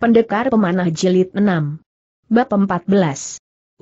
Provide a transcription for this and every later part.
Pendekar Pemanah Jilid 6 Bab 14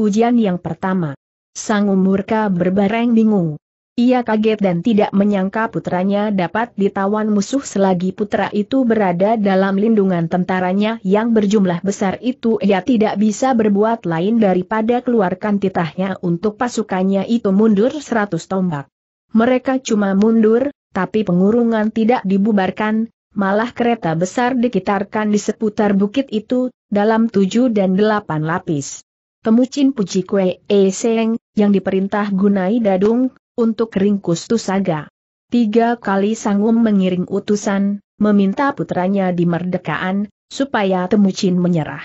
Ujian yang pertama Sang Umurka berbareng bingung. Ia kaget dan tidak menyangka putranya dapat ditawan musuh selagi putra itu berada dalam lindungan tentaranya yang berjumlah besar itu ia tidak bisa berbuat lain daripada keluarkan titahnya untuk pasukannya itu mundur 100 tombak. Mereka cuma mundur, tapi pengurungan tidak dibubarkan, malah kereta besar dikitarkan di seputar bukit itu, dalam tujuh dan delapan lapis. Pemucin Puji Kue E Seng, yang diperintah Gunai Dadung, untuk ringkus Tusaga. Tiga kali Sangum mengiring utusan, meminta putranya di merdekaan, supaya Temucin menyerah.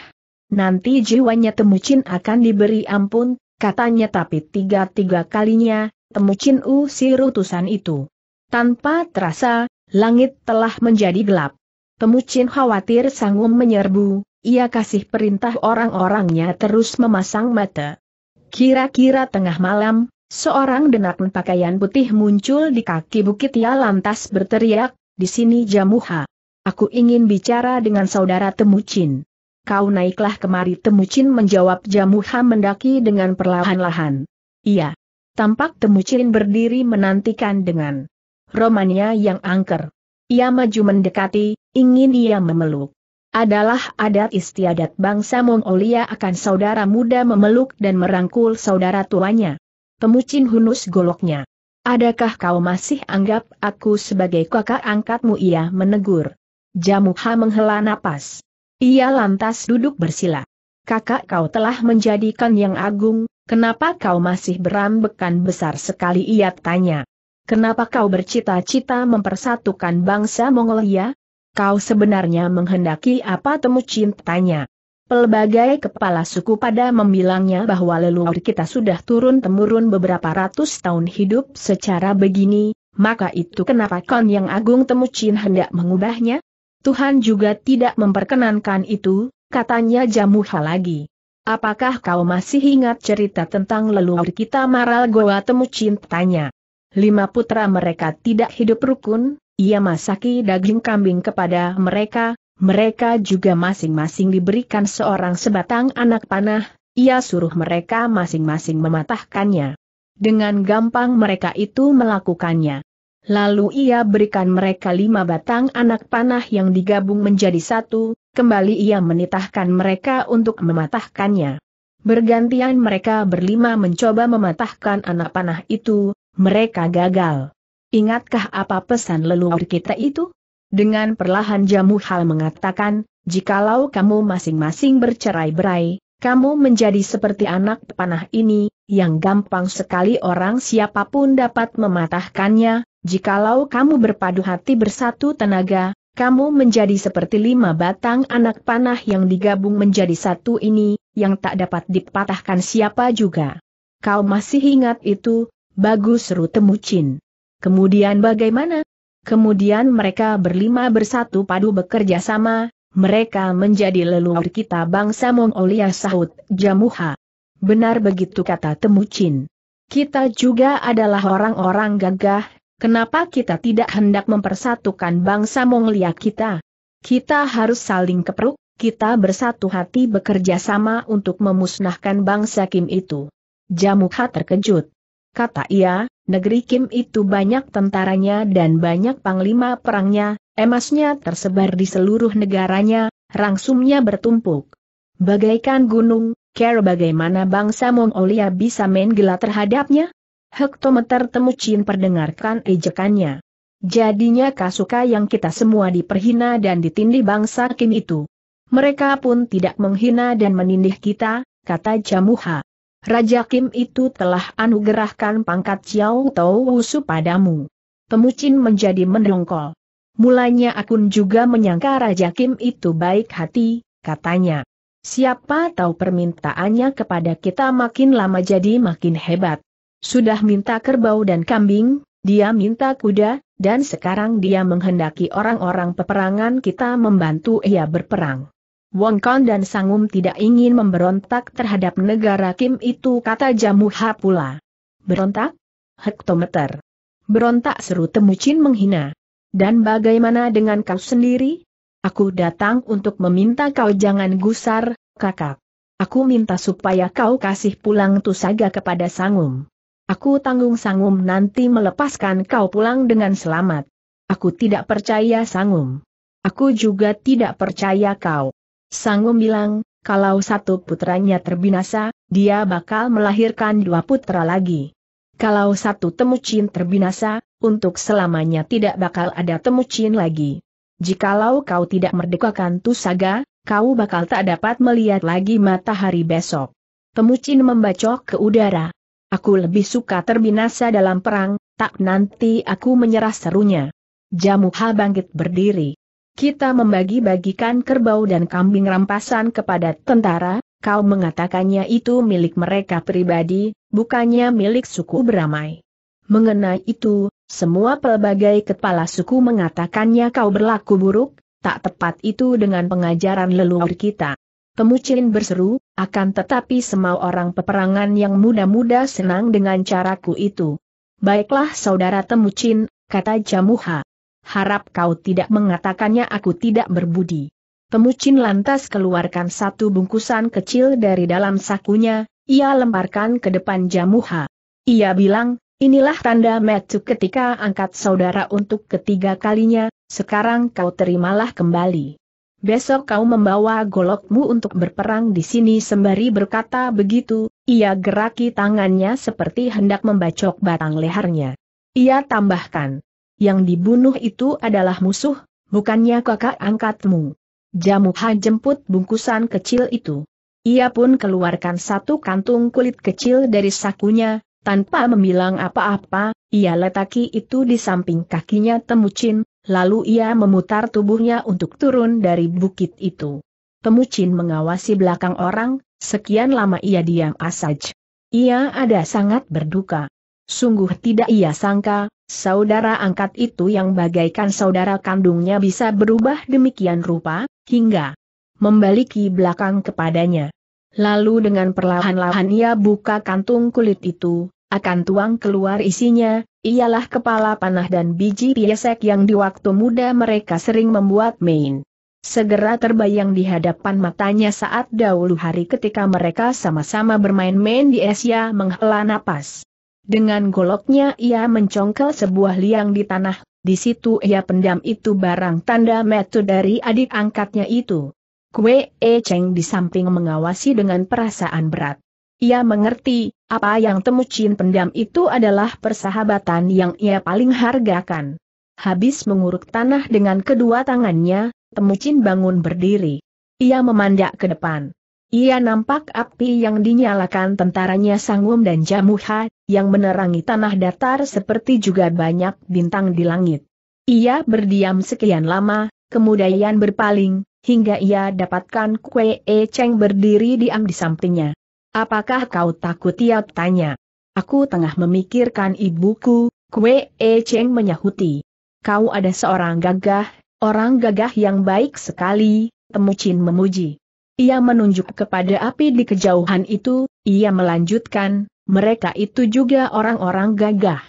Nanti jiwanya Temucin akan diberi ampun, katanya tapi tiga-tiga kalinya, Temucin usir utusan itu. Tanpa terasa, langit telah menjadi gelap. Pemucin khawatir sangum menyerbu, ia kasih perintah orang-orangnya terus memasang mata. Kira-kira tengah malam, seorang denak pakaian putih muncul di kaki bukit ia lantas berteriak, di sini Jamuha. Aku ingin bicara dengan saudara Temucin. Kau naiklah kemari Temucin menjawab Jamuha mendaki dengan perlahan-lahan. Iya. Tampak Temucin berdiri menantikan dengan romannya yang angker. Ia maju mendekati, ingin ia memeluk. Adalah adat istiadat bangsa Mongolia akan saudara muda memeluk dan merangkul saudara tuanya. Pemucin hunus goloknya. Adakah kau masih anggap aku sebagai kakak angkatmu ia menegur. Jamuha menghela napas. Ia lantas duduk bersila. Kakak kau telah menjadikan yang agung, kenapa kau masih berambekan besar sekali ia tanya. Kenapa kau bercita-cita mempersatukan bangsa Mongolia? Ya, kau sebenarnya menghendaki apa temu cintanya? Pelbagai kepala suku pada membilangnya bahwa leluhur kita sudah turun-temurun beberapa ratus tahun hidup secara begini, maka itu kenapa kon yang agung temu cinta hendak mengubahnya? Tuhan juga tidak memperkenankan itu, katanya Jamuha lagi. Apakah kau masih ingat cerita tentang leluhur kita Maral Goa temu cintanya? lima putra mereka tidak hidup rukun, ia masaki daging kambing kepada mereka, mereka juga masing-masing diberikan seorang sebatang anak panah, ia suruh mereka masing-masing mematahkannya. Dengan gampang mereka itu melakukannya. Lalu ia berikan mereka lima batang anak panah yang digabung menjadi satu, kembali ia menitahkan mereka untuk mematahkannya. Bergantian mereka berlima mencoba mematahkan anak panah itu, mereka gagal. Ingatkah apa pesan leluhur kita itu? Dengan perlahan Jamu Hal mengatakan, jikalau kamu masing-masing bercerai-berai, kamu menjadi seperti anak panah ini, yang gampang sekali orang siapapun dapat mematahkannya, jikalau kamu berpadu hati bersatu tenaga, kamu menjadi seperti lima batang anak panah yang digabung menjadi satu ini, yang tak dapat dipatahkan siapa juga. Kau masih ingat itu, Bagus seru temu Chin. Kemudian bagaimana? Kemudian mereka berlima bersatu padu bekerja sama, mereka menjadi leluhur kita bangsa Mongolia sahut Jamuha. Benar begitu kata temu Chin. Kita juga adalah orang-orang gagah, kenapa kita tidak hendak mempersatukan bangsa Mongolia kita? Kita harus saling keperuk, kita bersatu hati bekerja sama untuk memusnahkan bangsa Kim itu. Jamuha terkejut. Kata ia, negeri Kim itu banyak tentaranya dan banyak panglima perangnya, emasnya tersebar di seluruh negaranya, rangsumnya bertumpuk. Bagaikan gunung, Kira bagaimana bangsa Mongolia bisa main terhadapnya? Hektometer Temucin perdengarkan ejekannya. Jadinya kasuka yang kita semua diperhina dan ditindih bangsa Kim itu. Mereka pun tidak menghina dan menindih kita, kata Jamuha. Raja Kim itu telah anugerahkan pangkat Xiao Tau Wusu padamu. Temucin menjadi mendongkol. Mulanya akun juga menyangka Raja Kim itu baik hati, katanya. Siapa tahu permintaannya kepada kita makin lama jadi makin hebat. Sudah minta kerbau dan kambing, dia minta kuda, dan sekarang dia menghendaki orang-orang peperangan kita membantu ia berperang. Wong dan Sangum tidak ingin memberontak terhadap negara Kim itu kata Jamu pula. Berontak? Hektometer. Berontak seru Temucin menghina. Dan bagaimana dengan kau sendiri? Aku datang untuk meminta kau jangan gusar, kakak. Aku minta supaya kau kasih pulang Tusaga kepada Sangum. Aku tanggung Sangum nanti melepaskan kau pulang dengan selamat. Aku tidak percaya Sangum. Aku juga tidak percaya kau. Sanggup bilang, kalau satu putranya terbinasa, dia bakal melahirkan dua putra lagi. Kalau satu temucin terbinasa, untuk selamanya tidak bakal ada temucin lagi. Jikalau kau tidak merdekakan Tusaga, kau bakal tak dapat melihat lagi matahari besok. Temucin membacok ke udara. Aku lebih suka terbinasa dalam perang, tak nanti aku menyerah serunya. Jamuha bangkit berdiri. Kita membagi-bagikan kerbau dan kambing rampasan kepada tentara, kau mengatakannya itu milik mereka pribadi, bukannya milik suku beramai. Mengenai itu, semua pelbagai kepala suku mengatakannya kau berlaku buruk, tak tepat itu dengan pengajaran leluhur kita. Pemucin berseru, akan tetapi semua orang peperangan yang muda-muda senang dengan caraku itu. Baiklah saudara Temucin, kata Jamuha harap kau tidak mengatakannya aku tidak berbudi. Pemucin lantas keluarkan satu bungkusan kecil dari dalam sakunya, ia lemparkan ke depan Jamuha. Ia bilang, inilah tanda metu ketika angkat saudara untuk ketiga kalinya, sekarang kau terimalah kembali. Besok kau membawa golokmu untuk berperang di sini sembari berkata begitu, ia geraki tangannya seperti hendak membacok batang lehernya. Ia tambahkan, yang dibunuh itu adalah musuh, bukannya kakak angkatmu. Jamuha jemput bungkusan kecil itu. Ia pun keluarkan satu kantung kulit kecil dari sakunya, tanpa membilang apa-apa, ia letaki itu di samping kakinya Temucin, lalu ia memutar tubuhnya untuk turun dari bukit itu. Temucin mengawasi belakang orang, sekian lama ia diam asaj. Ia ada sangat berduka. Sungguh tidak ia sangka, Saudara angkat itu yang bagaikan saudara kandungnya bisa berubah demikian rupa, hingga membaliki belakang kepadanya. Lalu dengan perlahan-lahan ia buka kantung kulit itu, akan tuang keluar isinya, ialah kepala panah dan biji piesek yang di waktu muda mereka sering membuat main. Segera terbayang di hadapan matanya saat dahulu hari ketika mereka sama-sama bermain-main di Asia menghela napas. Dengan goloknya ia mencongkel sebuah liang di tanah, di situ ia pendam itu barang tanda metu dari adik angkatnya itu. Kue E Cheng di samping mengawasi dengan perasaan berat. Ia mengerti, apa yang Temu Chin pendam itu adalah persahabatan yang ia paling hargakan. Habis menguruk tanah dengan kedua tangannya, Temu Chin bangun berdiri. Ia memandak ke depan. Ia nampak api yang dinyalakan tentaranya Sangum dan Jamuha, yang menerangi tanah datar seperti juga banyak bintang di langit. Ia berdiam sekian lama, kemudian berpaling, hingga ia dapatkan Kue E Cheng berdiri diam di sampingnya. Apakah kau takut ia tanya? Aku tengah memikirkan ibuku, Kue E Cheng menyahuti. Kau ada seorang gagah, orang gagah yang baik sekali, Temucin memuji. Ia menunjuk kepada api di kejauhan itu, ia melanjutkan, mereka itu juga orang-orang gagah.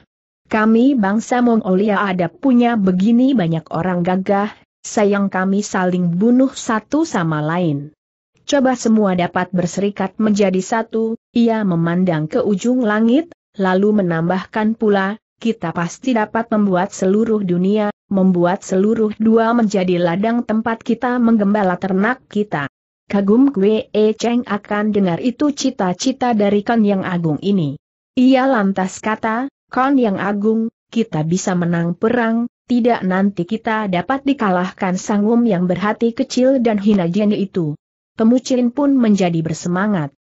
Kami bangsa Mongolia ada punya begini banyak orang gagah, sayang kami saling bunuh satu sama lain. Coba semua dapat berserikat menjadi satu, ia memandang ke ujung langit, lalu menambahkan pula, kita pasti dapat membuat seluruh dunia, membuat seluruh dua menjadi ladang tempat kita menggembala ternak kita. Kagum gue E Cheng akan dengar itu cita-cita dari Kan Yang Agung ini. Ia lantas kata, Kan Yang Agung, kita bisa menang perang, tidak nanti kita dapat dikalahkan Sangum yang berhati kecil dan hina jeni itu. Pemucin pun menjadi bersemangat.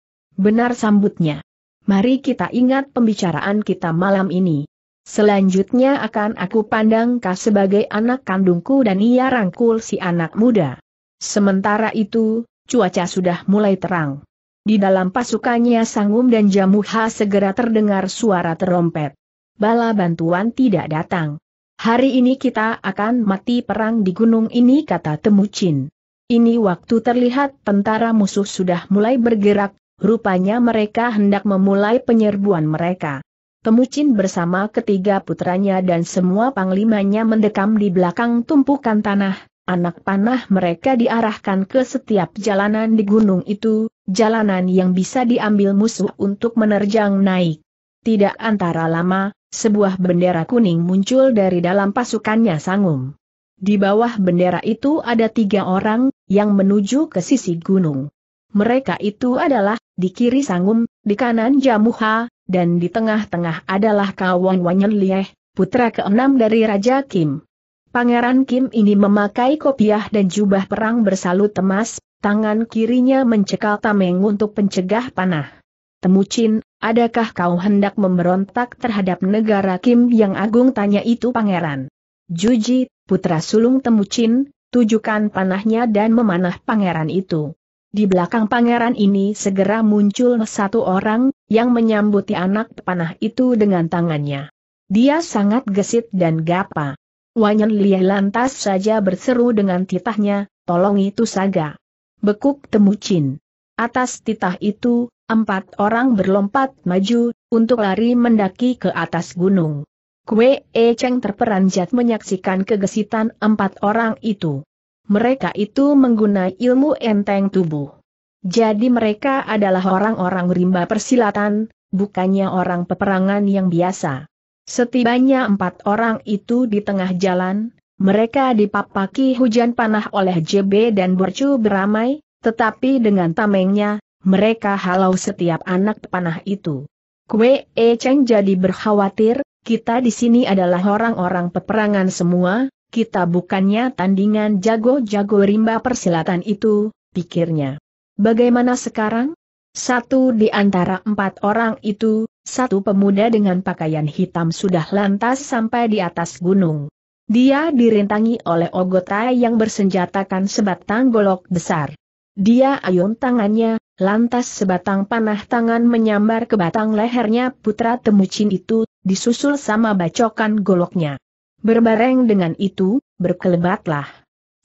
Benar sambutnya. Mari kita ingat pembicaraan kita malam ini. Selanjutnya akan aku pandang kau sebagai anak kandungku dan ia rangkul si anak muda. Sementara itu, cuaca sudah mulai terang. Di dalam pasukannya Sangum dan Jamuha segera terdengar suara terompet. Bala bantuan tidak datang. Hari ini kita akan mati perang di gunung ini kata Temucin. Ini waktu terlihat tentara musuh sudah mulai bergerak, rupanya mereka hendak memulai penyerbuan mereka. Temucin bersama ketiga putranya dan semua panglimanya mendekam di belakang tumpukan tanah, anak panah mereka diarahkan ke setiap jalanan di gunung itu, jalanan yang bisa diambil musuh untuk menerjang naik. Tidak antara lama, sebuah bendera kuning muncul dari dalam pasukannya Sangum. Di bawah bendera itu ada tiga orang, yang menuju ke sisi gunung. Mereka itu adalah, di kiri Sangum, di kanan Jamuha, dan di tengah-tengah adalah kawan Wanyan Lieh, putra keenam dari Raja Kim. Pangeran Kim ini memakai kopiah dan jubah perang bersalut emas, tangan kirinya mencekal tameng untuk pencegah panah. Temucin, adakah kau hendak memberontak terhadap negara Kim yang agung tanya itu pangeran? Juji, putra sulung Temucin, tujukan panahnya dan memanah pangeran itu. Di belakang pangeran ini segera muncul satu orang, yang menyambuti anak panah itu dengan tangannya. Dia sangat gesit dan gapa. Wanyan Lia lantas saja berseru dengan titahnya, tolong itu saga. Bekuk temucin. Atas titah itu, empat orang berlompat maju, untuk lari mendaki ke atas gunung. Kue E Cheng terperanjat menyaksikan kegesitan empat orang itu. Mereka itu menggunakan ilmu enteng tubuh. Jadi mereka adalah orang-orang rimba persilatan, bukannya orang peperangan yang biasa. Setibanya empat orang itu di tengah jalan, mereka dipapaki hujan panah oleh JB dan Borcu beramai, tetapi dengan tamengnya, mereka halau setiap anak panah itu. Kue E Cheng jadi berkhawatir, kita di sini adalah orang-orang peperangan semua, kita bukannya tandingan jago-jago rimba persilatan itu, pikirnya. Bagaimana sekarang? Satu di antara empat orang itu, satu pemuda dengan pakaian hitam sudah lantas sampai di atas gunung. Dia dirintangi oleh Ogotai yang bersenjatakan sebatang golok besar. Dia ayun tangannya, lantas sebatang panah tangan menyambar ke batang lehernya putra temucin itu, disusul sama bacokan goloknya. Berbareng dengan itu, berkelebatlah.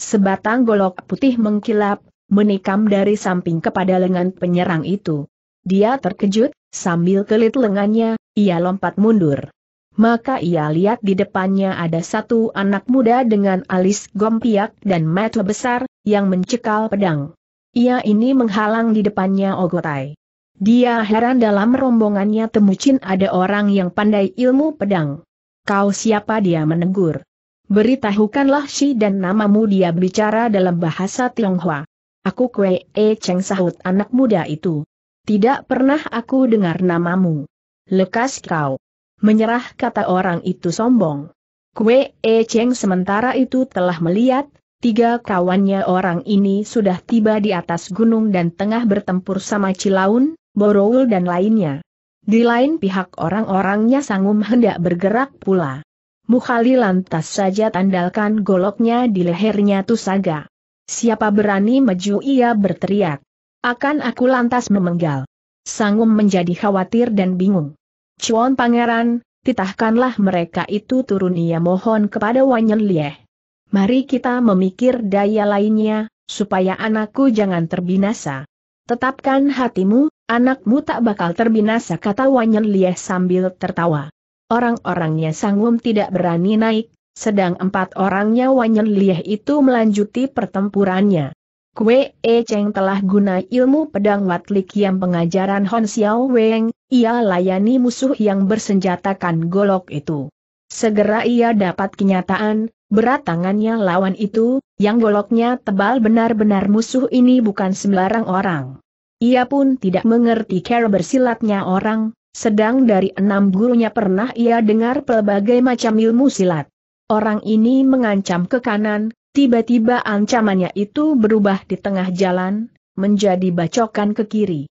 Sebatang golok putih mengkilap, menikam dari samping kepada lengan penyerang itu. Dia terkejut, Sambil kelit lengannya, ia lompat mundur. Maka ia lihat di depannya ada satu anak muda dengan alis gompiak dan mata besar, yang mencekal pedang. Ia ini menghalang di depannya Ogotai. Dia heran dalam rombongannya temucin ada orang yang pandai ilmu pedang. Kau siapa dia menegur. Beritahukanlah si dan namamu dia bicara dalam bahasa Tionghoa. Aku kue E Cheng sahut anak muda itu. Tidak pernah aku dengar namamu. Lekas kau. Menyerah kata orang itu sombong. Kue E Cheng sementara itu telah melihat, tiga kawannya orang ini sudah tiba di atas gunung dan tengah bertempur sama Cilaun, Borowul dan lainnya. Di lain pihak orang-orangnya sanggup hendak bergerak pula. Mukhali lantas saja tandalkan goloknya di lehernya Tusaga. Siapa berani maju ia berteriak. Akan aku lantas memenggal. Sangum menjadi khawatir dan bingung. Cuan pangeran, titahkanlah mereka itu turun ia mohon kepada Wanyen Lieh. Mari kita memikir daya lainnya, supaya anakku jangan terbinasa. Tetapkan hatimu, anakmu tak bakal terbinasa kata Wanyen Lieh sambil tertawa. Orang-orangnya Sangum tidak berani naik, sedang empat orangnya Wanyen Lieh itu melanjuti pertempurannya. Kwe E Cheng telah guna ilmu pedang Watlik yang pengajaran Hon Xiao Weng, ia layani musuh yang bersenjatakan golok itu. Segera ia dapat kenyataan, berat tangannya lawan itu, yang goloknya tebal benar-benar musuh ini bukan sembarang orang. Ia pun tidak mengerti cara bersilatnya orang, sedang dari enam gurunya pernah ia dengar pelbagai macam ilmu silat. Orang ini mengancam ke kanan, Tiba-tiba ancamannya itu berubah di tengah jalan, menjadi bacokan ke kiri.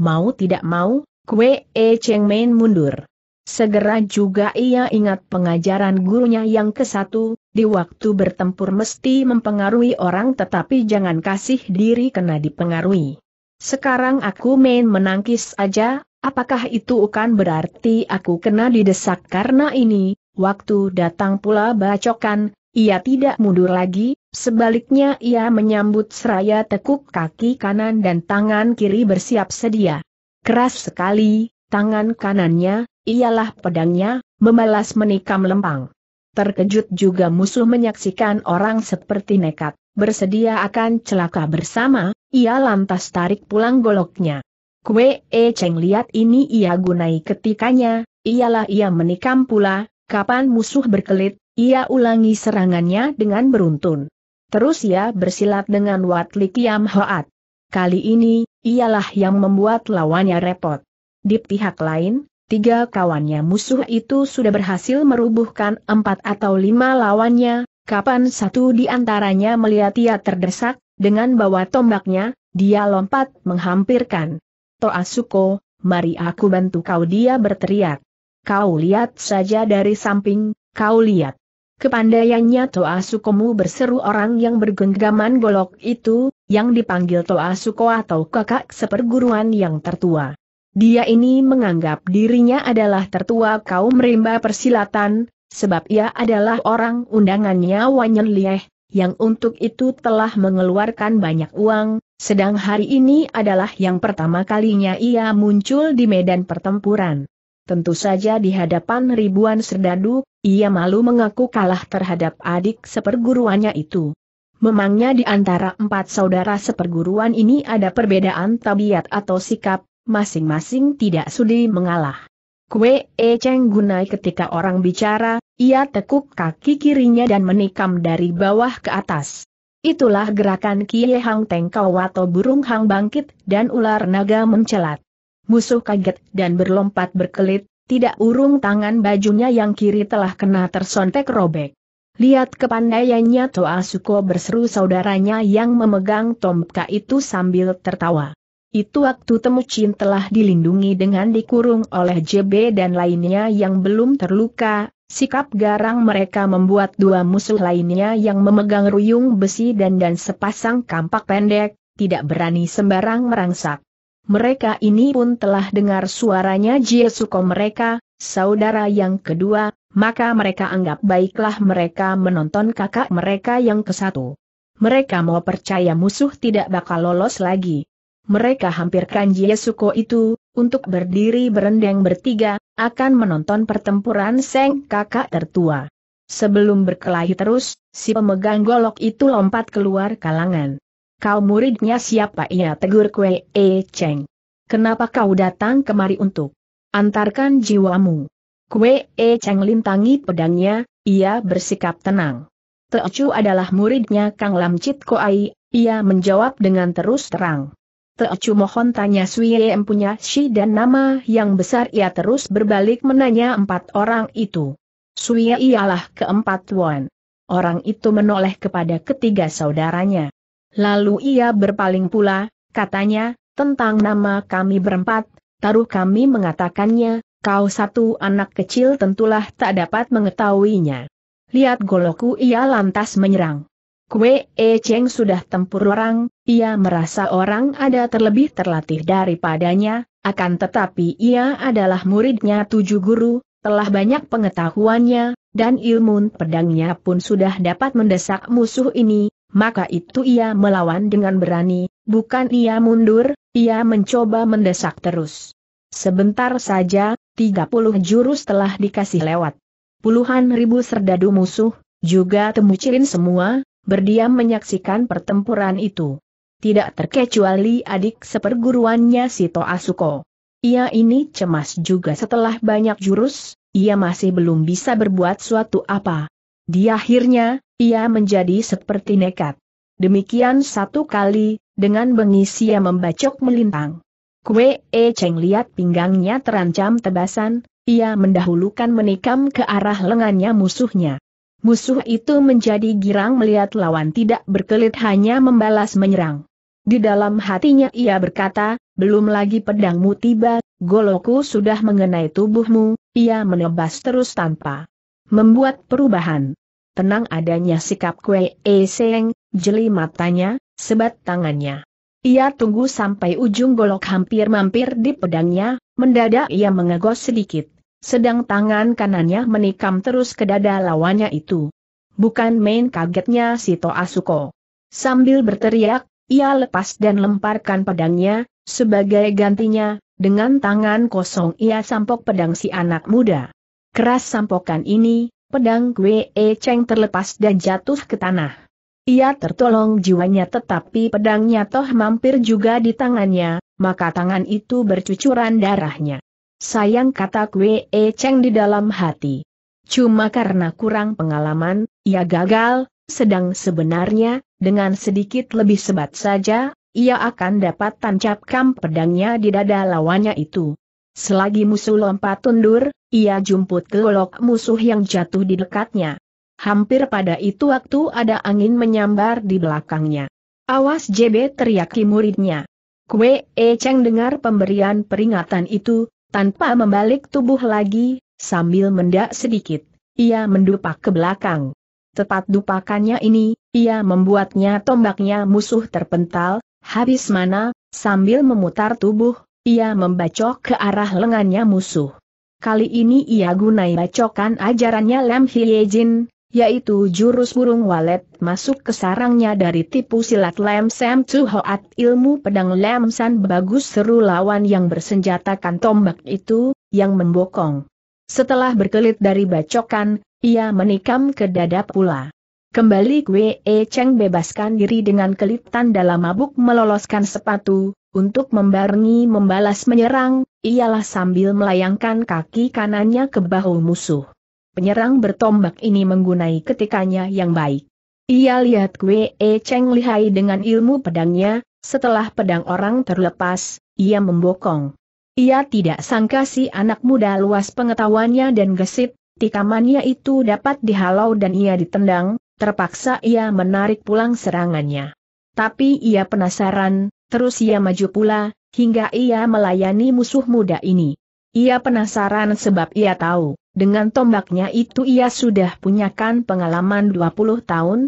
Mau tidak mau, Kwe E Cheng Main mundur. Segera juga ia ingat pengajaran gurunya yang ke satu, di waktu bertempur mesti mempengaruhi orang tetapi jangan kasih diri kena dipengaruhi. Sekarang aku main menangkis aja, apakah itu bukan berarti aku kena didesak karena ini, waktu datang pula bacokan, ia tidak mundur lagi, sebaliknya ia menyambut seraya tekuk kaki kanan dan tangan kiri bersiap sedia. Keras sekali, tangan kanannya, ialah pedangnya, membalas menikam lempang. Terkejut juga musuh menyaksikan orang seperti nekat, bersedia akan celaka bersama, ia lantas tarik pulang goloknya. Kue E Cheng lihat ini ia gunai ketikanya, ialah ia menikam pula, kapan musuh berkelit, ia ulangi serangannya dengan beruntun. Terus ia bersilat dengan Watli Kiam Hoat. Kali ini, ialah yang membuat lawannya repot. Di pihak lain, tiga kawannya musuh itu sudah berhasil merubuhkan empat atau lima lawannya, kapan satu di antaranya melihat ia terdesak, dengan bawa tombaknya, dia lompat menghampirkan. Toa Suko, mari aku bantu kau dia berteriak. Kau lihat saja dari samping, kau lihat. Kepandaiannya Toa Sukomu berseru orang yang bergenggaman golok itu, yang dipanggil Toa Suko atau kakak seperguruan yang tertua. Dia ini menganggap dirinya adalah tertua kaum rimba persilatan, sebab ia adalah orang undangannya Wanyen Lieh, yang untuk itu telah mengeluarkan banyak uang, sedang hari ini adalah yang pertama kalinya ia muncul di medan pertempuran tentu saja di hadapan ribuan serdadu, ia malu mengaku kalah terhadap adik seperguruannya itu. Memangnya di antara empat saudara seperguruan ini ada perbedaan tabiat atau sikap, masing-masing tidak sudi mengalah. Kue E Cheng gunai ketika orang bicara, ia tekuk kaki kirinya dan menikam dari bawah ke atas. Itulah gerakan Kie Hang Teng atau burung hang bangkit dan ular naga mencelat. Musuh kaget dan berlompat berkelit, tidak urung tangan bajunya yang kiri telah kena tersontek robek. Lihat kepandaiannya Toa Suko berseru saudaranya yang memegang tombka itu sambil tertawa. Itu waktu temu Temucin telah dilindungi dengan dikurung oleh JB dan lainnya yang belum terluka, sikap garang mereka membuat dua musuh lainnya yang memegang ruyung besi dan dan sepasang kampak pendek, tidak berani sembarang merangsak mereka ini pun telah dengar suaranya Jiesuko mereka, saudara yang kedua, maka mereka anggap baiklah mereka menonton kakak mereka yang kesatu. Mereka mau percaya musuh tidak bakal lolos lagi. Mereka hampirkan Jiesuko itu, untuk berdiri berendeng bertiga, akan menonton pertempuran Seng kakak tertua. Sebelum berkelahi terus, si pemegang golok itu lompat keluar kalangan. Kau muridnya siapa ia tegur Kwe E Cheng. Kenapa kau datang kemari untuk antarkan jiwamu? Kwe E Cheng lintangi pedangnya, ia bersikap tenang. Teocu adalah muridnya Kang Lam Chit Koai, ia menjawab dengan terus terang. Teocu mohon tanya Suye punya si dan nama yang besar ia terus berbalik menanya empat orang itu. Suye ialah keempat Wan. Orang itu menoleh kepada ketiga saudaranya. Lalu ia berpaling pula, katanya, tentang nama kami berempat, taruh kami mengatakannya, kau satu anak kecil tentulah tak dapat mengetahuinya. Lihat goloku, ia lantas menyerang. Kue E Cheng sudah tempur orang, ia merasa orang ada terlebih terlatih daripadanya, akan tetapi ia adalah muridnya tujuh guru, telah banyak pengetahuannya, dan ilmu pedangnya pun sudah dapat mendesak musuh ini, maka itu ia melawan dengan berani, bukan ia mundur, ia mencoba mendesak terus. Sebentar saja, 30 jurus telah dikasih lewat. Puluhan ribu serdadu musuh, juga temucirin semua, berdiam menyaksikan pertempuran itu. Tidak terkecuali adik seperguruannya Sito Asuko. Ia ini cemas juga setelah banyak jurus, ia masih belum bisa berbuat suatu apa. Di akhirnya, ia menjadi seperti nekat. Demikian satu kali, dengan bengis ia membacok melintang. Kue E Cheng lihat pinggangnya terancam tebasan, ia mendahulukan menikam ke arah lengannya musuhnya. Musuh itu menjadi girang melihat lawan tidak berkelit hanya membalas menyerang. Di dalam hatinya ia berkata, belum lagi pedangmu tiba, goloku sudah mengenai tubuhmu, ia menebas terus tanpa membuat perubahan tenang adanya sikap Kue E Seng, jeli matanya, sebat tangannya. Ia tunggu sampai ujung golok hampir mampir di pedangnya, mendadak ia mengegos sedikit, sedang tangan kanannya menikam terus ke dada lawannya itu. Bukan main kagetnya si Toasuko. Sambil berteriak, ia lepas dan lemparkan pedangnya, sebagai gantinya, dengan tangan kosong ia sampok pedang si anak muda. Keras sampokan ini, pedang Gue E Cheng terlepas dan jatuh ke tanah. Ia tertolong jiwanya tetapi pedangnya toh mampir juga di tangannya, maka tangan itu bercucuran darahnya. Sayang kata Gue E Cheng di dalam hati. Cuma karena kurang pengalaman, ia gagal, sedang sebenarnya, dengan sedikit lebih sebat saja, ia akan dapat tancapkan pedangnya di dada lawannya itu. Selagi musuh lompat mundur, ia jumput ke golok musuh yang jatuh di dekatnya. Hampir pada itu waktu ada angin menyambar di belakangnya. Awas JB teriaki muridnya. Kue E Cheng dengar pemberian peringatan itu, tanpa membalik tubuh lagi, sambil mendak sedikit, ia mendupak ke belakang. Tepat dupakannya ini, ia membuatnya tombaknya musuh terpental, habis mana, sambil memutar tubuh, ia membacok ke arah lengannya musuh. Kali ini ia gunai bacokan ajarannya Lam Jin, yaitu jurus burung walet masuk ke sarangnya dari tipu silat Lam Sam Tu Hoat ilmu pedang Lam San bagus seru lawan yang bersenjatakan tombak itu, yang membokong. Setelah berkelit dari bacokan, ia menikam ke dada pula. Kembali Kwe Cheng bebaskan diri dengan kelitan dalam mabuk meloloskan sepatu, untuk membarengi membalas menyerang, ialah sambil melayangkan kaki kanannya ke bahu musuh. Penyerang bertombak ini menggunai ketikanya yang baik. Ia lihat Kwe E Cheng lihai dengan ilmu pedangnya, setelah pedang orang terlepas, ia membokong. Ia tidak sangka si anak muda luas pengetahuannya dan gesit, tikamannya itu dapat dihalau dan ia ditendang, terpaksa ia menarik pulang serangannya. Tapi ia penasaran, Terus ia maju pula, hingga ia melayani musuh muda ini. Ia penasaran sebab ia tahu, dengan tombaknya itu ia sudah punyakan pengalaman 20 tahun.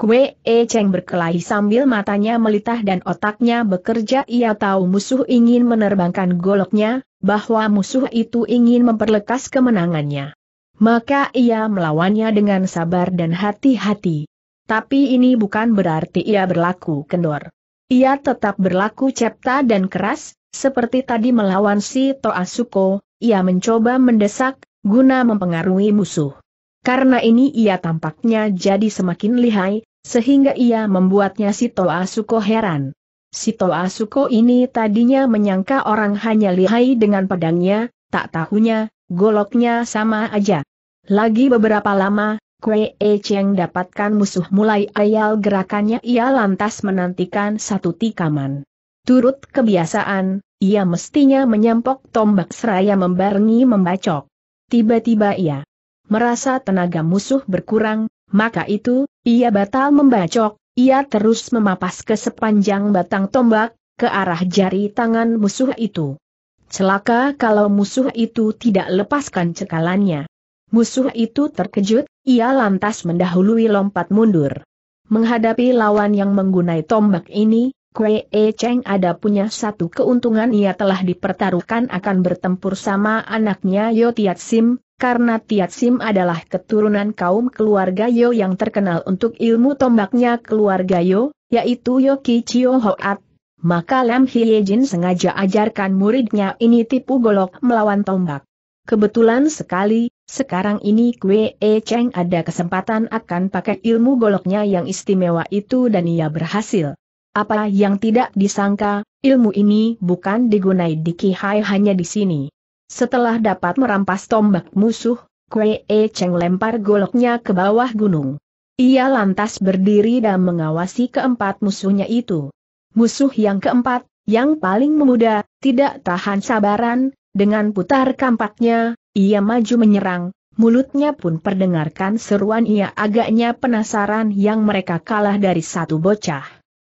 Kue E Cheng berkelahi sambil matanya melitah dan otaknya bekerja ia tahu musuh ingin menerbangkan goloknya, bahwa musuh itu ingin memperlekas kemenangannya. Maka ia melawannya dengan sabar dan hati-hati. Tapi ini bukan berarti ia berlaku kendor. Ia tetap berlaku cepta dan keras, seperti tadi melawan si Toasuko, ia mencoba mendesak, guna mempengaruhi musuh. Karena ini ia tampaknya jadi semakin lihai, sehingga ia membuatnya si Toasuko heran. Si Toasuko ini tadinya menyangka orang hanya lihai dengan pedangnya, tak tahunya, goloknya sama aja. Lagi beberapa lama, Kue E Cheng dapatkan musuh mulai ayal gerakannya ia lantas menantikan satu tikaman. Turut kebiasaan, ia mestinya menyamPok tombak seraya membarengi membacok. Tiba-tiba ia merasa tenaga musuh berkurang, maka itu, ia batal membacok, ia terus memapas ke sepanjang batang tombak, ke arah jari tangan musuh itu. Celaka kalau musuh itu tidak lepaskan cekalannya. Musuh itu terkejut, ia lantas mendahului lompat mundur. Menghadapi lawan yang menggunai tombak ini, Kue E Cheng ada punya satu keuntungan ia telah dipertaruhkan akan bertempur sama anaknya Yo Tiat Sim, karena Tiat Sim adalah keturunan kaum keluarga Yo yang terkenal untuk ilmu tombaknya keluarga Yo, yaitu Yo Ki Chio Hoat. Maka Lam Hye Jin sengaja ajarkan muridnya ini tipu golok melawan tombak. Kebetulan sekali, sekarang ini Kwe E Cheng ada kesempatan akan pakai ilmu goloknya yang istimewa itu dan ia berhasil. Apa yang tidak disangka, ilmu ini bukan digunai di Kihai hanya di sini. Setelah dapat merampas tombak musuh, Kwe E Cheng lempar goloknya ke bawah gunung. Ia lantas berdiri dan mengawasi keempat musuhnya itu. Musuh yang keempat, yang paling memuda, tidak tahan sabaran, dengan putar kampaknya, ia maju menyerang, mulutnya pun perdengarkan seruan ia agaknya penasaran yang mereka kalah dari satu bocah.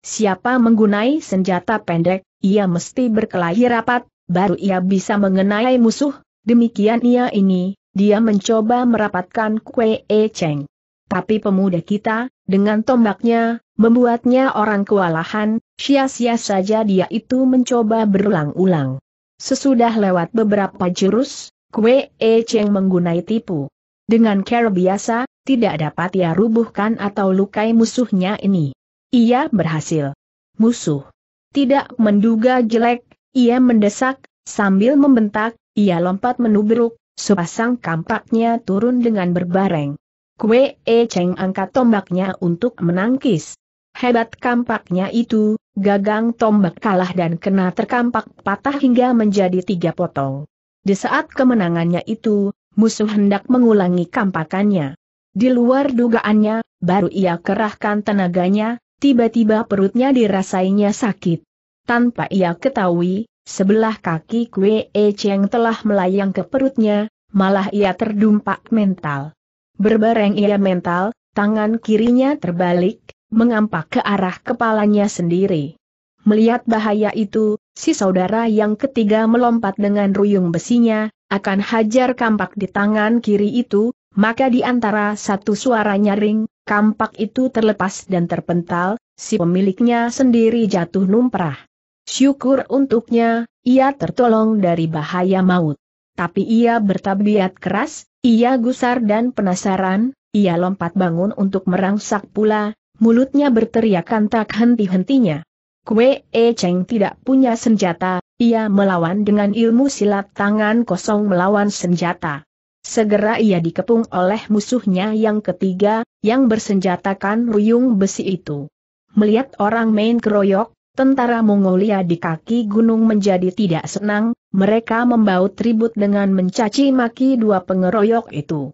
Siapa menggunai senjata pendek, ia mesti berkelahi rapat, baru ia bisa mengenai musuh, demikian ia ini, dia mencoba merapatkan Kue E Cheng. Tapi pemuda kita, dengan tombaknya, membuatnya orang kewalahan, sia-sia saja dia itu mencoba berulang-ulang. Sesudah lewat beberapa jurus, Kue E Cheng menggunai tipu. Dengan cara biasa, tidak dapat ia rubuhkan atau lukai musuhnya ini. Ia berhasil. Musuh. Tidak menduga jelek, ia mendesak, sambil membentak, ia lompat menubruk, sepasang kampaknya turun dengan berbareng. Kue E Cheng angkat tombaknya untuk menangkis. Hebat kampaknya itu, gagang tombak kalah dan kena terkampak patah hingga menjadi tiga potong. Di saat kemenangannya itu, musuh hendak mengulangi kampakannya. Di luar dugaannya, baru ia kerahkan tenaganya, tiba-tiba perutnya dirasainya sakit. Tanpa ia ketahui, sebelah kaki Kue E Cheng telah melayang ke perutnya, malah ia terdumpak mental. Berbareng ia mental, tangan kirinya terbalik, mengampak ke arah kepalanya sendiri. Melihat bahaya itu, si saudara yang ketiga melompat dengan ruyung besinya, akan hajar kampak di tangan kiri itu, maka di antara satu suara nyaring, kampak itu terlepas dan terpental, si pemiliknya sendiri jatuh numprah. Syukur untuknya, ia tertolong dari bahaya maut. Tapi ia bertabiat keras, ia gusar dan penasaran, ia lompat bangun untuk merangsak pula, mulutnya berteriakan tak henti-hentinya. Kue E Cheng tidak punya senjata, ia melawan dengan ilmu silat tangan kosong melawan senjata. Segera ia dikepung oleh musuhnya yang ketiga, yang bersenjatakan ruyung besi itu. Melihat orang main keroyok, tentara Mongolia di kaki gunung menjadi tidak senang, mereka membaut tribut dengan mencaci maki dua pengeroyok itu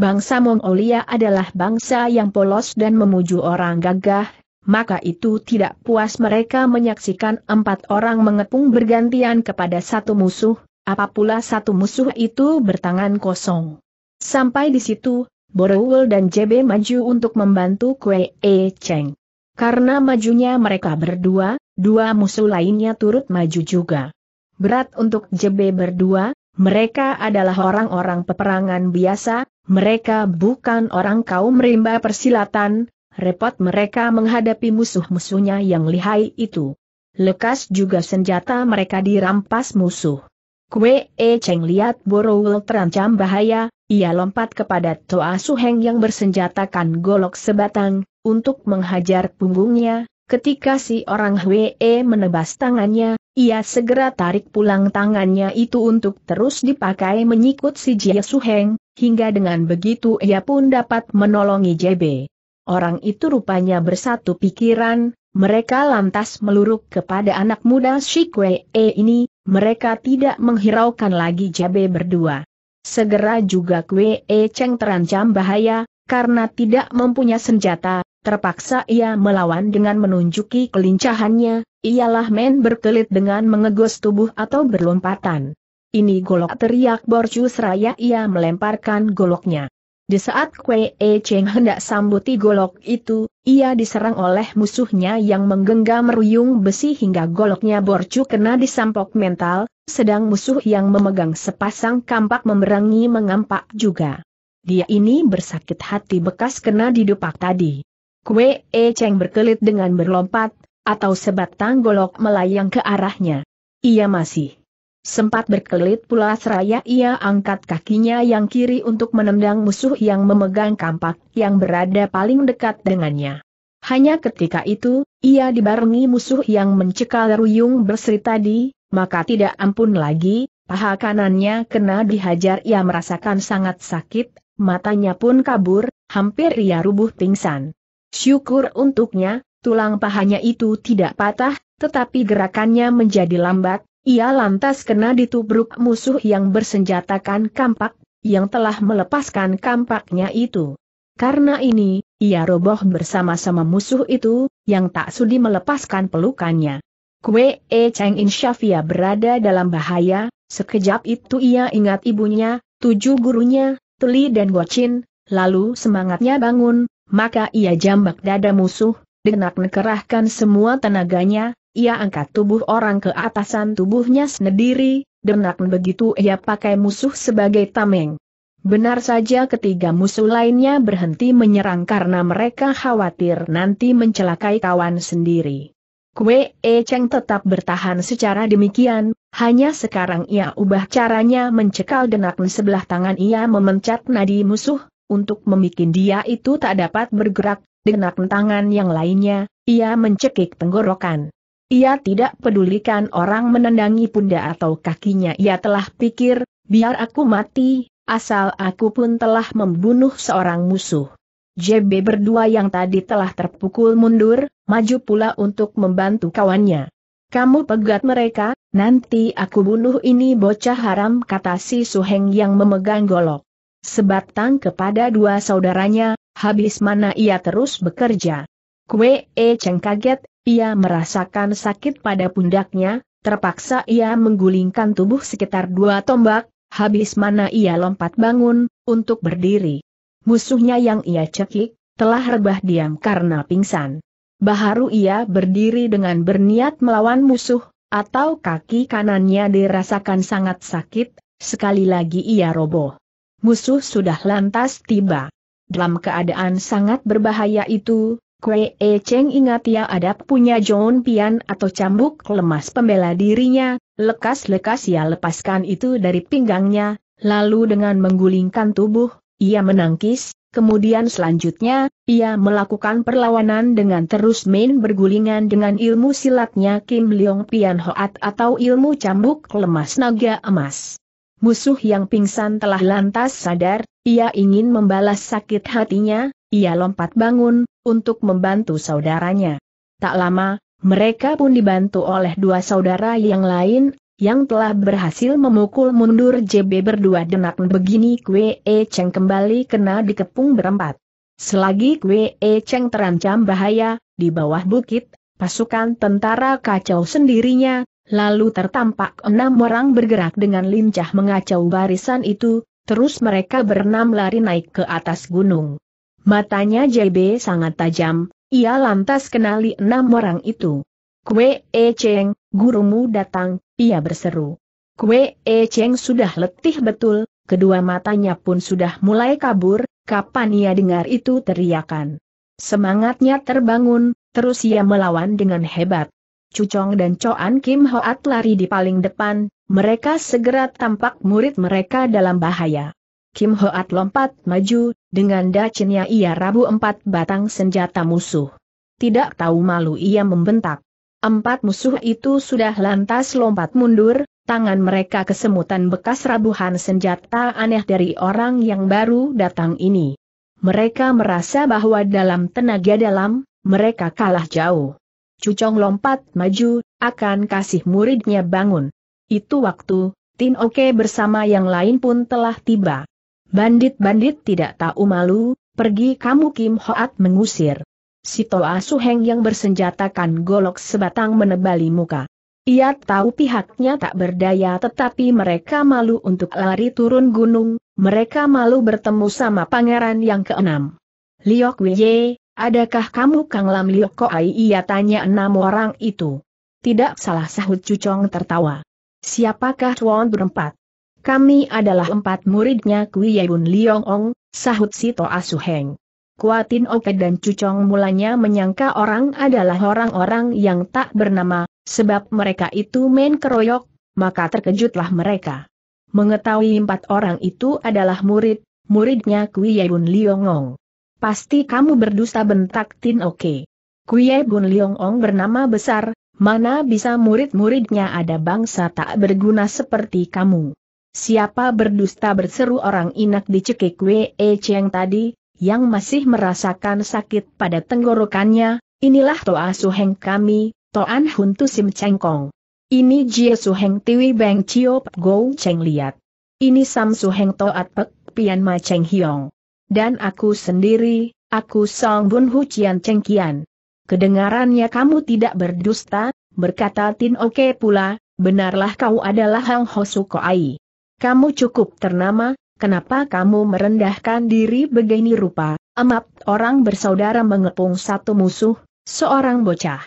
bangsa Mongolia adalah bangsa yang polos dan memuju orang gagah, maka itu tidak puas mereka menyaksikan empat orang mengepung bergantian kepada satu musuh, apapula satu musuh itu bertangan kosong. Sampai di situ, Borowul dan JB maju untuk membantu Kue E Cheng. Karena majunya mereka berdua, dua musuh lainnya turut maju juga. Berat untuk JB berdua, mereka adalah orang-orang peperangan biasa, mereka bukan orang kaum rimba persilatan, repot mereka menghadapi musuh-musuhnya yang lihai itu. Lekas juga senjata mereka dirampas musuh. Kue E Cheng lihat Borowul terancam bahaya, ia lompat kepada Toa Suheng yang bersenjatakan golok sebatang, untuk menghajar punggungnya, ketika si orang Hwe E menebas tangannya, ia segera tarik pulang tangannya itu untuk terus dipakai menyikut si Jia Suheng, hingga dengan begitu ia pun dapat menolongi JB. Orang itu rupanya bersatu pikiran, mereka lantas meluruk kepada anak muda Shikwe E eh, ini, mereka tidak menghiraukan lagi JB berdua. Segera juga E Cheng terancam bahaya, karena tidak mempunyai senjata, terpaksa ia melawan dengan menunjuki kelincahannya, ialah men berkelit dengan mengegos tubuh atau berlompatan. Ini golok teriak Borju seraya ia melemparkan goloknya. Di saat Kwee Cheng hendak sambuti golok itu, ia diserang oleh musuhnya yang menggenggam ruyung besi hingga goloknya borju kena disampok mental, sedang musuh yang memegang sepasang kampak memerangi mengampak juga. Dia ini bersakit hati bekas kena didupak tadi. Kwee Cheng berkelit dengan berlompat, atau sebatang golok melayang ke arahnya. Ia masih Sempat berkelit pula seraya ia angkat kakinya yang kiri untuk menendang musuh yang memegang kampak yang berada paling dekat dengannya. Hanya ketika itu, ia dibarengi musuh yang mencekal ruyung berseri tadi, maka tidak ampun lagi, paha kanannya kena dihajar ia merasakan sangat sakit, matanya pun kabur, hampir ia rubuh pingsan. Syukur untuknya, tulang pahanya itu tidak patah, tetapi gerakannya menjadi lambat, ia lantas kena ditubruk musuh yang bersenjatakan kampak, yang telah melepaskan kampaknya itu. Karena ini, ia roboh bersama-sama musuh itu, yang tak sudi melepaskan pelukannya. Kue E Cheng In Shafia berada dalam bahaya, sekejap itu ia ingat ibunya, tujuh gurunya, Tuli dan Gochin. lalu semangatnya bangun, maka ia jambak dada musuh, denak nekerahkan semua tenaganya, ia angkat tubuh orang ke atasan tubuhnya sendiri, denak begitu ia pakai musuh sebagai tameng. Benar saja ketiga musuh lainnya berhenti menyerang karena mereka khawatir nanti mencelakai kawan sendiri. Kue E Cheng tetap bertahan secara demikian, hanya sekarang ia ubah caranya mencekal denak sebelah tangan ia memencet nadi musuh, untuk membuat dia itu tak dapat bergerak, denak tangan yang lainnya, ia mencekik tenggorokan. Ia tidak pedulikan orang menendangi punda atau kakinya ia telah pikir, biar aku mati, asal aku pun telah membunuh seorang musuh. JB berdua yang tadi telah terpukul mundur, maju pula untuk membantu kawannya. Kamu pegat mereka, nanti aku bunuh ini bocah haram kata si Suheng yang memegang golok. Sebatang kepada dua saudaranya, habis mana ia terus bekerja. Kue E eh, Cheng kaget, ia merasakan sakit pada pundaknya, terpaksa ia menggulingkan tubuh sekitar dua tombak, habis mana ia lompat bangun, untuk berdiri. Musuhnya yang ia cekik, telah rebah diam karena pingsan. Baharu ia berdiri dengan berniat melawan musuh, atau kaki kanannya dirasakan sangat sakit, sekali lagi ia roboh. Musuh sudah lantas tiba. Dalam keadaan sangat berbahaya itu, Kue E Cheng ingat ia ya ada punya John Pian atau cambuk lemas pembela dirinya, lekas-lekas ia lepaskan itu dari pinggangnya, lalu dengan menggulingkan tubuh, ia menangkis, kemudian selanjutnya, ia melakukan perlawanan dengan terus main bergulingan dengan ilmu silatnya Kim Leong Pian Hoat atau ilmu cambuk lemas naga emas. Musuh yang pingsan telah lantas sadar, ia ingin membalas sakit hatinya, ia lompat bangun, untuk membantu saudaranya. Tak lama, mereka pun dibantu oleh dua saudara yang lain, yang telah berhasil memukul mundur JB berdua denak begini Kwe E Cheng kembali kena dikepung berempat. Selagi Kwe E Cheng terancam bahaya, di bawah bukit, pasukan tentara kacau sendirinya, lalu tertampak enam orang bergerak dengan lincah mengacau barisan itu, terus mereka berenam lari naik ke atas gunung. Matanya JB sangat tajam, ia lantas kenali enam orang itu. Kue E Cheng, gurumu datang, ia berseru. Kue E Cheng sudah letih betul, kedua matanya pun sudah mulai kabur, kapan ia dengar itu teriakan. Semangatnya terbangun, terus ia melawan dengan hebat. Cucong dan Coan Kim Hoat lari di paling depan, mereka segera tampak murid mereka dalam bahaya. Kim Hoat lompat maju, dengan dacinya ia rabu empat batang senjata musuh. Tidak tahu malu ia membentak. Empat musuh itu sudah lantas lompat mundur, tangan mereka kesemutan bekas rabuhan senjata aneh dari orang yang baru datang ini. Mereka merasa bahwa dalam tenaga dalam, mereka kalah jauh. Cucong lompat maju, akan kasih muridnya bangun. Itu waktu, Tin Oke bersama yang lain pun telah tiba. Bandit-bandit tidak tahu malu, pergi kamu Kim Hoat mengusir. Si Toa Suheng yang bersenjatakan golok sebatang menebali muka. Ia tahu pihaknya tak berdaya tetapi mereka malu untuk lari turun gunung, mereka malu bertemu sama pangeran yang keenam. Liok Weye, adakah kamu Kang Lam Liok Koai? Ia tanya enam orang itu. Tidak salah sahut Cucong tertawa. Siapakah Tuan berempat? Kami adalah empat muridnya Kui Yebun Liong Ong, sahut Sito Asuheng. Kuatin Oke dan Cucong mulanya menyangka orang adalah orang-orang yang tak bernama, sebab mereka itu main keroyok, maka terkejutlah mereka. Mengetahui empat orang itu adalah murid, muridnya Kui Yebun Liong Ong. Pasti kamu berdusta bentak Tin Oke. Kui Yebun Liong Ong bernama besar, Mana bisa murid-muridnya ada bangsa tak berguna seperti kamu. Siapa berdusta berseru orang inak dicekik Wei e Cheng tadi, yang masih merasakan sakit pada tenggorokannya, inilah Toa Suheng kami, Toan Huntu Sim Cengkong. Ini Jie Suheng Tiwi Beng ciop Go Cheng Liat. Ini Sam Suheng Toat Pek Pian Ma Cheng Hiong. Dan aku sendiri, aku Song Bun Hu Cian Cheng Kian. Kedengarannya kamu tidak berdusta, berkata Tin Oke pula, benarlah kau adalah Hang Ko ai. Kamu cukup ternama, kenapa kamu merendahkan diri begini rupa? Amat orang bersaudara mengepung satu musuh, seorang bocah.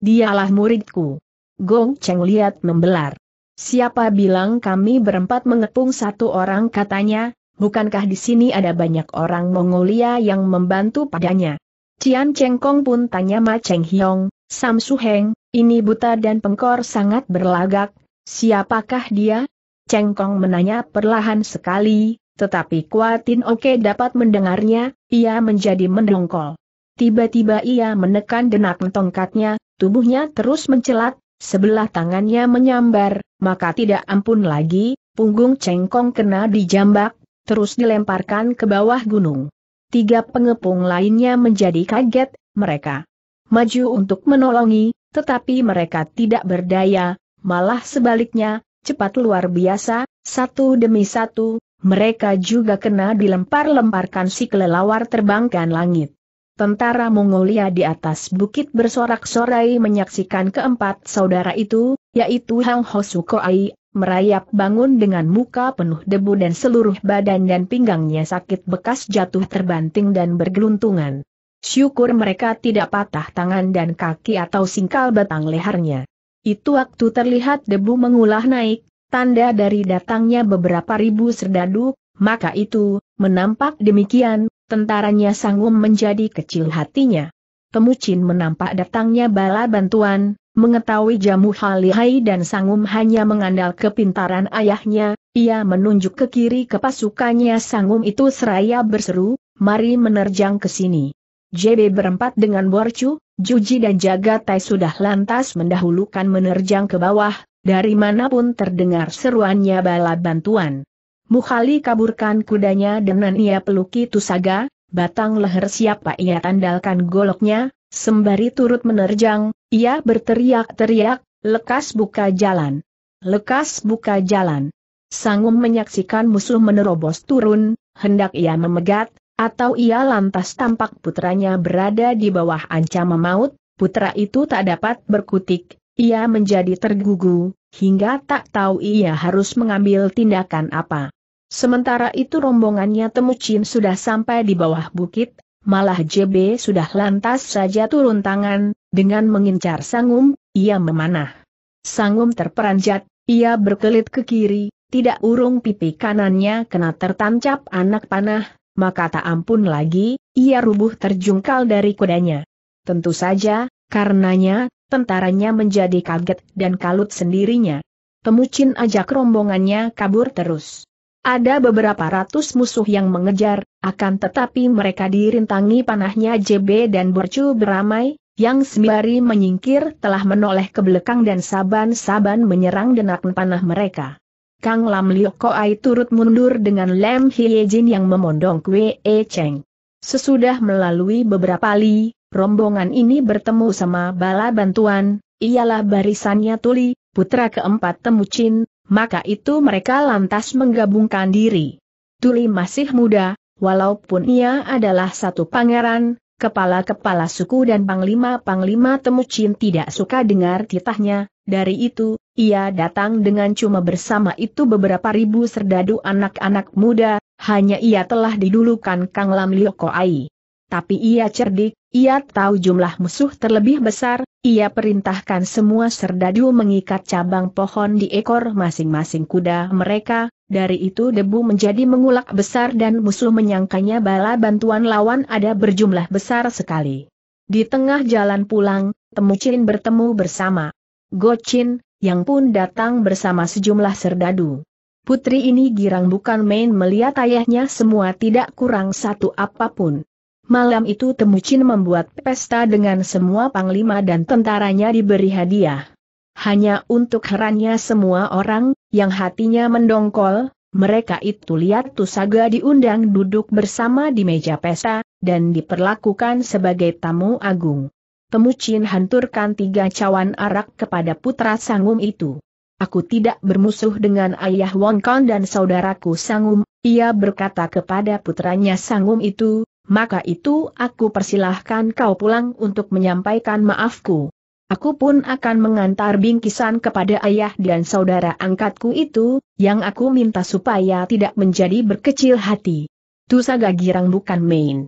Dialah muridku. Gong Cheng lihat membelar. Siapa bilang kami berempat mengepung satu orang katanya, bukankah di sini ada banyak orang Mongolia yang membantu padanya? Cian Cheng Kong pun tanya Ma Cheng Hiong, Sam Su Heng, ini buta dan pengkor sangat berlagak, siapakah dia? Cengkong menanya perlahan sekali, tetapi Kuatin Oke dapat mendengarnya, ia menjadi mendongkol. Tiba-tiba ia menekan denak tongkatnya, tubuhnya terus mencelat, sebelah tangannya menyambar, maka tidak ampun lagi, punggung cengkong kena dijambak, terus dilemparkan ke bawah gunung. Tiga pengepung lainnya menjadi kaget, mereka maju untuk menolongi, tetapi mereka tidak berdaya, malah sebaliknya, cepat luar biasa, satu demi satu, mereka juga kena dilempar-lemparkan si kelelawar terbangkan langit. Tentara Mongolia di atas bukit bersorak-sorai menyaksikan keempat saudara itu, yaitu Hang Hosukoai, merayap bangun dengan muka penuh debu dan seluruh badan dan pinggangnya sakit bekas jatuh terbanting dan bergeluntungan. Syukur mereka tidak patah tangan dan kaki atau singkal batang lehernya. Itu waktu terlihat debu mengulah naik, tanda dari datangnya beberapa ribu serdadu, maka itu, menampak demikian, tentaranya sanggup menjadi kecil hatinya. Temucin menampak datangnya bala bantuan, mengetahui jamu halihai dan sangum hanya mengandal kepintaran ayahnya, ia menunjuk ke kiri ke pasukannya sangum itu seraya berseru, mari menerjang ke sini. JB berempat dengan Borcu, Juji dan Jagatai sudah lantas mendahulukan menerjang ke bawah, dari manapun terdengar seruannya bala bantuan. Mukhali kaburkan kudanya dengan ia peluki Tusaga, batang leher siapa ia tandalkan goloknya, sembari turut menerjang, ia berteriak-teriak, lekas buka jalan. Lekas buka jalan. Sangum menyaksikan musuh menerobos turun, hendak ia memegat, atau ia lantas tampak putranya berada di bawah ancaman maut, putra itu tak dapat berkutik, ia menjadi tergugu, hingga tak tahu ia harus mengambil tindakan apa. Sementara itu rombongannya Temucin sudah sampai di bawah bukit, malah JB sudah lantas saja turun tangan, dengan mengincar Sangum, ia memanah. Sangum terperanjat, ia berkelit ke kiri, tidak urung pipi kanannya kena tertancap anak panah, maka tak ampun lagi, ia rubuh terjungkal dari kudanya. Tentu saja, karenanya, tentaranya menjadi kaget dan kalut sendirinya. Temucin ajak rombongannya kabur terus. Ada beberapa ratus musuh yang mengejar, akan tetapi mereka dirintangi panahnya JB dan Borcu beramai, yang sembari menyingkir telah menoleh ke belakang dan saban-saban menyerang denak panah mereka. Kang Lam Liu Koai turut mundur dengan Lem Hye Jin yang memondong Kwe E Cheng. Sesudah melalui beberapa li, rombongan ini bertemu sama bala bantuan, ialah barisannya Tuli, putra keempat Temucin, maka itu mereka lantas menggabungkan diri. Tuli masih muda, walaupun ia adalah satu pangeran, kepala-kepala suku dan panglima-panglima Temucin tidak suka dengar titahnya, dari itu, ia datang dengan cuma bersama itu beberapa ribu serdadu anak-anak muda, hanya ia telah didulukan Kang Lam Ai. Tapi ia cerdik, ia tahu jumlah musuh terlebih besar, ia perintahkan semua serdadu mengikat cabang pohon di ekor masing-masing kuda mereka, dari itu debu menjadi mengulak besar dan musuh menyangkanya bala bantuan lawan ada berjumlah besar sekali. Di tengah jalan pulang, Temucin bertemu bersama Gocin, yang pun datang bersama sejumlah serdadu. Putri ini girang bukan main melihat ayahnya semua tidak kurang satu apapun. Malam itu Temucin membuat pesta dengan semua panglima dan tentaranya diberi hadiah. Hanya untuk herannya semua orang, yang hatinya mendongkol, mereka itu lihat Tusaga diundang duduk bersama di meja pesta, dan diperlakukan sebagai tamu agung. Temucin hanturkan tiga cawan arak kepada putra Sangum itu. Aku tidak bermusuh dengan ayah Wonkon dan saudaraku Sangum, ia berkata kepada putranya Sangum itu, maka itu aku persilahkan kau pulang untuk menyampaikan maafku aku pun akan mengantar bingkisan kepada ayah dan saudara angkatku itu, yang aku minta supaya tidak menjadi berkecil hati. Tusaga girang bukan main.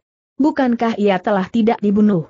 Bukankah ia telah tidak dibunuh?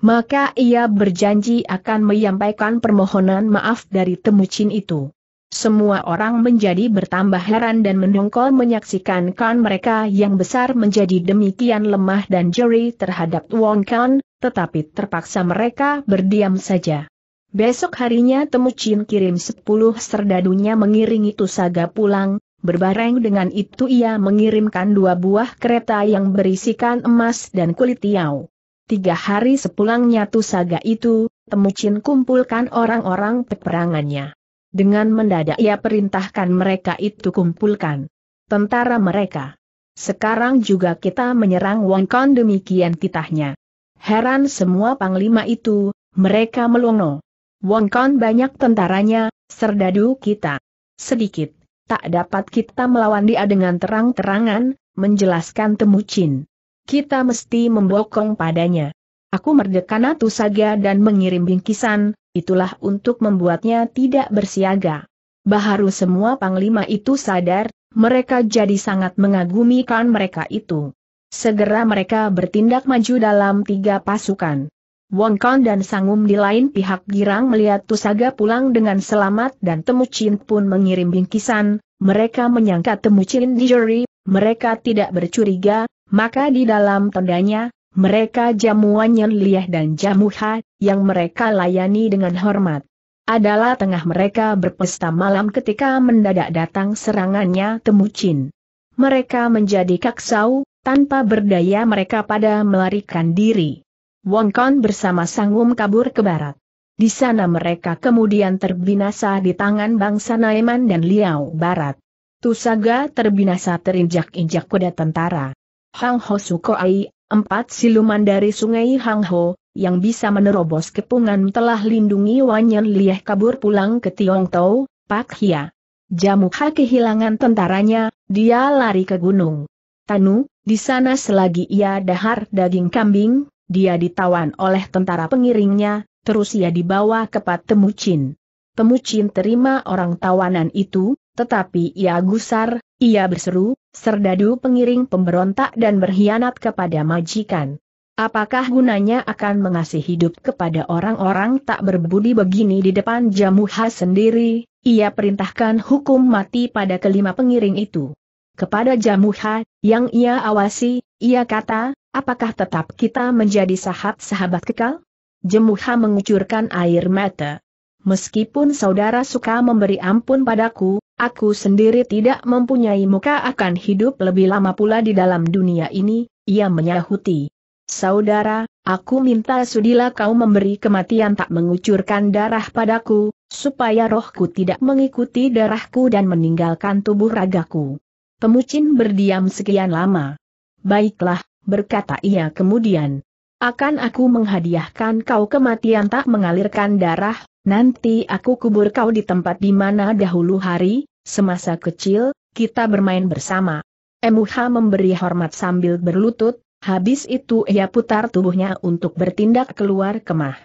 Maka ia berjanji akan menyampaikan permohonan maaf dari Temucin itu. Semua orang menjadi bertambah heran dan mendongkol menyaksikan kan mereka yang besar menjadi demikian lemah dan jeri terhadap Wong Kan, tetapi terpaksa mereka berdiam saja. Besok harinya Temu Chin kirim sepuluh serdadunya mengiringi Tusaga pulang, berbareng dengan itu ia mengirimkan dua buah kereta yang berisikan emas dan kulit tiau. Tiga hari sepulangnya Tusaga itu, Temu Chin kumpulkan orang-orang peperangannya. Dengan mendadak ia perintahkan mereka itu kumpulkan tentara mereka. Sekarang juga kita menyerang Wong Kong demikian titahnya. Heran semua panglima itu, mereka melongo. Wong Kong banyak tentaranya, serdadu kita. Sedikit, tak dapat kita melawan dia dengan terang-terangan, menjelaskan Temucin. Kita mesti membokong padanya. Aku merdeka Natu Saga dan mengirim bingkisan, itulah untuk membuatnya tidak bersiaga. Baharu semua panglima itu sadar, mereka jadi sangat mengagumi kan mereka itu. Segera mereka bertindak maju dalam tiga pasukan. Wong Kong dan Sangum di lain pihak girang melihat Tusaga pulang dengan selamat dan Temucin pun mengirim bingkisan, mereka menyangka Temucin di juri, mereka tidak bercuriga, maka di dalam tendanya, mereka jamuannya liah dan Jamuha, yang mereka layani dengan hormat. Adalah tengah mereka berpesta malam ketika mendadak datang serangannya Temucin. Mereka menjadi kaksau, tanpa berdaya mereka pada melarikan diri. Wong Kon bersama Sangum kabur ke barat. Di sana mereka kemudian terbinasa di tangan bangsa Naiman dan Liao Barat. Tusaga terbinasa terinjak-injak kuda tentara. Hang Ho Sukoai Empat siluman dari sungai Hangho, yang bisa menerobos kepungan telah lindungi Wanyan Lieh kabur pulang ke Tiongtou, Pak Hia. Jamukha kehilangan tentaranya, dia lari ke gunung. Tanu, di sana selagi ia dahar daging kambing, dia ditawan oleh tentara pengiringnya, terus ia dibawa ke Pat Temucin. Temucin terima orang tawanan itu, tetapi ia gusar, ia berseru, serdadu pengiring pemberontak dan berkhianat kepada majikan. Apakah gunanya akan mengasih hidup kepada orang-orang tak berbudi begini di depan Jamuha sendiri? Ia perintahkan hukum mati pada kelima pengiring itu. Kepada Jamuha, yang ia awasi, ia kata, apakah tetap kita menjadi sahabat sahabat kekal? Jamuha mengucurkan air mata. Meskipun saudara suka memberi ampun padaku, Aku sendiri tidak mempunyai muka akan hidup lebih lama pula di dalam dunia ini, ia menyahuti. Saudara, aku minta sudilah kau memberi kematian tak mengucurkan darah padaku, supaya rohku tidak mengikuti darahku dan meninggalkan tubuh ragaku. Pemucin berdiam sekian lama. Baiklah, berkata ia kemudian. Akan aku menghadiahkan kau kematian tak mengalirkan darah, Nanti aku kubur kau di tempat di mana dahulu hari, semasa kecil, kita bermain bersama. Emuha memberi hormat sambil berlutut, habis itu ia putar tubuhnya untuk bertindak keluar kemah.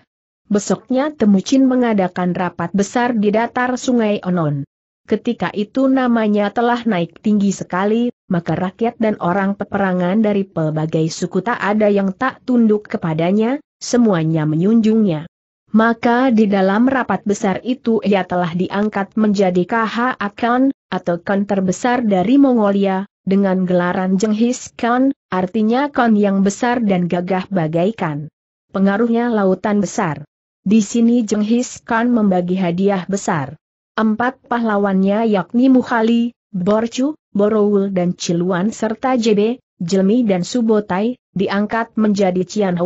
Besoknya Temucin mengadakan rapat besar di datar sungai Onon. Ketika itu namanya telah naik tinggi sekali, maka rakyat dan orang peperangan dari pelbagai suku tak ada yang tak tunduk kepadanya, semuanya menyunjungnya maka di dalam rapat besar itu ia telah diangkat menjadi KH Akan, atau Khan terbesar dari Mongolia, dengan gelaran Jenghis Khan, artinya Khan yang besar dan gagah bagaikan. Pengaruhnya lautan besar. Di sini Jenghis Khan membagi hadiah besar. Empat pahlawannya yakni Mukhali, Borcu, Borowul dan Ciluan serta JB, Jelmi dan Subotai, diangkat menjadi Cian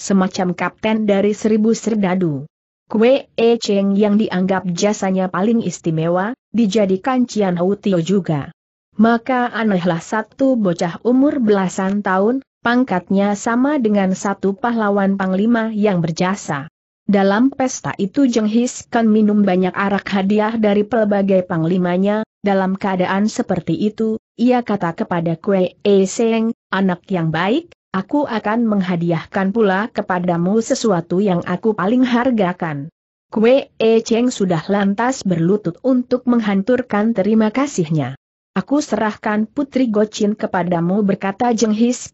semacam kapten dari seribu serdadu. Kue E Cheng yang dianggap jasanya paling istimewa, dijadikan Cian Hou Tio juga. Maka anehlah satu bocah umur belasan tahun, pangkatnya sama dengan satu pahlawan panglima yang berjasa. Dalam pesta itu Jeng His kan minum banyak arak hadiah dari pelbagai panglimanya, dalam keadaan seperti itu, ia kata kepada Kue E Cheng, anak yang baik, Aku akan menghadiahkan pula kepadamu sesuatu yang aku paling hargakan. Kue E Cheng sudah lantas berlutut untuk menghanturkan terima kasihnya. Aku serahkan Putri Gocin kepadamu berkata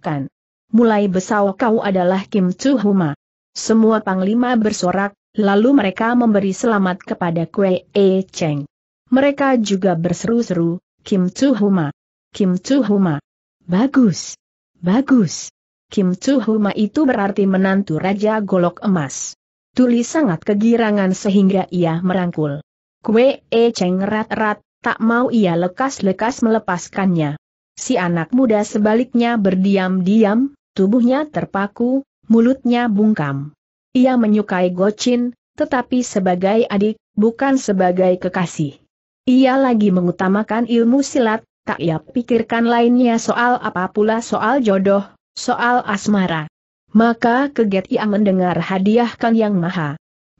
Kan. Mulai besau kau adalah Kim Chu Huma. Semua panglima bersorak, lalu mereka memberi selamat kepada Kue E Cheng. Mereka juga berseru-seru, Kim Chu Huma. Kim Chu Huma. Bagus. Bagus. Kim Chu Huma itu berarti menantu Raja Golok Emas. Tuli sangat kegirangan sehingga ia merangkul. Kue E Cheng rat-rat, tak mau ia lekas-lekas melepaskannya. Si anak muda sebaliknya berdiam-diam, tubuhnya terpaku, mulutnya bungkam. Ia menyukai Gochin, tetapi sebagai adik, bukan sebagai kekasih. Ia lagi mengutamakan ilmu silat, tak ia pikirkan lainnya soal apa pula soal jodoh, Soal asmara. Maka keget ia mendengar hadiah Kang Yang Maha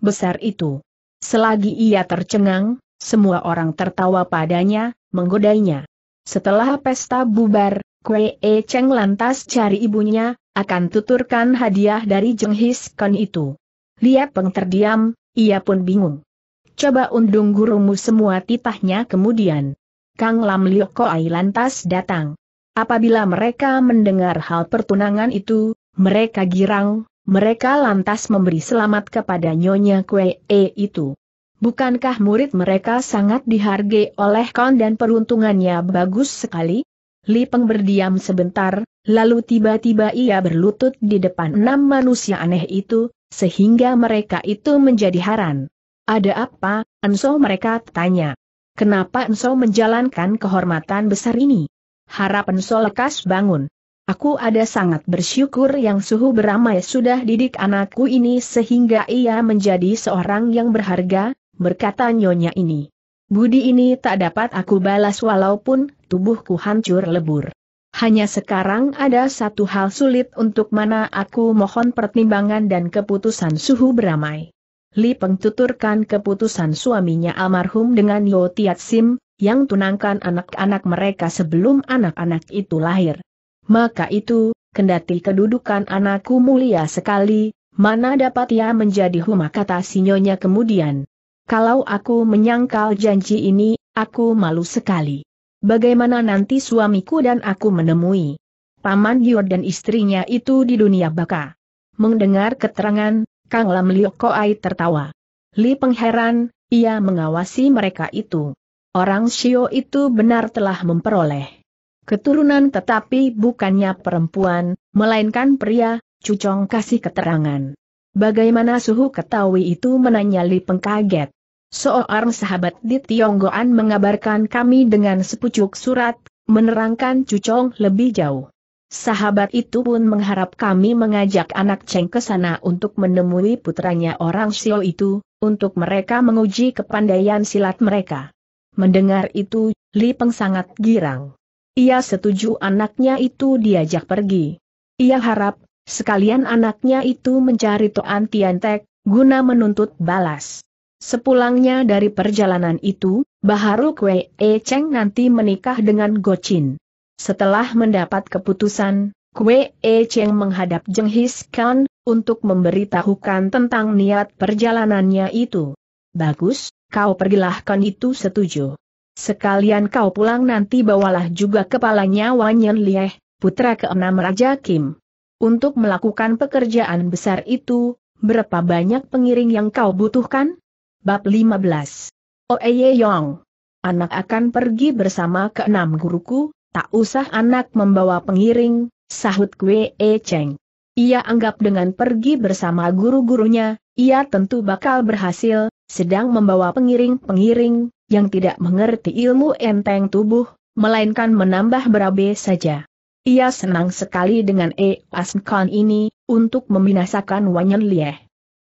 Besar itu. Selagi ia tercengang, semua orang tertawa padanya, menggodainya. Setelah pesta bubar, Kwe E Cheng lantas cari ibunya, akan tuturkan hadiah dari Jenghis kan itu. Lihat Peng terdiam, ia pun bingung. Coba undung gurumu semua titahnya kemudian. Kang Lam Liok Koai lantas datang. Apabila mereka mendengar hal pertunangan itu, mereka girang, mereka lantas memberi selamat kepada Nyonya Kue e itu. Bukankah murid mereka sangat dihargai oleh Kon dan peruntungannya bagus sekali? Li Peng berdiam sebentar, lalu tiba-tiba ia berlutut di depan enam manusia aneh itu, sehingga mereka itu menjadi haran. Ada apa, Enso mereka tanya. Kenapa Enso menjalankan kehormatan besar ini? Harapan lekas bangun. Aku ada sangat bersyukur yang suhu beramai sudah didik anakku ini sehingga ia menjadi seorang yang berharga, berkata nyonya ini. Budi ini tak dapat aku balas walaupun tubuhku hancur lebur. Hanya sekarang ada satu hal sulit untuk mana aku mohon pertimbangan dan keputusan suhu beramai. Li pengtuturkan keputusan suaminya almarhum dengan Yotiat Sim, yang tunangkan anak-anak mereka sebelum anak-anak itu lahir. Maka itu, kendati kedudukan anakku mulia sekali, mana dapat ia menjadi huma kata sinyonya kemudian. Kalau aku menyangkal janji ini, aku malu sekali. Bagaimana nanti suamiku dan aku menemui paman Yor dan istrinya itu di dunia baka? Mendengar keterangan, Kang Lam Liok Koai tertawa. Li pengheran, ia mengawasi mereka itu. Orang Sio itu benar telah memperoleh keturunan tetapi bukannya perempuan, melainkan pria, Cucong kasih keterangan. Bagaimana suhu ketahui itu menanya Li pengkaget. Seorang sahabat di Tionggoan mengabarkan kami dengan sepucuk surat, menerangkan Cucong lebih jauh. Sahabat itu pun mengharap kami mengajak anak Cheng ke sana untuk menemui putranya orang Sio itu, untuk mereka menguji kepandaian silat mereka. Mendengar itu, Li Peng sangat girang. Ia setuju anaknya itu diajak pergi. Ia harap, sekalian anaknya itu mencari Toan Tiantek, guna menuntut balas. Sepulangnya dari perjalanan itu, Baharu Kwe E Cheng nanti menikah dengan Gochin. Setelah mendapat keputusan, Kwe E Cheng menghadap Jeng His Kan, untuk memberitahukan tentang niat perjalanannya itu. Bagus, Kau pergilah kan itu setuju. Sekalian kau pulang nanti bawalah juga kepalanya Wanyan Lieh, putra keenam Raja Kim. Untuk melakukan pekerjaan besar itu, berapa banyak pengiring yang kau butuhkan? Bab 15. Oeye Yong. Anak akan pergi bersama keenam guruku, tak usah anak membawa pengiring, sahut Kwe E Cheng. Ia anggap dengan pergi bersama guru-gurunya, ia tentu bakal berhasil, sedang membawa pengiring-pengiring, yang tidak mengerti ilmu enteng tubuh, melainkan menambah berabe saja. Ia senang sekali dengan E. Asnkan ini, untuk membinasakan Wanyan Lieh.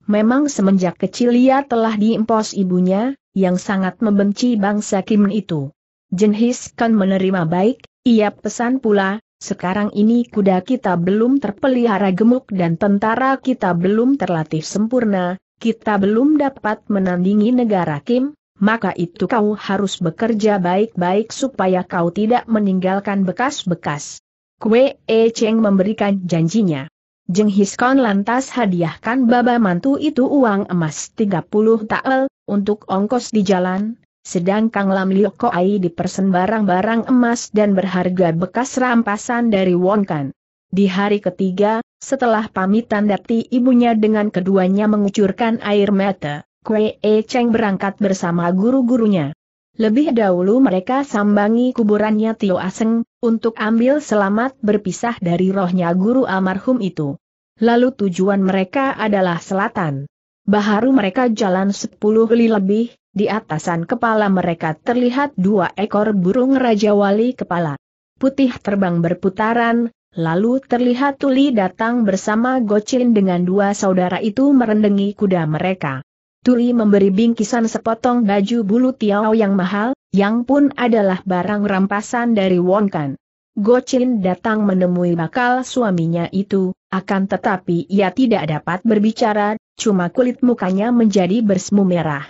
Memang semenjak kecil ia telah diimpos ibunya, yang sangat membenci bangsa Kim itu. Jenhis kan menerima baik, ia pesan pula, sekarang ini kuda kita belum terpelihara gemuk dan tentara kita belum terlatih sempurna, kita belum dapat menandingi negara Kim, maka itu kau harus bekerja baik-baik supaya kau tidak meninggalkan bekas-bekas. Kue E Cheng memberikan janjinya. Jeng Hiskon lantas hadiahkan baba mantu itu uang emas 30 tael, untuk ongkos di jalan, sedang Kang Lam Liok Koai dipersen barang-barang emas dan berharga bekas rampasan dari Wong Kan. Di hari ketiga, setelah pamitan dati ibunya dengan keduanya mengucurkan air mata, Kwe E Cheng berangkat bersama guru-gurunya. Lebih dahulu mereka sambangi kuburannya Tio Aseng, untuk ambil selamat berpisah dari rohnya guru almarhum itu. Lalu tujuan mereka adalah selatan. Baharu mereka jalan sepuluh li lebih, di atasan kepala mereka terlihat dua ekor burung Raja Wali kepala putih terbang berputaran, Lalu terlihat Tuli datang bersama Gocin dengan dua saudara itu merendengi kuda mereka. Tuli memberi bingkisan sepotong baju bulu tiao yang mahal, yang pun adalah barang rampasan dari Wonkan. Gocin datang menemui bakal suaminya itu, akan tetapi ia tidak dapat berbicara, cuma kulit mukanya menjadi bersemu merah.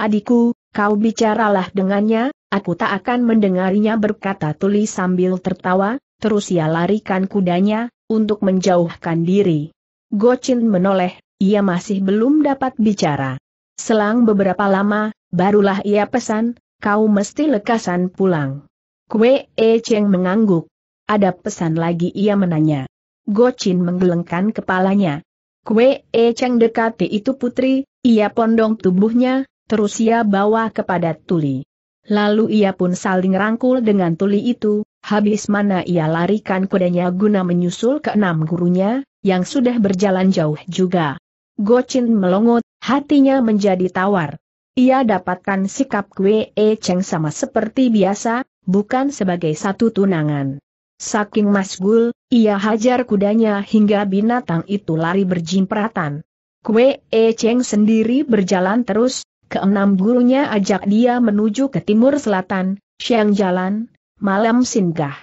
Adikku, kau bicaralah dengannya, aku tak akan mendengarnya berkata Tuli sambil tertawa, Terus ia larikan kudanya, untuk menjauhkan diri. Gochin menoleh, ia masih belum dapat bicara. Selang beberapa lama, barulah ia pesan, kau mesti lekasan pulang. Kue E Cheng mengangguk. Ada pesan lagi ia menanya. Gochin menggelengkan kepalanya. Kue E Cheng dekati itu putri, ia pondong tubuhnya, terus ia bawa kepada tuli. Lalu ia pun saling rangkul dengan tuli itu, Habis mana ia larikan kudanya guna menyusul ke enam gurunya, yang sudah berjalan jauh juga. Gochin melongot, hatinya menjadi tawar. Ia dapatkan sikap Kwe E Cheng sama seperti biasa, bukan sebagai satu tunangan. Saking masgul, ia hajar kudanya hingga binatang itu lari berjimpratan. Kwe E Cheng sendiri berjalan terus, keenam gurunya ajak dia menuju ke timur selatan, siang jalan, malam singgah.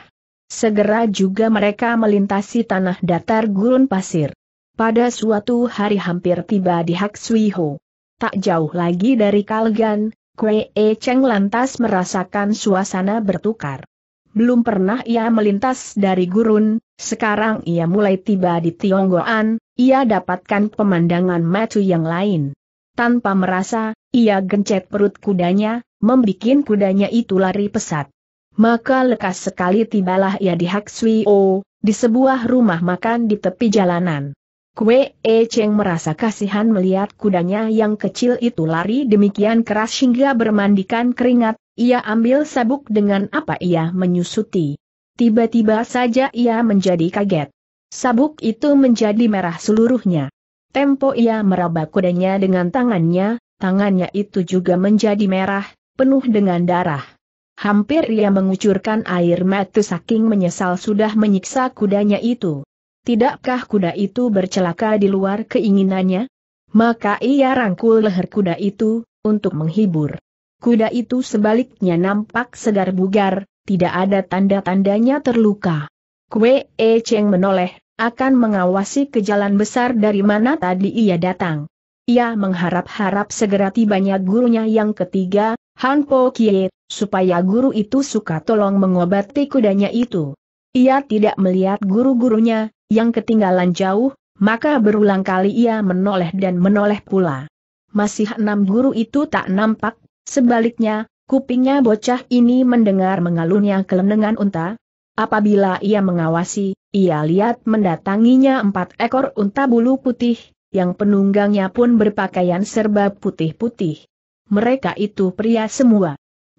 Segera juga mereka melintasi tanah datar gurun pasir. Pada suatu hari hampir tiba di Hak Suiho. Tak jauh lagi dari Kalgan, Kwe E Cheng lantas merasakan suasana bertukar. Belum pernah ia melintas dari gurun, sekarang ia mulai tiba di Tionggoan, ia dapatkan pemandangan matu yang lain. Tanpa merasa, ia gencet perut kudanya, membuat kudanya itu lari pesat. Maka lekas sekali tibalah ia di O, di sebuah rumah makan di tepi jalanan. Kue E Cheng merasa kasihan melihat kudanya yang kecil itu lari demikian keras hingga bermandikan keringat, ia ambil sabuk dengan apa ia menyusuti. Tiba-tiba saja ia menjadi kaget. Sabuk itu menjadi merah seluruhnya. Tempo ia meraba kudanya dengan tangannya, tangannya itu juga menjadi merah, penuh dengan darah. Hampir ia mengucurkan air mata saking menyesal sudah menyiksa kudanya itu. Tidakkah kuda itu bercelaka di luar keinginannya? Maka ia rangkul leher kuda itu, untuk menghibur. Kuda itu sebaliknya nampak segar bugar, tidak ada tanda-tandanya terluka. Kue E Cheng menoleh, akan mengawasi ke jalan besar dari mana tadi ia datang. Ia mengharap-harap segera tibanya gurunya yang ketiga, Han Po Kie, supaya guru itu suka tolong mengobati kudanya itu. Ia tidak melihat guru-gurunya, yang ketinggalan jauh, maka berulang kali ia menoleh dan menoleh pula. Masih enam guru itu tak nampak, sebaliknya, kupingnya bocah ini mendengar mengalunnya kelenengan unta. Apabila ia mengawasi, ia lihat mendatanginya empat ekor unta bulu putih, yang penunggangnya pun berpakaian serba putih-putih mereka itu pria semua.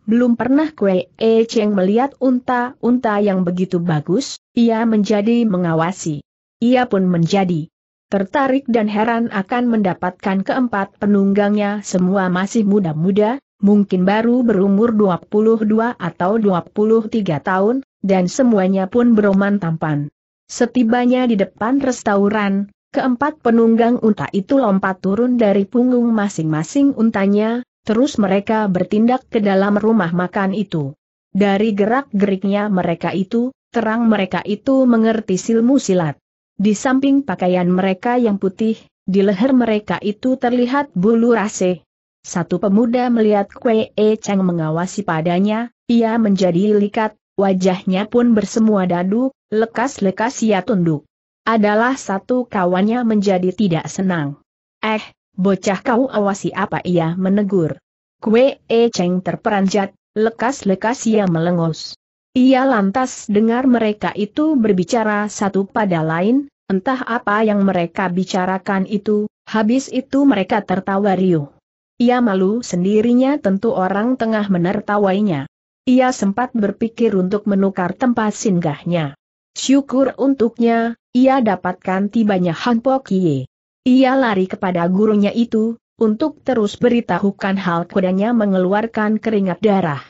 Belum pernah Kue E Cheng melihat unta-unta yang begitu bagus, ia menjadi mengawasi. Ia pun menjadi tertarik dan heran akan mendapatkan keempat penunggangnya semua masih muda-muda, mungkin baru berumur 22 atau 23 tahun, dan semuanya pun beroman tampan. Setibanya di depan restoran, keempat penunggang unta itu lompat turun dari punggung masing-masing untanya, Terus mereka bertindak ke dalam rumah makan itu. Dari gerak-geriknya mereka itu, terang mereka itu mengerti silmu silat. Di samping pakaian mereka yang putih, di leher mereka itu terlihat bulu rase. Satu pemuda melihat Kue E Cheng mengawasi padanya, ia menjadi likat, wajahnya pun bersemua dadu, lekas-lekas ia tunduk. Adalah satu kawannya menjadi tidak senang. Eh, Bocah kau awasi apa ia menegur. Kue E Cheng terperanjat, lekas-lekas ia melengos. Ia lantas dengar mereka itu berbicara satu pada lain, entah apa yang mereka bicarakan itu, habis itu mereka tertawa riuh. Ia malu sendirinya tentu orang tengah menertawainya. Ia sempat berpikir untuk menukar tempat singgahnya. Syukur untuknya, ia dapatkan tibanya Han Po Kie. Ia lari kepada gurunya itu, untuk terus beritahukan hal kudanya mengeluarkan keringat darah.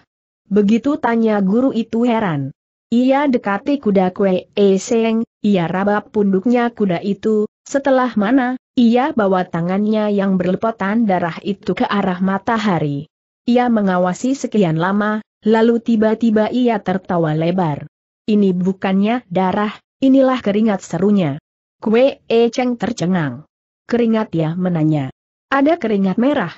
Begitu tanya guru itu heran. Ia dekati kuda kue eseng, eh, ia raba punduknya kuda itu, setelah mana, ia bawa tangannya yang berlepotan darah itu ke arah matahari. Ia mengawasi sekian lama, lalu tiba-tiba ia tertawa lebar. Ini bukannya darah, inilah keringat serunya. Kue eh, ceng tercengang keringat ya menanya. Ada keringat merah.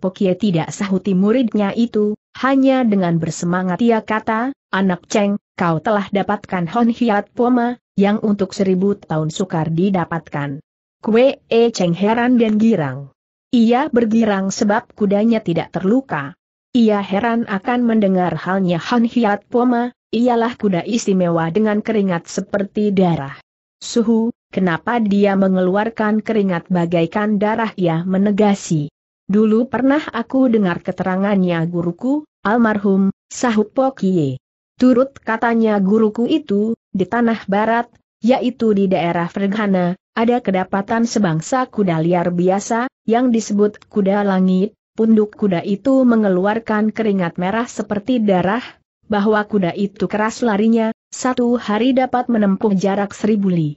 Pokie tidak sahuti muridnya itu, hanya dengan bersemangat ia kata, anak Cheng, kau telah dapatkan Hon Hiat Poma, yang untuk seribu tahun sukar didapatkan. Kue E Cheng heran dan girang. Ia bergirang sebab kudanya tidak terluka. Ia heran akan mendengar halnya Hon Hiat Poma, ialah kuda istimewa dengan keringat seperti darah. Suhu, Kenapa dia mengeluarkan keringat bagaikan darah ia menegasi. Dulu pernah aku dengar keterangannya guruku, almarhum, sahut Pokie. Turut katanya guruku itu, di tanah barat, yaitu di daerah Ferghana, ada kedapatan sebangsa kuda liar biasa, yang disebut kuda langit, punduk kuda itu mengeluarkan keringat merah seperti darah, bahwa kuda itu keras larinya, satu hari dapat menempuh jarak seribu li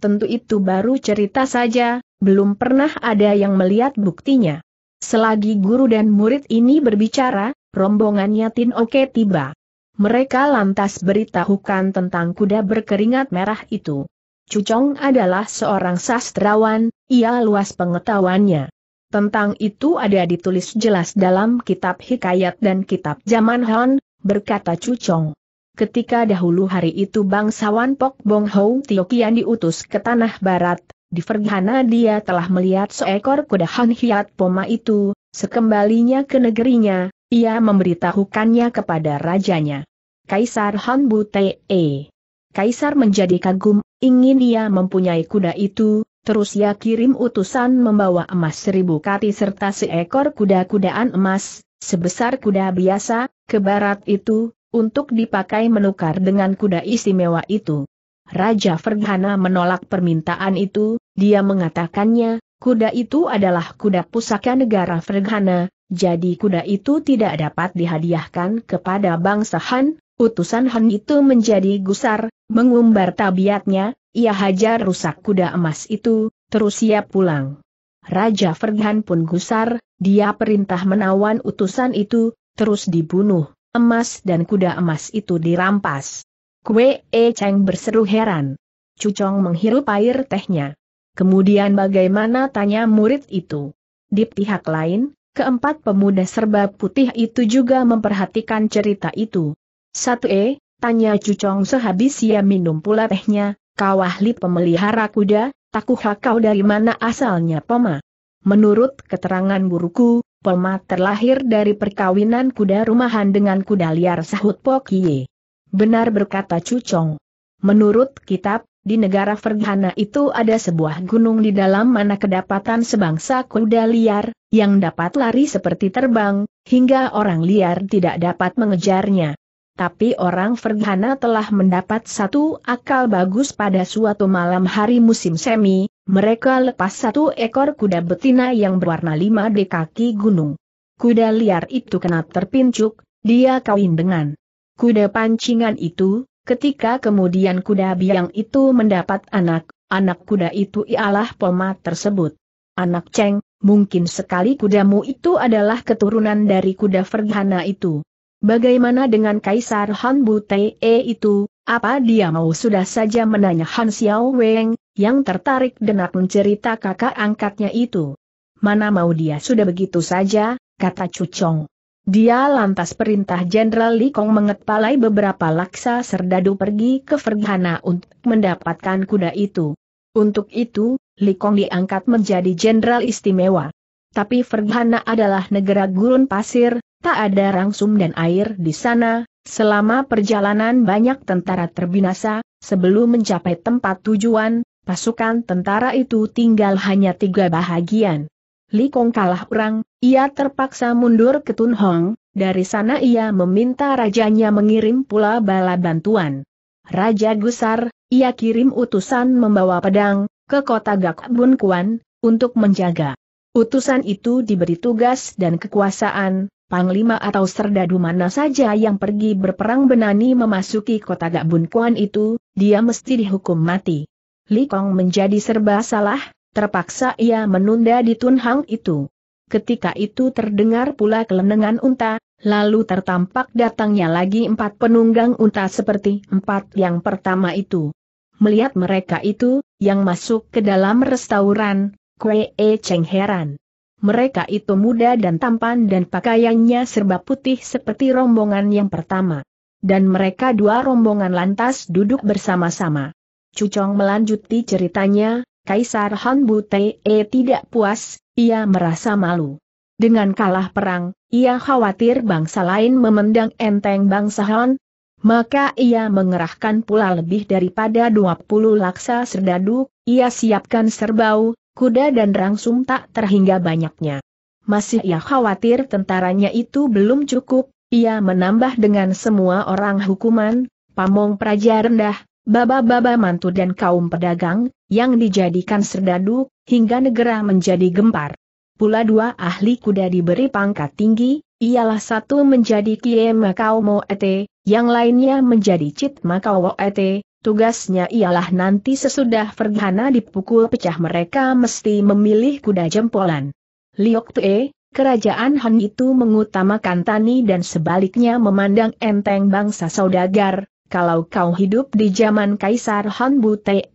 tentu itu baru cerita saja, belum pernah ada yang melihat buktinya. Selagi guru dan murid ini berbicara, rombongannya Tin Oke tiba. Mereka lantas beritahukan tentang kuda berkeringat merah itu. Cucong adalah seorang sastrawan, ia luas pengetahuannya. Tentang itu ada ditulis jelas dalam kitab Hikayat dan kitab Zaman Han, berkata Cucong ketika dahulu hari itu bangsawan Pok Bong Hou Tio Kian diutus ke Tanah Barat, di Verghana dia telah melihat seekor kuda Han Hiat Poma itu, sekembalinya ke negerinya, ia memberitahukannya kepada rajanya. Kaisar Han Butee. Kaisar menjadi kagum, ingin ia mempunyai kuda itu, terus ia kirim utusan membawa emas seribu kati serta seekor kuda-kudaan emas, sebesar kuda biasa, ke barat itu, untuk dipakai menukar dengan kuda istimewa itu. Raja Ferghana menolak permintaan itu, dia mengatakannya, kuda itu adalah kuda pusaka negara Ferghana, jadi kuda itu tidak dapat dihadiahkan kepada bangsa Han, utusan Han itu menjadi gusar, mengumbar tabiatnya, ia hajar rusak kuda emas itu, terus ia pulang. Raja Ferghan pun gusar, dia perintah menawan utusan itu, terus dibunuh emas dan kuda emas itu dirampas. Kue E Cheng berseru heran. Cucong menghirup air tehnya. Kemudian bagaimana tanya murid itu? Di pihak lain, keempat pemuda serba putih itu juga memperhatikan cerita itu. Satu E, tanya Cucong sehabis ia minum pula tehnya, kawahli pemelihara kuda, takuhlah kau dari mana asalnya poma? Menurut keterangan buruku, Poma terlahir dari perkawinan kuda rumahan dengan kuda liar sahut Pokie. Benar berkata Cucong. Menurut kitab, di negara Verghana itu ada sebuah gunung di dalam mana kedapatan sebangsa kuda liar, yang dapat lari seperti terbang, hingga orang liar tidak dapat mengejarnya tapi orang Fergana telah mendapat satu akal bagus pada suatu malam hari musim semi, mereka lepas satu ekor kuda betina yang berwarna lima di kaki gunung. Kuda liar itu kena terpincuk, dia kawin dengan kuda pancingan itu, Ketika kemudian kuda biang itu mendapat anak, anak kuda itu ialah poma tersebut. Anak Ceng, mungkin sekali kudamu itu adalah keturunan dari kuda Fergana itu. Bagaimana dengan Kaisar Han Butee itu, apa dia mau sudah saja menanya Han Xiao Weng, yang tertarik dengan cerita kakak angkatnya itu. Mana mau dia sudah begitu saja, kata Cucong. Dia lantas perintah Jenderal Li Kong mengepalai beberapa laksa serdadu pergi ke Verghana untuk mendapatkan kuda itu. Untuk itu, Li Kong diangkat menjadi jenderal istimewa. Tapi Verghana adalah negara gurun pasir, Tak ada rangsum dan air di sana, selama perjalanan banyak tentara terbinasa, sebelum mencapai tempat tujuan, pasukan tentara itu tinggal hanya tiga bahagian. Li Kong kalah orang, ia terpaksa mundur ke Tun Hong, dari sana ia meminta rajanya mengirim pula bala bantuan. Raja Gusar, ia kirim utusan membawa pedang, ke kota Gak Bun Kuan, untuk menjaga. Utusan itu diberi tugas dan kekuasaan, panglima atau serdadu mana saja yang pergi berperang benani memasuki kota Gabun Kuan itu, dia mesti dihukum mati. Li Kong menjadi serba salah, terpaksa ia menunda di Tun Hang itu. Ketika itu terdengar pula kelenengan unta, lalu tertampak datangnya lagi empat penunggang unta seperti empat yang pertama itu. Melihat mereka itu, yang masuk ke dalam restoran, Kue E Cheng heran mereka itu muda dan tampan dan pakaiannya serba putih seperti rombongan yang pertama. Dan mereka dua rombongan lantas duduk bersama-sama. Cucong melanjuti ceritanya, Kaisar Han Butee eh, tidak puas, ia merasa malu. Dengan kalah perang, ia khawatir bangsa lain memendang enteng bangsa Han, maka ia mengerahkan pula lebih daripada 20 laksa serdadu, ia siapkan serbau, kuda dan rangsum tak terhingga banyaknya. Masih ia khawatir tentaranya itu belum cukup, ia menambah dengan semua orang hukuman, pamong praja rendah, baba-baba mantu dan kaum pedagang, yang dijadikan serdadu, hingga negara menjadi gempar. Pula dua ahli kuda diberi pangkat tinggi, ialah satu menjadi Kie mo ete, yang lainnya menjadi Cit makau Moete, Tugasnya ialah nanti sesudah Ferghana dipukul pecah mereka mesti memilih kuda jempolan. Liok Tue, kerajaan Han itu mengutamakan tani dan sebaliknya memandang enteng bangsa saudagar, kalau kau hidup di zaman Kaisar Han Bute,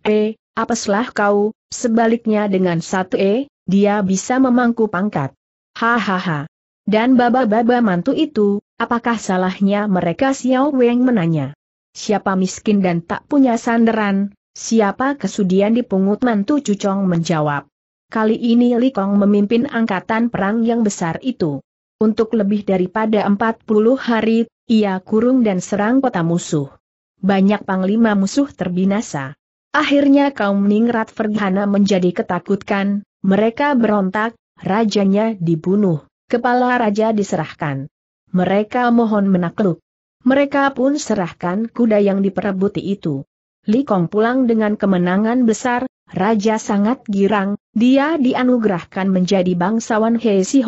apeslah kau, sebaliknya dengan satu E, dia bisa memangku pangkat. Hahaha. Dan baba-baba mantu itu, apakah salahnya mereka Xiao Weng menanya siapa miskin dan tak punya sandaran, siapa kesudian dipungut mantu cucong menjawab. Kali ini Li Kong memimpin angkatan perang yang besar itu. Untuk lebih daripada 40 hari, ia kurung dan serang kota musuh. Banyak panglima musuh terbinasa. Akhirnya kaum Ningrat ferghana menjadi ketakutan. mereka berontak, rajanya dibunuh, kepala raja diserahkan. Mereka mohon menakluk. Mereka pun serahkan kuda yang diperebuti itu. Li Kong pulang dengan kemenangan besar, Raja sangat girang, dia dianugerahkan menjadi bangsawan He Si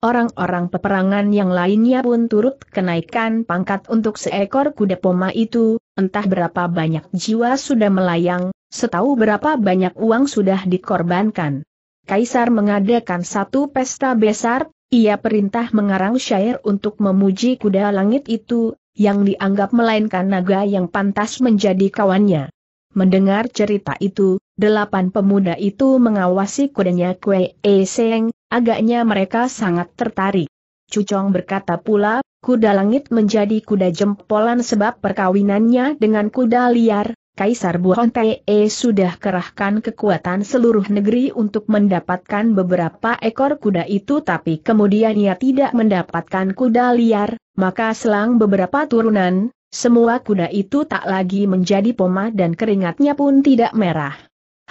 Orang-orang peperangan yang lainnya pun turut kenaikan pangkat untuk seekor kuda poma itu, entah berapa banyak jiwa sudah melayang, setahu berapa banyak uang sudah dikorbankan. Kaisar mengadakan satu pesta besar, ia perintah mengarang syair untuk memuji kuda langit itu, yang dianggap melainkan naga yang pantas menjadi kawannya. Mendengar cerita itu, delapan pemuda itu mengawasi kudanya Kwe E Seng, agaknya mereka sangat tertarik. Cucong berkata pula, kuda langit menjadi kuda jempolan sebab perkawinannya dengan kuda liar, Kaisar Buontee sudah kerahkan kekuatan seluruh negeri untuk mendapatkan beberapa ekor kuda itu tapi kemudian ia tidak mendapatkan kuda liar, maka selang beberapa turunan, semua kuda itu tak lagi menjadi poma dan keringatnya pun tidak merah.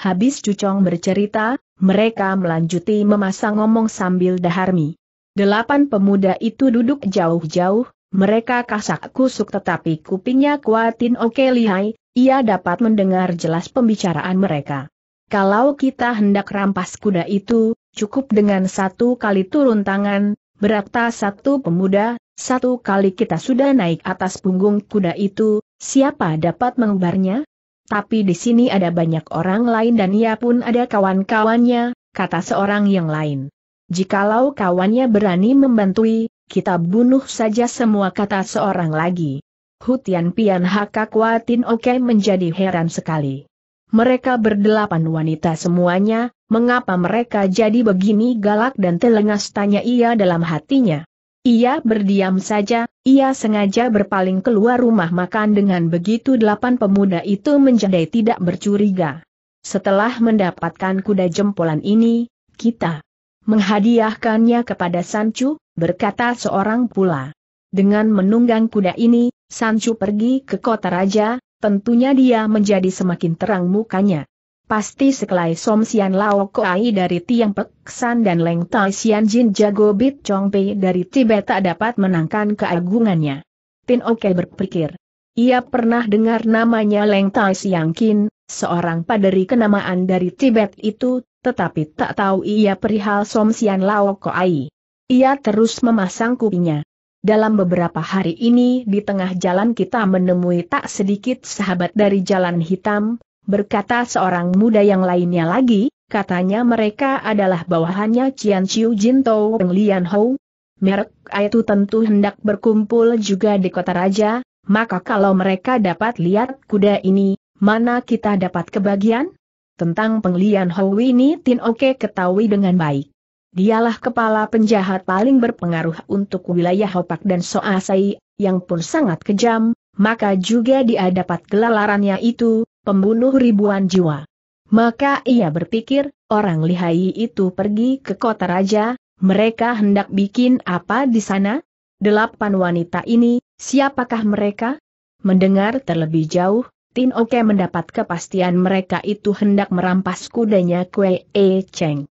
Habis Cucong bercerita, mereka melanjuti memasang ngomong sambil daharmi. Delapan pemuda itu duduk jauh-jauh, mereka kasak kusuk tetapi kupingnya kuatin oke lihai, ia dapat mendengar jelas pembicaraan mereka. Kalau kita hendak rampas kuda itu, cukup dengan satu kali turun tangan, berakta satu pemuda, satu kali kita sudah naik atas punggung kuda itu, siapa dapat mengembarnya? Tapi di sini ada banyak orang lain dan ia pun ada kawan-kawannya, kata seorang yang lain. Jikalau kawannya berani membantui, kita bunuh saja semua kata seorang lagi. Hutian Pian Hakakwatin Oke menjadi heran sekali. Mereka berdelapan wanita semuanya, mengapa mereka jadi begini galak dan telengas tanya ia dalam hatinya. Ia berdiam saja, ia sengaja berpaling keluar rumah makan dengan begitu delapan pemuda itu menjadi tidak bercuriga. Setelah mendapatkan kuda jempolan ini, kita menghadiahkannya kepada Sancu, berkata seorang pula. Dengan menunggang kuda ini, Sancho pergi ke kota raja, tentunya dia menjadi semakin terang mukanya. Pasti sekelai Som Sian Lao Koai dari Tiang Peksan dan Leng Tai Sian Jin Jago Bit Chong Pei dari Tibet tak dapat menangkan keagungannya. Tin Oke berpikir. Ia pernah dengar namanya Leng Tai Siang Kin, seorang paderi kenamaan dari Tibet itu, tetapi tak tahu ia perihal Som Sian Lao Koai. Ia terus memasang kupinya. Dalam beberapa hari ini di tengah jalan kita menemui tak sedikit sahabat dari jalan hitam, berkata seorang muda yang lainnya lagi, katanya mereka adalah bawahannya Qian Chiu Jinto Peng Lian Hou. Merek itu tentu hendak berkumpul juga di kota raja, maka kalau mereka dapat lihat kuda ini, mana kita dapat kebagian? Tentang penglian Hou ini Tin Oke ketahui dengan baik. Dialah kepala penjahat paling berpengaruh untuk wilayah Hopak dan Soasai, yang pun sangat kejam, maka juga dia dapat gelalarannya itu, pembunuh ribuan jiwa. Maka ia berpikir, orang lihai itu pergi ke kota raja, mereka hendak bikin apa di sana? Delapan wanita ini, siapakah mereka? Mendengar terlebih jauh, Tin Oke mendapat kepastian mereka itu hendak merampas kudanya Kue E Cheng.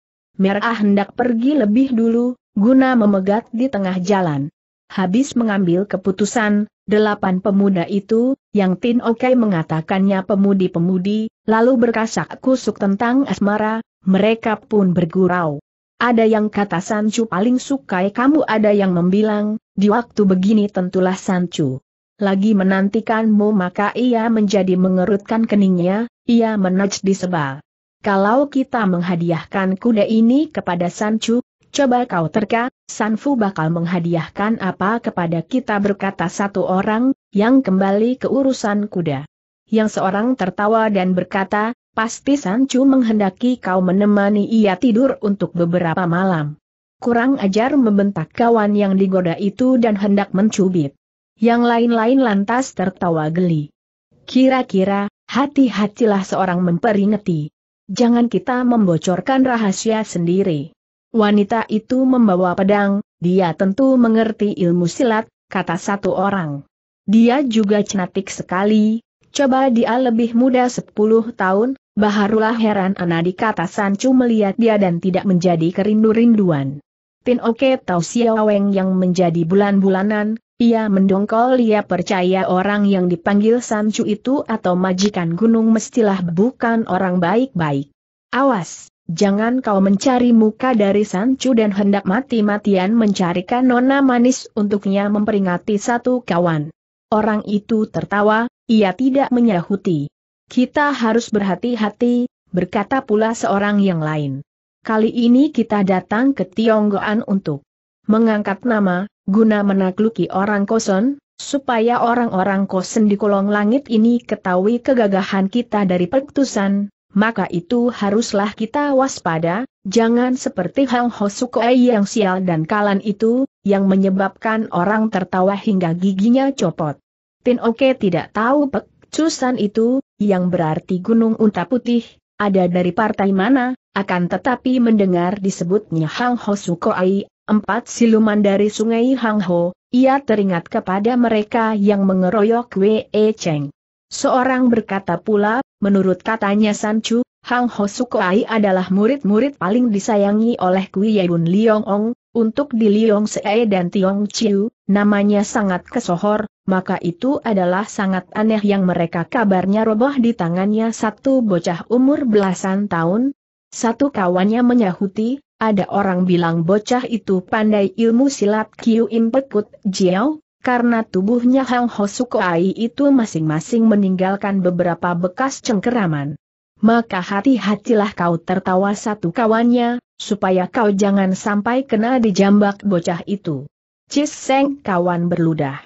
Merah hendak pergi lebih dulu, guna memegat di tengah jalan. Habis mengambil keputusan, delapan pemuda itu, yang Tin Oke mengatakannya pemudi-pemudi, lalu berkasak kusuk tentang asmara, mereka pun bergurau. Ada yang kata Sancu paling sukai kamu ada yang membilang, di waktu begini tentulah Sancu. Lagi menantikanmu maka ia menjadi mengerutkan keningnya, ia menajdi sebal. Kalau kita menghadiahkan kuda ini kepada Sanchu, coba kau terka, Sanfu bakal menghadiahkan apa kepada kita berkata satu orang, yang kembali ke urusan kuda. Yang seorang tertawa dan berkata, pasti Sanchu menghendaki kau menemani ia tidur untuk beberapa malam. Kurang ajar membentak kawan yang digoda itu dan hendak mencubit. Yang lain-lain lantas tertawa geli. Kira-kira, hati-hatilah seorang memperingati. Jangan kita membocorkan rahasia sendiri. Wanita itu membawa pedang, dia tentu mengerti ilmu silat, kata satu orang. Dia juga cenatik sekali, coba dia lebih muda 10 tahun, baharulah heran Anadi kata Sancu melihat dia dan tidak menjadi kerindu-rinduan. Pin Oke Tau Siaweng yang menjadi bulan-bulanan, ia mendongkol ia percaya orang yang dipanggil Sancu itu atau majikan gunung mestilah bukan orang baik-baik. Awas, jangan kau mencari muka dari Sancu dan hendak mati-matian mencarikan nona manis untuknya memperingati satu kawan. Orang itu tertawa, ia tidak menyahuti. Kita harus berhati-hati, berkata pula seorang yang lain. Kali ini kita datang ke Tionggoan untuk mengangkat nama, Guna menakluki orang koson, supaya orang-orang kosen di kolong langit ini ketahui kegagahan kita dari pertusan, maka itu haruslah kita waspada, jangan seperti Hang Sukoi yang sial dan kalan itu, yang menyebabkan orang tertawa hingga giginya copot. Tin Oke tidak tahu pekcusan itu, yang berarti gunung unta putih, ada dari partai mana, akan tetapi mendengar disebutnya Hang Sukoi Empat siluman dari sungai Hangho, ia teringat kepada mereka yang mengeroyok Wei Cheng. Seorang berkata pula, menurut katanya San Chu, Hang Ho Sukoai adalah murid-murid paling disayangi oleh Kui Yun Liong Ong, untuk di Liong Se'e dan Tiong Chiu, namanya sangat kesohor, maka itu adalah sangat aneh yang mereka kabarnya roboh di tangannya satu bocah umur belasan tahun, satu kawannya menyahuti, ada orang bilang bocah itu pandai ilmu silat Kiu Impekut Jiao, karena tubuhnya Hang Ai itu masing-masing meninggalkan beberapa bekas cengkeraman. Maka hati-hatilah kau tertawa satu kawannya, supaya kau jangan sampai kena dijambak bocah itu. Ciseng kawan berludah.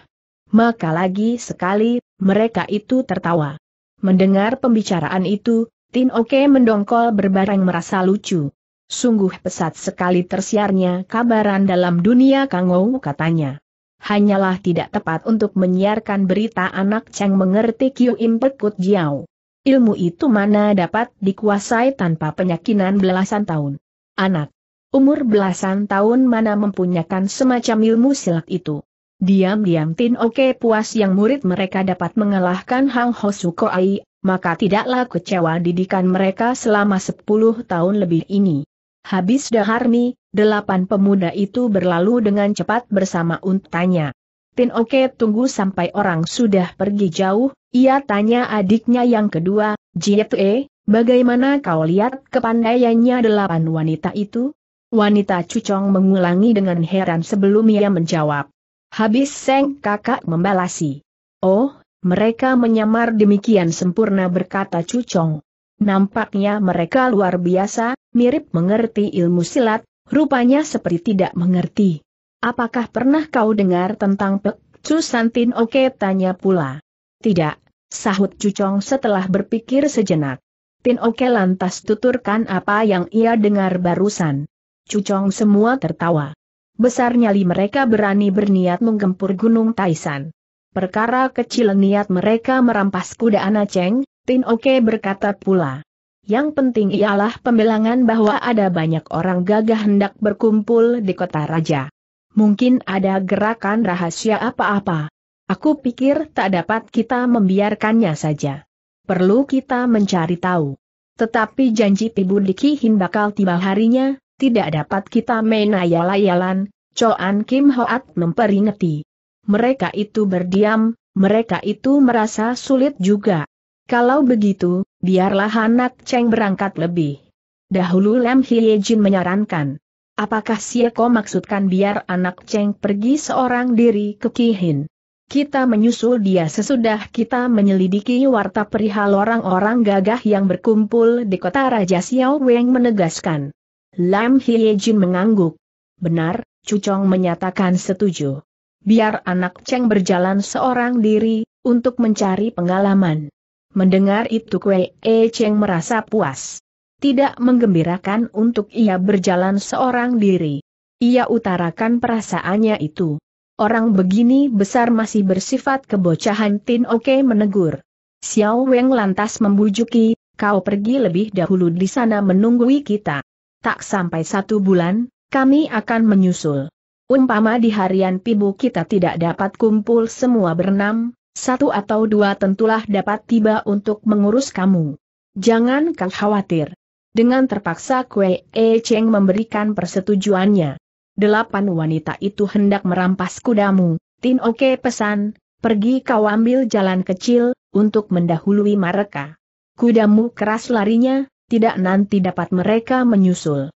Maka lagi sekali, mereka itu tertawa. Mendengar pembicaraan itu, Tin Oke mendongkol berbarang merasa lucu. Sungguh pesat sekali tersiarnya kabaran dalam dunia Kangou katanya. Hanyalah tidak tepat untuk menyiarkan berita anak Cheng mengerti Kiu Im Jiao. Ilmu itu mana dapat dikuasai tanpa penyakinan belasan tahun. Anak umur belasan tahun mana mempunyakan semacam ilmu silat itu. Diam-diam Tin Oke puas yang murid mereka dapat mengalahkan Hang Hosuko Ai maka tidaklah kecewa didikan mereka selama 10 tahun lebih ini. Habis Daharmi, delapan pemuda itu berlalu dengan cepat bersama untanya. Tin Oke tunggu sampai orang sudah pergi jauh, ia tanya adiknya yang kedua, Jietue, bagaimana kau lihat kepandaiannya delapan wanita itu? Wanita Cucong mengulangi dengan heran sebelum ia menjawab. Habis Seng kakak membalasi. Oh, mereka menyamar demikian sempurna berkata Cucong. Nampaknya mereka luar biasa, mirip mengerti ilmu silat, rupanya seperti tidak mengerti. Apakah pernah kau dengar tentang Pek Cu Santin Oke tanya pula. Tidak, sahut Cucong setelah berpikir sejenak. Tin Oke lantas tuturkan apa yang ia dengar barusan. Cucong semua tertawa. Besarnya nyali mereka berani berniat menggempur Gunung Taisan. Perkara kecil niat mereka merampas kuda Cheng, Tin Oke berkata pula. Yang penting ialah pembelangan bahwa ada banyak orang gagah hendak berkumpul di kota raja. Mungkin ada gerakan rahasia apa-apa. Aku pikir tak dapat kita membiarkannya saja. Perlu kita mencari tahu. Tetapi janji Tibu Hin bakal tiba harinya, tidak dapat kita main ayal-ayalan, Choan Kim Hoat memperingati mereka itu berdiam, mereka itu merasa sulit juga. Kalau begitu, biarlah anak Cheng berangkat lebih. Dahulu Lem Hye Jin menyarankan. Apakah Sieko maksudkan biar anak Cheng pergi seorang diri ke Kihin? Kita menyusul dia sesudah kita menyelidiki warta perihal orang-orang gagah yang berkumpul di kota Raja Xiao Weng menegaskan. Lam Hye Jin mengangguk. Benar, Cucong menyatakan setuju biar anak Cheng berjalan seorang diri, untuk mencari pengalaman. Mendengar itu Kue E Cheng merasa puas. Tidak menggembirakan untuk ia berjalan seorang diri. Ia utarakan perasaannya itu. Orang begini besar masih bersifat kebocahan Tin Oke menegur. Xiao Weng lantas membujuki, kau pergi lebih dahulu di sana menunggui kita. Tak sampai satu bulan, kami akan menyusul. Umpama di harian pibu kita tidak dapat kumpul semua berenam, satu atau dua tentulah dapat tiba untuk mengurus kamu. Jangan kau khawatir. Dengan terpaksa Kue E Cheng memberikan persetujuannya. Delapan wanita itu hendak merampas kudamu, Tin Oke pesan, pergi kau ambil jalan kecil, untuk mendahului mereka. Kudamu keras larinya, tidak nanti dapat mereka menyusul.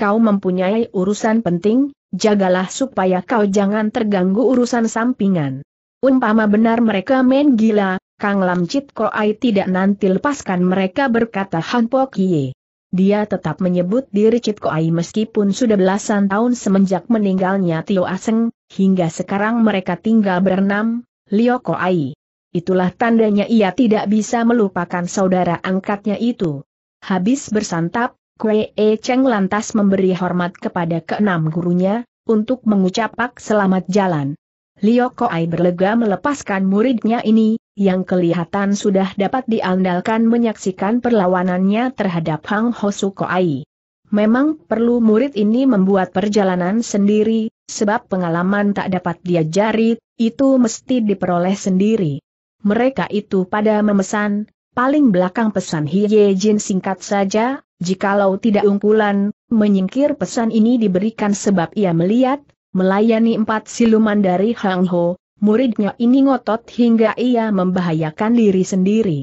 Kau mempunyai urusan penting, jagalah supaya kau jangan terganggu urusan sampingan. Umpama benar mereka main gila, Kang Lam Chit Koai tidak nanti lepaskan mereka berkata Han Po Kie. Dia tetap menyebut diri Chit Koai meskipun sudah belasan tahun semenjak meninggalnya Tio Aseng, hingga sekarang mereka tinggal berenam, Lio Koai. Itulah tandanya ia tidak bisa melupakan saudara angkatnya itu. Habis bersantap, Kue E Cheng lantas memberi hormat kepada keenam gurunya, untuk mengucapak selamat jalan. Liu Koai berlega melepaskan muridnya ini, yang kelihatan sudah dapat diandalkan menyaksikan perlawanannya terhadap Hang Hosu Koai. Memang perlu murid ini membuat perjalanan sendiri, sebab pengalaman tak dapat diajari, itu mesti diperoleh sendiri. Mereka itu pada memesan, paling belakang pesan Hiye Jin singkat saja, Jikalau tidak ungkulan, menyingkir pesan ini diberikan sebab ia melihat, melayani empat siluman dari Hang Ho, muridnya ini ngotot hingga ia membahayakan diri sendiri.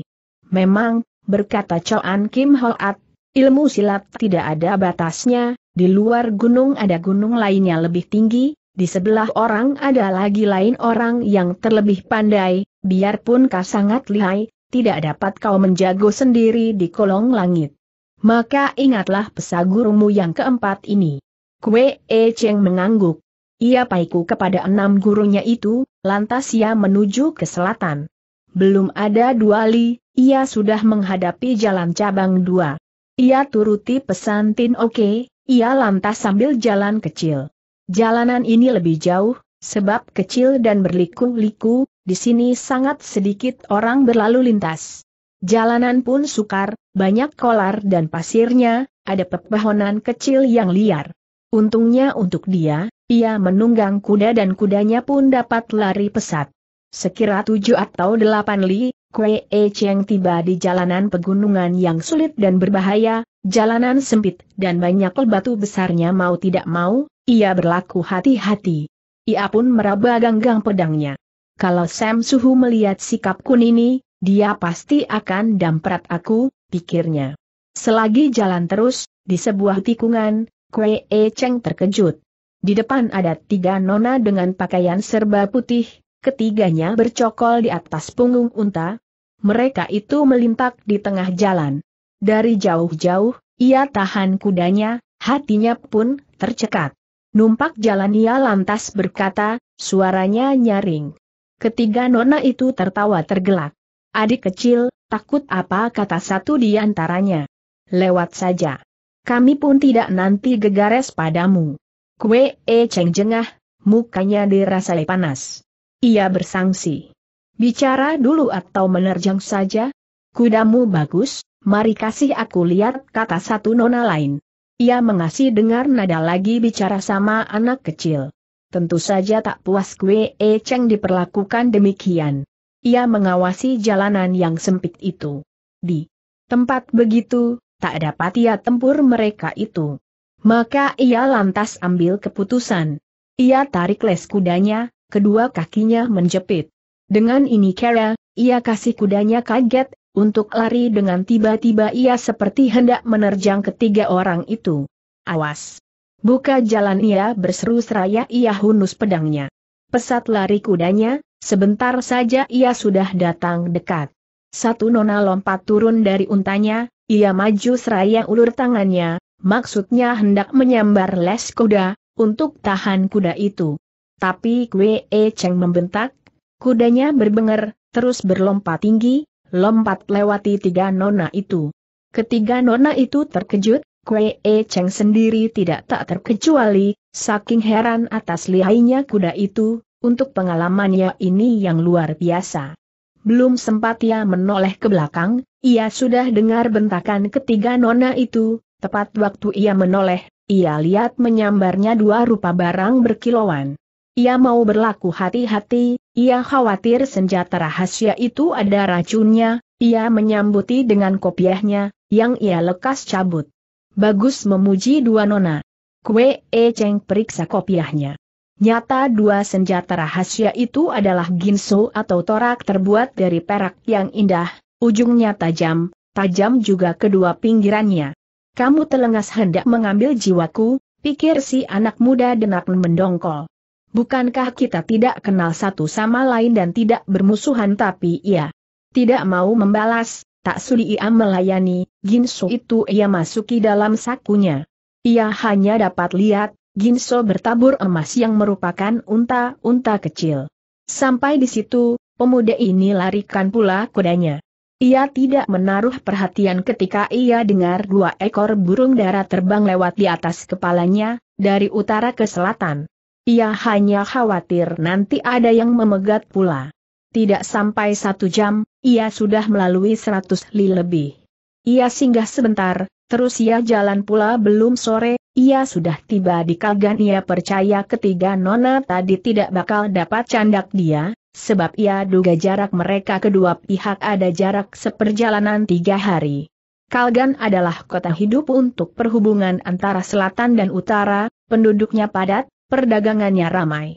Memang, berkata Choan Kim Hoat, ilmu silat tidak ada batasnya, di luar gunung ada gunung lainnya lebih tinggi, di sebelah orang ada lagi lain orang yang terlebih pandai, biarpun kau sangat lihai, tidak dapat kau menjago sendiri di kolong langit maka ingatlah pesagurumu yang keempat ini. Kue E Cheng mengangguk. Ia paiku kepada enam gurunya itu, lantas ia menuju ke selatan. Belum ada dua li, ia sudah menghadapi jalan cabang dua. Ia turuti pesan Tin Oke, ia lantas sambil jalan kecil. Jalanan ini lebih jauh, sebab kecil dan berliku-liku, di sini sangat sedikit orang berlalu lintas. Jalanan pun sukar, banyak kolar dan pasirnya, ada pepohonan kecil yang liar. Untungnya untuk dia, ia menunggang kuda dan kudanya pun dapat lari pesat. Sekira tujuh atau delapan li, Kue E Cheng tiba di jalanan pegunungan yang sulit dan berbahaya, jalanan sempit dan banyak batu besarnya mau tidak mau, ia berlaku hati-hati. Ia pun meraba ganggang pedangnya. Kalau Sam Suhu melihat sikap kun ini, dia pasti akan damprat aku, pikirnya. Selagi jalan terus, di sebuah tikungan, Kue E Cheng terkejut. Di depan ada tiga nona dengan pakaian serba putih, ketiganya bercokol di atas punggung unta. Mereka itu melintak di tengah jalan. Dari jauh-jauh, ia tahan kudanya, hatinya pun tercekat. Numpak jalan ia lantas berkata, suaranya nyaring. Ketiga nona itu tertawa tergelak. Adik kecil, takut apa kata satu di antaranya. Lewat saja. Kami pun tidak nanti gegares padamu. Kue e eh, ceng jengah, mukanya dirasai panas. Ia bersangsi. Bicara dulu atau menerjang saja? Kudamu bagus, mari kasih aku lihat kata satu nona lain. Ia mengasih dengar nada lagi bicara sama anak kecil. Tentu saja tak puas kue e eh, ceng diperlakukan demikian ia mengawasi jalanan yang sempit itu. Di tempat begitu, tak dapat ia tempur mereka itu. Maka ia lantas ambil keputusan. Ia tarik les kudanya, kedua kakinya menjepit. Dengan ini Kera ia kasih kudanya kaget, untuk lari dengan tiba-tiba ia seperti hendak menerjang ketiga orang itu. Awas! Buka jalan ia berseru seraya ia hunus pedangnya. Pesat lari kudanya, Sebentar saja ia sudah datang dekat. Satu nona lompat turun dari untanya, ia maju seraya ulur tangannya, maksudnya hendak menyambar les kuda, untuk tahan kuda itu. Tapi Kwe E Cheng membentak, kudanya berbengar, terus berlompat tinggi, lompat lewati tiga nona itu. Ketiga nona itu terkejut, Kwe E Cheng sendiri tidak tak terkecuali, saking heran atas lihainya kuda itu, untuk pengalamannya ini yang luar biasa. Belum sempat ia menoleh ke belakang, ia sudah dengar bentakan ketiga nona itu, tepat waktu ia menoleh, ia lihat menyambarnya dua rupa barang berkilauan. Ia mau berlaku hati-hati, ia khawatir senjata rahasia itu ada racunnya, ia menyambuti dengan kopiahnya, yang ia lekas cabut. Bagus memuji dua nona. Kue Eceng periksa kopiahnya. Nyata dua senjata rahasia itu adalah ginso atau torak terbuat dari perak yang indah, ujungnya tajam, tajam juga kedua pinggirannya. Kamu telengas hendak mengambil jiwaku, pikir si anak muda denak mendongkol. Bukankah kita tidak kenal satu sama lain dan tidak bermusuhan tapi ia tidak mau membalas, tak sudi ia melayani, ginsu itu ia masuki dalam sakunya. Ia hanya dapat lihat, Ginso bertabur emas yang merupakan unta-unta kecil. Sampai di situ, pemuda ini larikan pula kudanya. Ia tidak menaruh perhatian ketika ia dengar dua ekor burung darah terbang lewat di atas kepalanya, dari utara ke selatan. Ia hanya khawatir nanti ada yang memegat pula. Tidak sampai satu jam, ia sudah melalui seratus li lebih. Ia singgah sebentar, terus ia jalan pula belum sore, ia sudah tiba di Kalgan ia percaya ketiga nona tadi tidak bakal dapat candak dia, sebab ia duga jarak mereka kedua pihak ada jarak seperjalanan tiga hari. Kalgan adalah kota hidup untuk perhubungan antara selatan dan utara, penduduknya padat, perdagangannya ramai.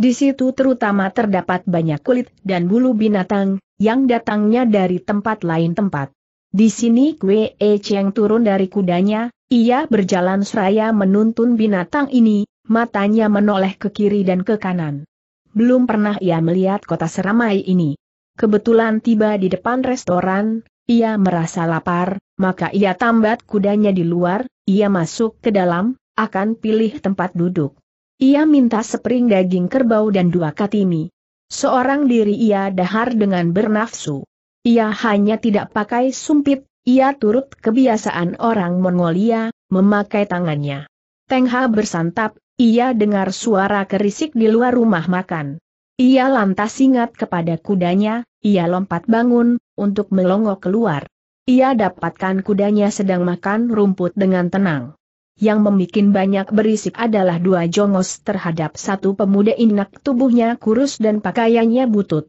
Di situ terutama terdapat banyak kulit dan bulu binatang, yang datangnya dari tempat lain tempat. Di sini Kwe E Cheng turun dari kudanya, ia berjalan seraya menuntun binatang ini, matanya menoleh ke kiri dan ke kanan. Belum pernah ia melihat kota seramai ini. Kebetulan tiba di depan restoran, ia merasa lapar, maka ia tambat kudanya di luar, ia masuk ke dalam, akan pilih tempat duduk. Ia minta sepering daging kerbau dan dua katimi. Seorang diri ia dahar dengan bernafsu. Ia hanya tidak pakai sumpit, ia turut kebiasaan orang Mongolia, memakai tangannya. Teng bersantap, ia dengar suara kerisik di luar rumah makan. Ia lantas ingat kepada kudanya, ia lompat bangun, untuk melongok keluar. Ia dapatkan kudanya sedang makan rumput dengan tenang. Yang membuat banyak berisik adalah dua jongos terhadap satu pemuda inak tubuhnya kurus dan pakaiannya butut.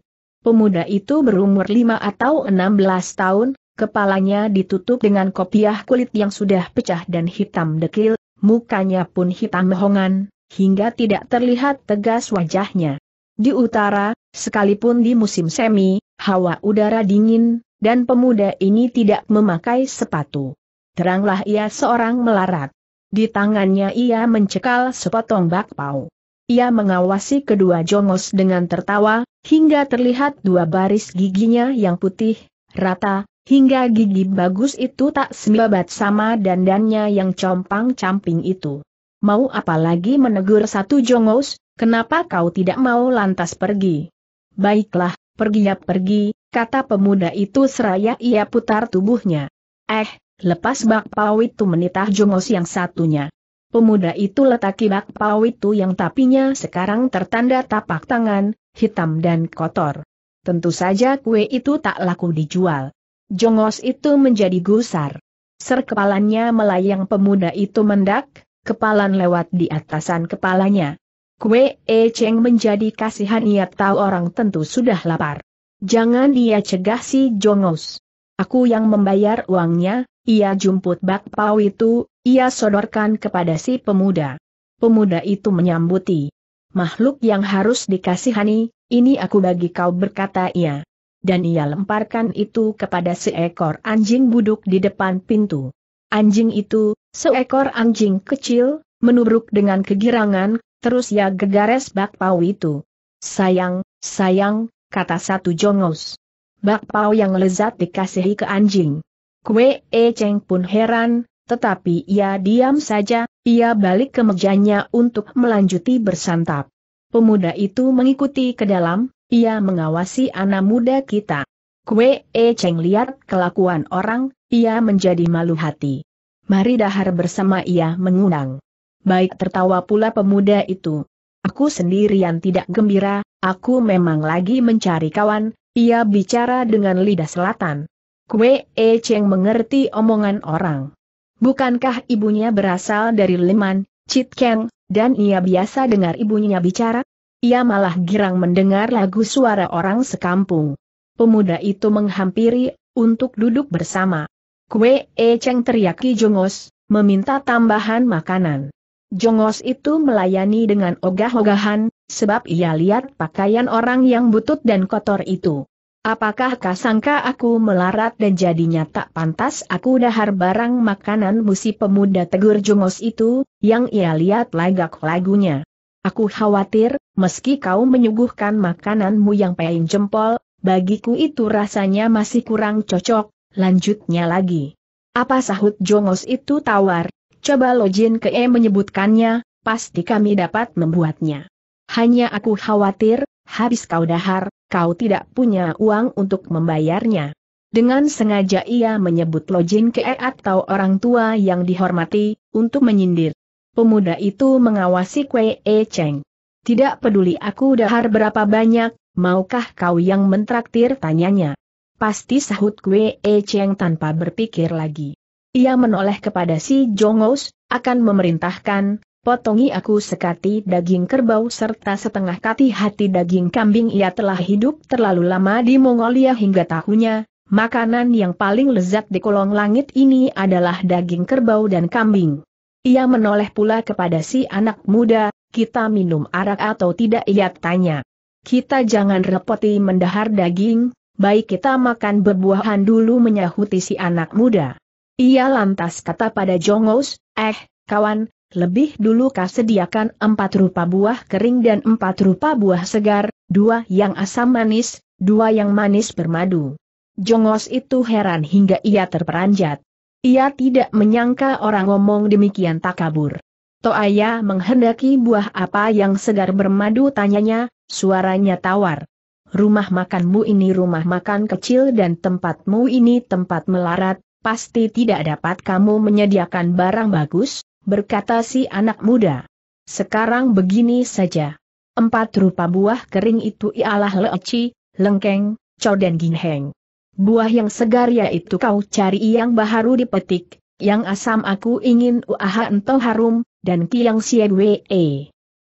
Pemuda itu berumur lima atau enam belas tahun, kepalanya ditutup dengan kopiah kulit yang sudah pecah dan hitam dekil, mukanya pun hitam mehongan, hingga tidak terlihat tegas wajahnya. Di utara, sekalipun di musim semi, hawa udara dingin, dan pemuda ini tidak memakai sepatu. Teranglah ia seorang melarat. Di tangannya ia mencekal sepotong bakpao. Ia mengawasi kedua jongos dengan tertawa, hingga terlihat dua baris giginya yang putih, rata, hingga gigi bagus itu tak semibabat sama dandannya yang compang-camping itu. Mau apalagi menegur satu jongos, kenapa kau tidak mau lantas pergi? Baiklah, pergi ya pergi, kata pemuda itu seraya ia putar tubuhnya. Eh, lepas bakpao itu menitah jongos yang satunya. Pemuda itu letaki bakpao itu yang tapinya sekarang tertanda tapak tangan, hitam dan kotor. Tentu saja kue itu tak laku dijual. Jongos itu menjadi gusar. Ser Serkepalannya melayang pemuda itu mendak, kepalan lewat di atasan kepalanya. Kue E Cheng menjadi kasihan ia tahu orang tentu sudah lapar. Jangan dia cegah si Jongos. Aku yang membayar uangnya, ia jumput bakpao itu, ia sodorkan kepada si pemuda. Pemuda itu menyambuti. Makhluk yang harus dikasihani, ini aku bagi kau berkata ia. Dan ia lemparkan itu kepada seekor anjing buduk di depan pintu. Anjing itu, seekor anjing kecil, menubruk dengan kegirangan, terus ia gegares bakpao itu. Sayang, sayang, kata satu jongos bakpao yang lezat dikasihi ke anjing. Kue E Cheng pun heran, tetapi ia diam saja, ia balik ke mejanya untuk melanjuti bersantap. Pemuda itu mengikuti ke dalam, ia mengawasi anak muda kita. Kue E Cheng lihat kelakuan orang, ia menjadi malu hati. Mari dahar bersama ia mengundang. Baik tertawa pula pemuda itu. Aku sendirian tidak gembira, aku memang lagi mencari kawan, ia bicara dengan lidah selatan. Kue E Cheng mengerti omongan orang. Bukankah ibunya berasal dari Leman, Chit Keng, dan ia biasa dengar ibunya bicara? Ia malah girang mendengar lagu suara orang sekampung. Pemuda itu menghampiri, untuk duduk bersama. Kue E Cheng teriaki Jongos, meminta tambahan makanan. Jongos itu melayani dengan ogah-ogahan, sebab ia lihat pakaian orang yang butut dan kotor itu. Apakah kasangka aku melarat dan jadinya tak pantas aku dahar barang makanan musi pemuda tegur jungos itu, yang ia lihat lagak lagunya. Aku khawatir, meski kau menyuguhkan makananmu yang pein jempol, bagiku itu rasanya masih kurang cocok, lanjutnya lagi. Apa sahut jongos itu tawar, coba lojin ke e menyebutkannya, pasti kami dapat membuatnya. Hanya aku khawatir, habis kau dahar, kau tidak punya uang untuk membayarnya. Dengan sengaja ia menyebut Lojin ke atau orang tua yang dihormati, untuk menyindir. Pemuda itu mengawasi Kue E Cheng. Tidak peduli aku dahar berapa banyak, maukah kau yang mentraktir tanyanya. Pasti sahut Kue E Cheng tanpa berpikir lagi. Ia menoleh kepada si Jongos, akan memerintahkan, potongi aku sekati daging kerbau serta setengah kati hati daging kambing ia telah hidup terlalu lama di Mongolia hingga tahunya, makanan yang paling lezat di kolong langit ini adalah daging kerbau dan kambing. Ia menoleh pula kepada si anak muda, kita minum arak atau tidak ia tanya. Kita jangan repoti mendahar daging, baik kita makan berbuahan dulu menyahuti si anak muda. Ia lantas kata pada Jongos, eh, kawan, lebih dulu kau sediakan empat rupa buah kering dan empat rupa buah segar, dua yang asam manis, dua yang manis bermadu. Jongos itu heran hingga ia terperanjat. Ia tidak menyangka orang ngomong demikian tak kabur. Toaya menghendaki buah apa yang segar bermadu tanyanya, suaranya tawar. Rumah makanmu ini rumah makan kecil dan tempatmu ini tempat melarat, pasti tidak dapat kamu menyediakan barang bagus, berkata si anak muda. Sekarang begini saja. Empat rupa buah kering itu ialah leci, lengkeng, cao dan ginheng. Buah yang segar yaitu kau cari yang baharu dipetik, yang asam aku ingin uaha entau harum, dan kiang siedwe.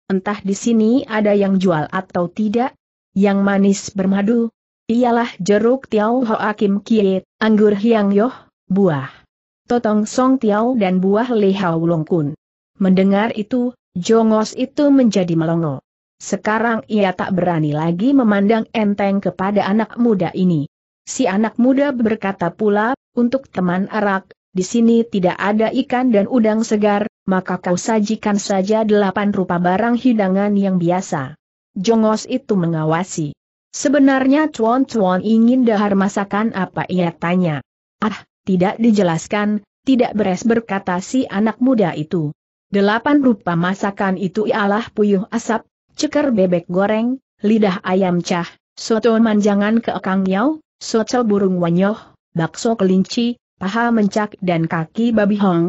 Entah di sini ada yang jual atau tidak, yang manis bermadu, ialah jeruk tiau hoa kiet anggur hiang yoh, buah. Totong Song Tiao dan buah Long Kun. Mendengar itu, Jongos itu menjadi melongo. Sekarang ia tak berani lagi memandang enteng kepada anak muda ini. Si anak muda berkata pula, untuk teman arak, di sini tidak ada ikan dan udang segar, maka kau sajikan saja delapan rupa barang hidangan yang biasa. Jongos itu mengawasi. Sebenarnya Chuan Chuan ingin dahar masakan apa ia tanya. Ah, tidak dijelaskan, tidak beres berkata si anak muda itu. Delapan rupa masakan itu ialah puyuh asap, ceker bebek goreng, lidah ayam cah, soto manjangan keekang yau, soto burung wanyoh, bakso kelinci, paha mencak dan kaki babi hong.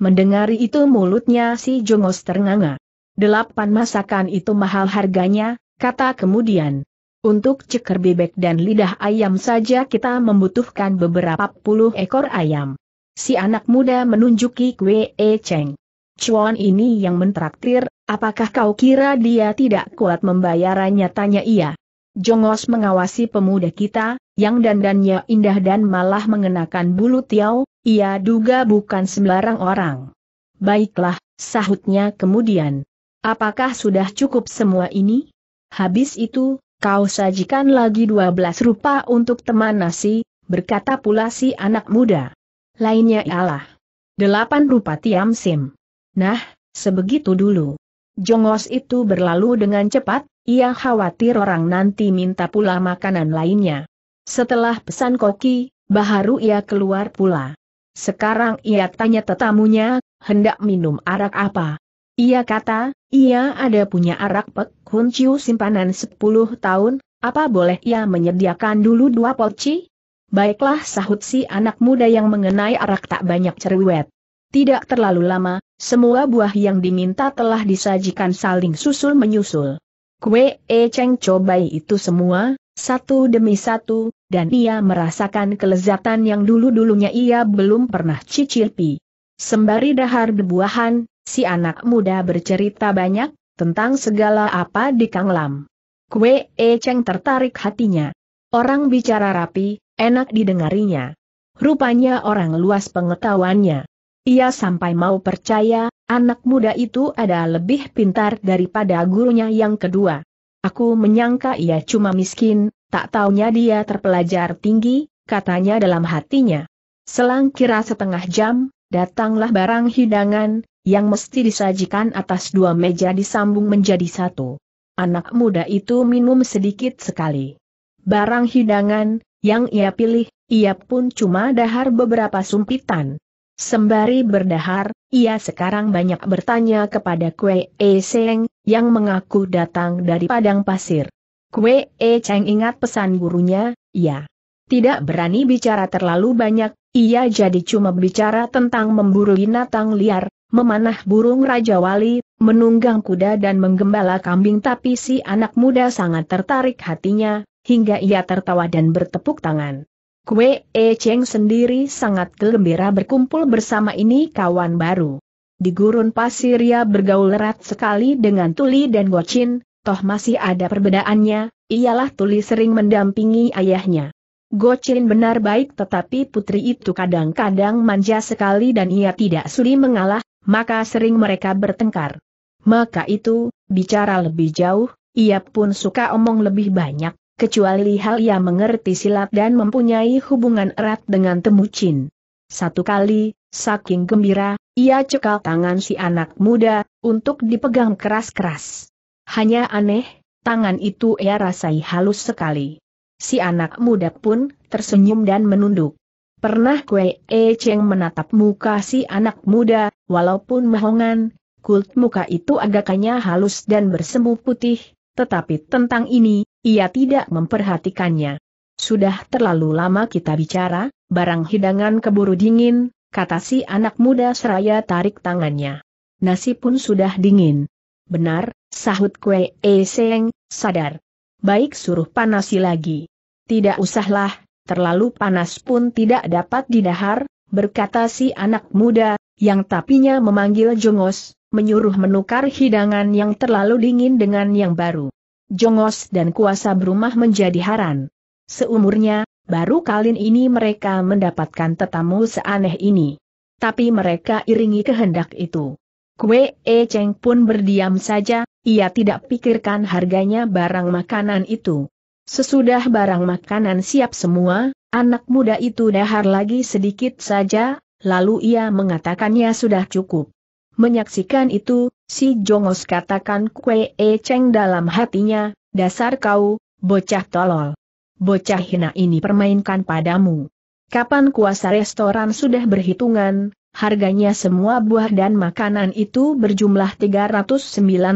Mendengari itu mulutnya si jongos ternganga. Delapan masakan itu mahal harganya, kata kemudian. Untuk ceker bebek dan lidah ayam saja kita membutuhkan beberapa puluh ekor ayam. Si anak muda menunjuki kue e Cheng. Chuan ini yang mentraktir, apakah kau kira dia tidak kuat membayarannya tanya ia. Jongos mengawasi pemuda kita, yang dandannya indah dan malah mengenakan bulu tiau, ia duga bukan sembarang orang. Baiklah, sahutnya kemudian. Apakah sudah cukup semua ini? Habis itu, kau sajikan lagi dua belas rupa untuk teman nasi, berkata pula si anak muda. Lainnya ialah delapan rupa tiam sim. Nah, sebegitu dulu. Jongos itu berlalu dengan cepat, ia khawatir orang nanti minta pula makanan lainnya. Setelah pesan koki, baharu ia keluar pula. Sekarang ia tanya tetamunya, hendak minum arak apa? Ia kata, ia ada punya arak pek kunciu simpanan 10 tahun, apa boleh ia menyediakan dulu dua poci? Baiklah sahut si anak muda yang mengenai arak tak banyak cerwet. Tidak terlalu lama, semua buah yang diminta telah disajikan saling susul-menyusul. Kue E ceng cobai itu semua, satu demi satu, dan ia merasakan kelezatan yang dulu-dulunya ia belum pernah cicipi. Sembari dahar debuahan, Si anak muda bercerita banyak, tentang segala apa di Kang Lam. Kue E Cheng tertarik hatinya. Orang bicara rapi, enak didengarinya. Rupanya orang luas pengetahuannya. Ia sampai mau percaya, anak muda itu ada lebih pintar daripada gurunya yang kedua. Aku menyangka ia cuma miskin, tak taunya dia terpelajar tinggi, katanya dalam hatinya. Selang kira setengah jam, datanglah barang hidangan, yang mesti disajikan atas dua meja disambung menjadi satu. Anak muda itu minum sedikit sekali. Barang hidangan, yang ia pilih, ia pun cuma dahar beberapa sumpitan. Sembari berdahar, ia sekarang banyak bertanya kepada Kue E Seng, yang mengaku datang dari padang pasir. Kue E Cheng ingat pesan gurunya, ya. Tidak berani bicara terlalu banyak, ia jadi cuma bicara tentang memburu binatang liar, memanah burung Raja Wali, menunggang kuda dan menggembala kambing tapi si anak muda sangat tertarik hatinya, hingga ia tertawa dan bertepuk tangan. Kue E Cheng sendiri sangat gembira berkumpul bersama ini kawan baru. Di gurun pasir ia bergaul erat sekali dengan Tuli dan Gochin, toh masih ada perbedaannya, ialah Tuli sering mendampingi ayahnya. Gochin benar baik tetapi putri itu kadang-kadang manja sekali dan ia tidak sudi mengalah, maka sering mereka bertengkar. Maka itu, bicara lebih jauh, ia pun suka omong lebih banyak, kecuali hal ia mengerti silat dan mempunyai hubungan erat dengan temucin. Satu kali, saking gembira, ia cekal tangan si anak muda, untuk dipegang keras-keras. Hanya aneh, tangan itu ia rasai halus sekali. Si anak muda pun tersenyum dan menunduk. Pernah Kue E Cheng menatap muka si anak muda, walaupun mahongan, kult muka itu agaknya halus dan bersemu putih, tetapi tentang ini, ia tidak memperhatikannya. Sudah terlalu lama kita bicara, barang hidangan keburu dingin, kata si anak muda seraya tarik tangannya. Nasi pun sudah dingin. Benar, sahut Kue E Cheng, sadar. Baik suruh panasi lagi. Tidak usahlah, terlalu panas pun tidak dapat didahar, berkata si anak muda, yang tapinya memanggil Jongos, menyuruh menukar hidangan yang terlalu dingin dengan yang baru. Jongos dan kuasa berumah menjadi haran. Seumurnya, baru kali ini mereka mendapatkan tetamu seaneh ini. Tapi mereka iringi kehendak itu. Kue E Cheng pun berdiam saja, ia tidak pikirkan harganya barang makanan itu. Sesudah barang makanan siap semua, anak muda itu dahar lagi sedikit saja, lalu ia mengatakannya sudah cukup. Menyaksikan itu, si Jongos katakan Kue E Cheng dalam hatinya, dasar kau, bocah tolol. Bocah hina ini permainkan padamu. Kapan kuasa restoran sudah berhitungan, harganya semua buah dan makanan itu berjumlah 309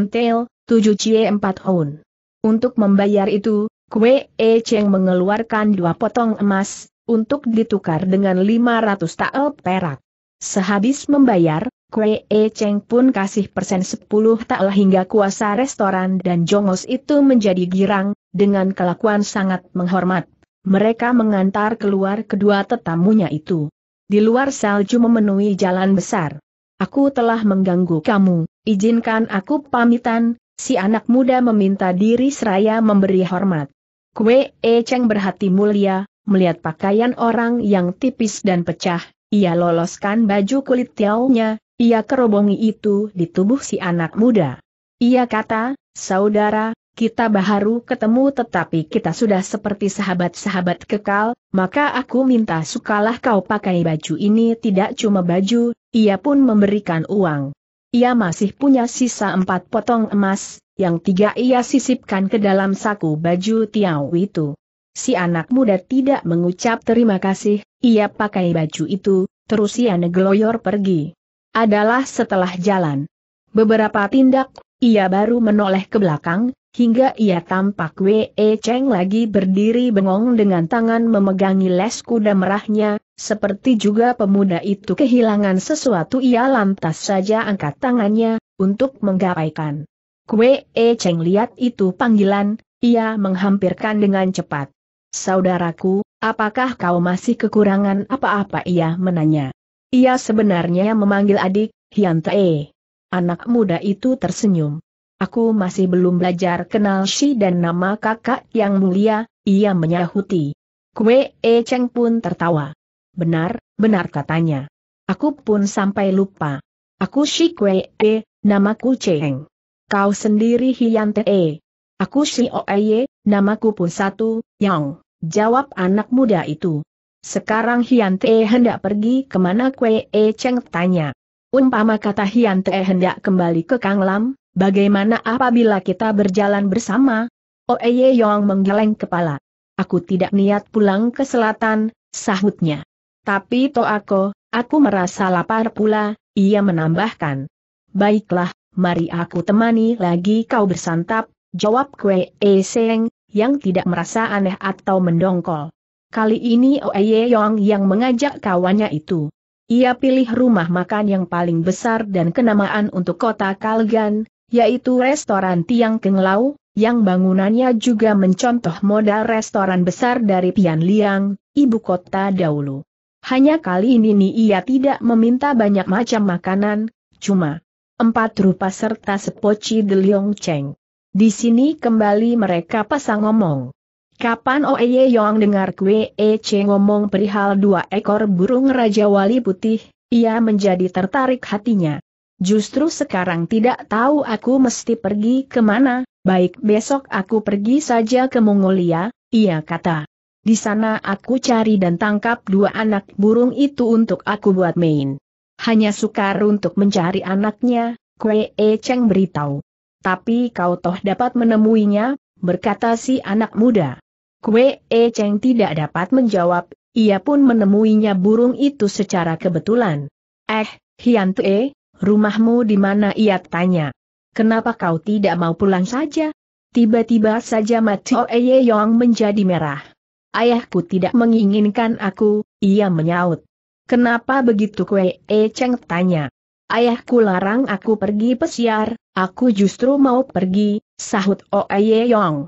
tel, 7 cie 4 hon. Untuk membayar itu, Kue E Cheng mengeluarkan dua potong emas, untuk ditukar dengan 500 tael perak. Sehabis membayar, Kue E Cheng pun kasih persen 10 tael hingga kuasa restoran dan jongos itu menjadi girang, dengan kelakuan sangat menghormat. Mereka mengantar keluar kedua tetamunya itu. Di luar salju memenuhi jalan besar. Aku telah mengganggu kamu, izinkan aku pamitan, si anak muda meminta diri seraya memberi hormat. Kue E Cheng berhati mulia, melihat pakaian orang yang tipis dan pecah, ia loloskan baju kulit tiaunya, ia kerobongi itu di tubuh si anak muda. Ia kata, saudara, kita baharu ketemu tetapi kita sudah seperti sahabat-sahabat kekal, maka aku minta sukalah kau pakai baju ini tidak cuma baju, ia pun memberikan uang. Ia masih punya sisa empat potong emas, yang tiga ia sisipkan ke dalam saku baju Tiau itu. Si anak muda tidak mengucap terima kasih, ia pakai baju itu, terus ia negeloyor pergi. Adalah setelah jalan. Beberapa tindak, ia baru menoleh ke belakang, hingga ia tampak Wei Cheng lagi berdiri bengong dengan tangan memegangi les kuda merahnya, seperti juga pemuda itu kehilangan sesuatu ia lantas saja angkat tangannya, untuk menggapaikan. Kue E Cheng lihat itu panggilan, ia menghampirkan dengan cepat. Saudaraku, apakah kau masih kekurangan apa-apa ia menanya. Ia sebenarnya memanggil adik, Hian Tae. Anak muda itu tersenyum. Aku masih belum belajar kenal si dan nama kakak yang mulia, ia menyahuti. Kue E Cheng pun tertawa. Benar, benar katanya. Aku pun sampai lupa. Aku si Kue E, namaku Cheng. Kau sendiri Hian Te. Aku si Oye, namaku pun satu, Yang, jawab anak muda itu. Sekarang Hian Te hendak pergi kemana Kwe E Cheng tanya. Umpama kata Hian Te hendak kembali ke Kang Lam, bagaimana apabila kita berjalan bersama? Oye Yong menggeleng kepala. Aku tidak niat pulang ke selatan, sahutnya. Tapi aku, aku merasa lapar pula, ia menambahkan. Baiklah, mari aku temani lagi kau bersantap, jawab kue E Seng, yang tidak merasa aneh atau mendongkol. Kali ini Oeye Yong yang mengajak kawannya itu. Ia pilih rumah makan yang paling besar dan kenamaan untuk kota Kalgan, yaitu restoran Tiang Keng Lau, yang bangunannya juga mencontoh modal restoran besar dari Pian Liang, ibu kota dahulu. Hanya kali ini ia tidak meminta banyak macam makanan, cuma empat rupa serta sepoci de Leong Cheng. Di sini kembali mereka pasang ngomong. Kapan Oeye Yong dengar Kwe E Cheng ngomong perihal dua ekor burung Raja Wali Putih, ia menjadi tertarik hatinya. Justru sekarang tidak tahu aku mesti pergi kemana, baik besok aku pergi saja ke Mongolia, ia kata. Di sana aku cari dan tangkap dua anak burung itu untuk aku buat main. Hanya sukar untuk mencari anaknya, Kue E Cheng beritahu. Tapi kau toh dapat menemuinya, berkata si anak muda. Kue E Cheng tidak dapat menjawab, ia pun menemuinya burung itu secara kebetulan. Eh, Hian Tue, rumahmu di mana ia tanya. Kenapa kau tidak mau pulang saja? Tiba-tiba saja Matio Eye Yong menjadi merah. Ayahku tidak menginginkan aku, ia menyaut. Kenapa begitu Kue E Cheng tanya? Ayahku larang aku pergi pesiar, aku justru mau pergi, sahut Oye oh Yong.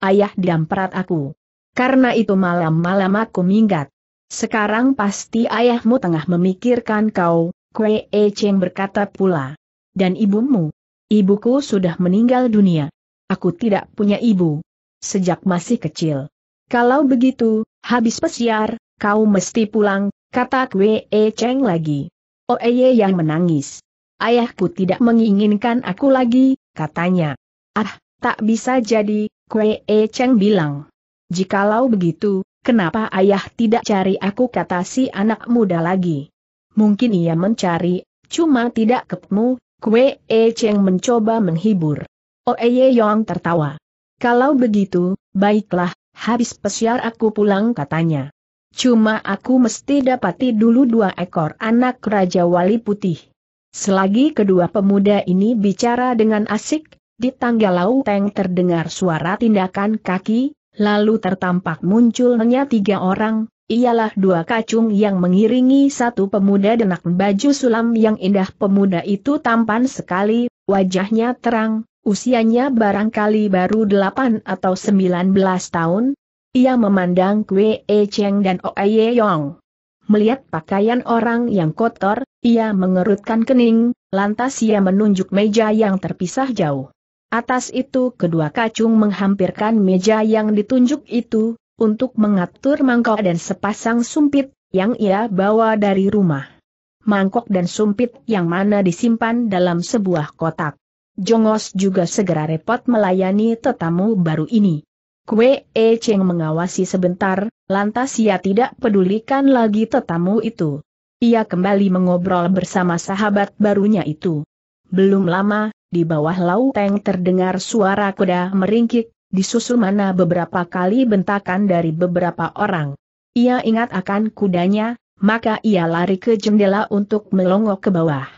Ayah damprat aku. Karena itu malam-malam aku minggat. Sekarang pasti ayahmu tengah memikirkan kau, Kue E Cheng berkata pula. Dan ibumu? Ibuku sudah meninggal dunia. Aku tidak punya ibu. Sejak masih kecil. Kalau begitu, habis pesiar, kau mesti pulang, Kata Kwe E Cheng lagi. Oeye oh, yang menangis. Ayahku tidak menginginkan aku lagi, katanya. Ah, tak bisa jadi, Kwe E Cheng bilang. Jikalau begitu, kenapa ayah tidak cari aku kata si anak muda lagi? Mungkin ia mencari, cuma tidak ketemu, Kwe E Cheng mencoba menghibur. Oeye oh, Yong tertawa. Kalau begitu, baiklah, habis pesiar aku pulang katanya. Cuma aku mesti dapati dulu dua ekor anak Raja Wali Putih. Selagi kedua pemuda ini bicara dengan asik, di tangga lauteng terdengar suara tindakan kaki, lalu tertampak munculnya tiga orang, ialah dua kacung yang mengiringi satu pemuda denak baju sulam yang indah pemuda itu tampan sekali, wajahnya terang, usianya barangkali baru delapan atau sembilan belas tahun, ia memandang Kwe E Cheng dan Oe Yong. Melihat pakaian orang yang kotor, ia mengerutkan kening, lantas ia menunjuk meja yang terpisah jauh. Atas itu kedua kacung menghampirkan meja yang ditunjuk itu, untuk mengatur mangkok dan sepasang sumpit, yang ia bawa dari rumah. Mangkok dan sumpit yang mana disimpan dalam sebuah kotak. Jongos juga segera repot melayani tetamu baru ini. Kue E Cheng mengawasi sebentar, lantas ia tidak pedulikan lagi tetamu itu. Ia kembali mengobrol bersama sahabat barunya itu. Belum lama, di bawah lauteng terdengar suara kuda meringkik, disusul mana beberapa kali bentakan dari beberapa orang. Ia ingat akan kudanya, maka ia lari ke jendela untuk melongok ke bawah.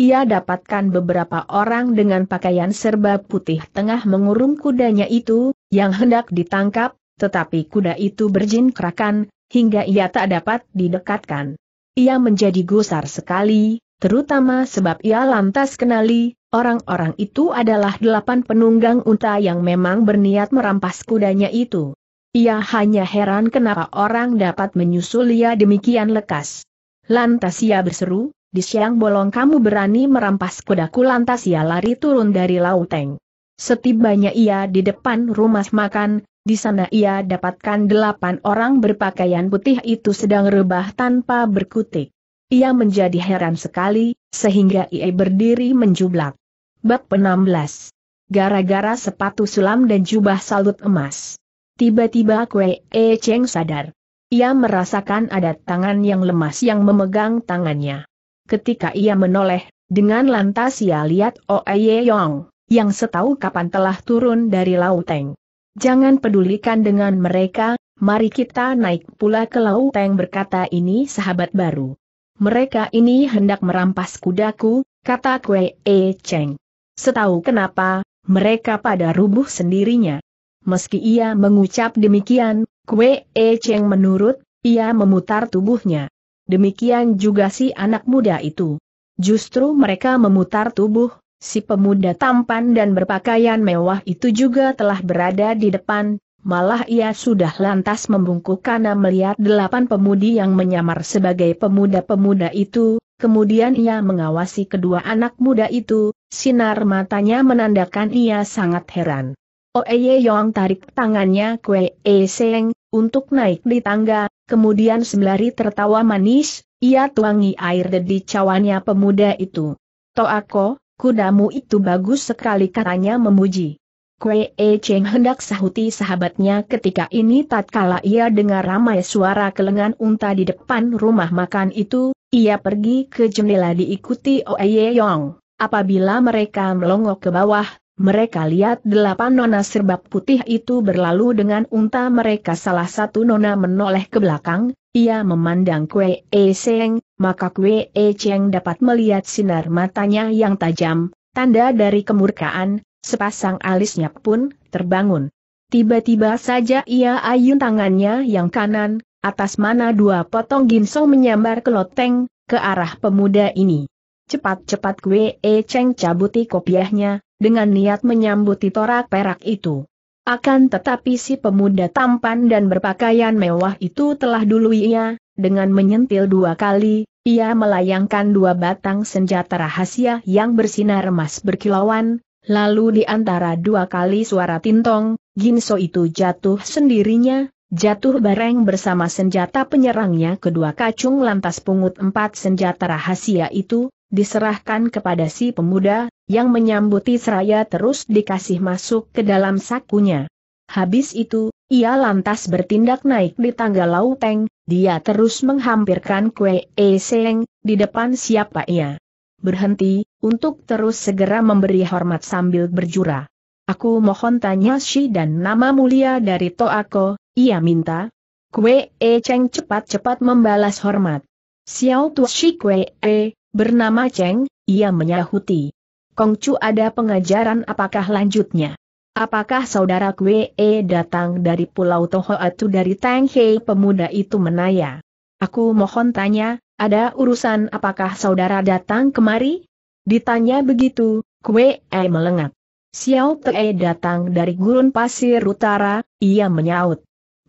Ia dapatkan beberapa orang dengan pakaian serba putih tengah mengurung kudanya itu, yang hendak ditangkap, tetapi kuda itu berjin kerakan, hingga ia tak dapat didekatkan. Ia menjadi gusar sekali, terutama sebab ia lantas kenali, orang-orang itu adalah delapan penunggang unta yang memang berniat merampas kudanya itu. Ia hanya heran kenapa orang dapat menyusul ia demikian lekas. Lantas ia berseru, di siang bolong kamu berani merampas kudaku lantas ia lari turun dari lauteng. Setibanya ia di depan rumah makan, di sana ia dapatkan delapan orang berpakaian putih itu sedang rebah tanpa berkutik. Ia menjadi heran sekali, sehingga ia berdiri menjublak. Bab 16 Gara-gara sepatu sulam dan jubah salut emas. Tiba-tiba Kue E Cheng sadar. Ia merasakan ada tangan yang lemas yang memegang tangannya. Ketika ia menoleh, dengan lantas ia lihat Oe oh Yong, yang setahu kapan telah turun dari Lauteng. Jangan pedulikan dengan mereka, mari kita naik pula ke Lauteng berkata ini sahabat baru. Mereka ini hendak merampas kudaku, kata Kwe E Cheng. Setahu kenapa, mereka pada rubuh sendirinya. Meski ia mengucap demikian, Kwe E Cheng menurut, ia memutar tubuhnya demikian juga si anak muda itu. Justru mereka memutar tubuh, si pemuda tampan dan berpakaian mewah itu juga telah berada di depan, malah ia sudah lantas membungkuk karena melihat delapan pemudi yang menyamar sebagai pemuda-pemuda itu, kemudian ia mengawasi kedua anak muda itu, sinar matanya menandakan ia sangat heran. Oeye oh, Yong tarik tangannya Kwee eseng. Seng, untuk naik di tangga, kemudian sembari tertawa manis, ia tuangi air di cawannya pemuda itu. Toako, kudamu itu bagus sekali katanya memuji. Kue E Cheng hendak sahuti sahabatnya ketika ini tatkala ia dengar ramai suara kelengan unta di depan rumah makan itu, ia pergi ke jendela diikuti Oeye Yong. Apabila mereka melongok ke bawah, mereka lihat delapan nona serbab putih itu berlalu dengan unta mereka salah satu nona menoleh ke belakang, ia memandang Kwe E Seng, maka Kwe E Cheng dapat melihat sinar matanya yang tajam, tanda dari kemurkaan, sepasang alisnya pun terbangun. Tiba-tiba saja ia ayun tangannya yang kanan, atas mana dua potong ginseng menyambar ke loteng, ke arah pemuda ini. Cepat-cepat Kwe E Cheng cabuti kopiahnya, dengan niat menyambut titorak perak itu. Akan tetapi si pemuda tampan dan berpakaian mewah itu telah dulu ia, dengan menyentil dua kali, ia melayangkan dua batang senjata rahasia yang bersinar emas berkilauan, lalu di antara dua kali suara tintong, Ginso itu jatuh sendirinya, jatuh bareng bersama senjata penyerangnya kedua kacung lantas pungut empat senjata rahasia itu, diserahkan kepada si pemuda, yang menyambuti seraya terus dikasih masuk ke dalam sakunya. Habis itu, ia lantas bertindak naik di tangga lauteng, dia terus menghampirkan kue e seng, di depan siapa ia. Berhenti, untuk terus segera memberi hormat sambil berjura. Aku mohon tanya si dan nama mulia dari Toako, ia minta. Kue E ceng cepat-cepat membalas hormat. Xiao Tu Shi Kue E, bernama Cheng, ia menyahuti. Kongcu ada pengajaran apakah lanjutnya? Apakah saudara Kwe e datang dari Pulau Toho atau dari Hei pemuda itu menaya? Aku mohon tanya, ada urusan apakah saudara datang kemari? Ditanya begitu, Kwe e melengak. Xiao Te datang dari gurun pasir utara, ia menyaut.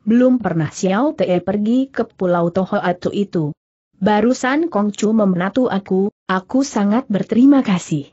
Belum pernah Xiao Te pergi ke Pulau Toho atau itu. Barusan Kongcu memenatu aku, aku sangat berterima kasih.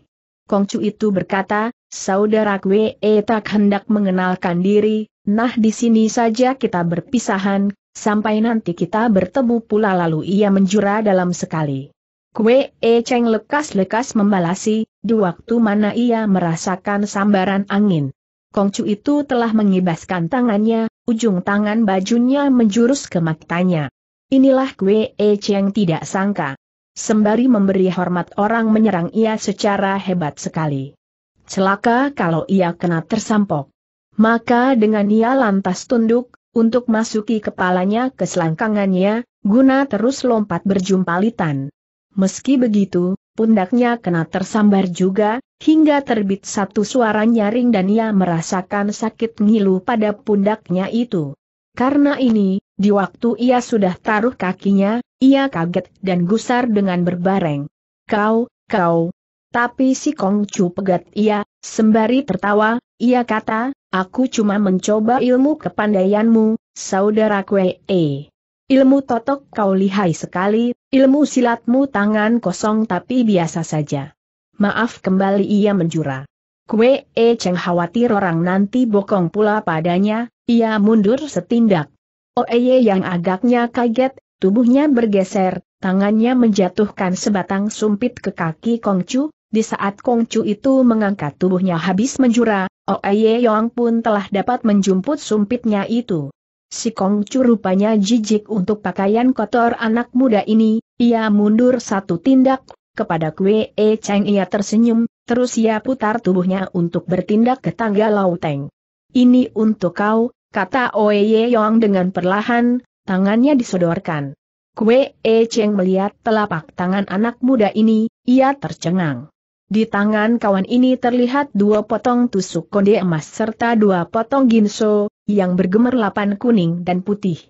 Kongcu itu berkata, Saudara Kwe e tak hendak mengenalkan diri, nah di sini saja kita berpisahan, sampai nanti kita bertemu pula lalu ia menjura dalam sekali. Kwe e Cheng lekas-lekas membalasi, di waktu mana ia merasakan sambaran angin. Kongcu itu telah mengibaskan tangannya, ujung tangan bajunya menjurus ke matanya. Inilah Kwe e Cheng tidak sangka sembari memberi hormat orang menyerang ia secara hebat sekali. Celaka kalau ia kena tersampok. Maka dengan ia lantas tunduk, untuk masuki kepalanya ke selangkangannya, guna terus lompat berjumpalitan. Meski begitu, pundaknya kena tersambar juga, hingga terbit satu suara nyaring dan ia merasakan sakit ngilu pada pundaknya itu. Karena ini, di waktu ia sudah taruh kakinya, ia kaget dan gusar dengan berbareng. Kau, kau. Tapi si Kong Chu pegat ia, sembari tertawa, ia kata, aku cuma mencoba ilmu kepandaianmu, saudara kue. -e. Ilmu totok kau lihai sekali, ilmu silatmu tangan kosong tapi biasa saja. Maaf kembali ia menjura. Kue E Cheng khawatir orang nanti bokong pula padanya, ia mundur setindak. Oeye oh, yang agaknya kaget, Tubuhnya bergeser, tangannya menjatuhkan sebatang sumpit ke kaki Kongcu, di saat Kongcu itu mengangkat tubuhnya habis menjura, Oe oh Yong pun telah dapat menjumput sumpitnya itu. Si Kongcu rupanya jijik untuk pakaian kotor anak muda ini, ia mundur satu tindak, kepada Kue E Cheng ia tersenyum, terus ia putar tubuhnya untuk bertindak ke tangga Lauteng. Ini untuk kau, kata Oe Yong dengan perlahan, Tangannya disodorkan. Kue E Cheng melihat telapak tangan anak muda ini, ia tercengang. Di tangan kawan ini terlihat dua potong tusuk konde emas serta dua potong ginso, yang bergemerlapan kuning dan putih.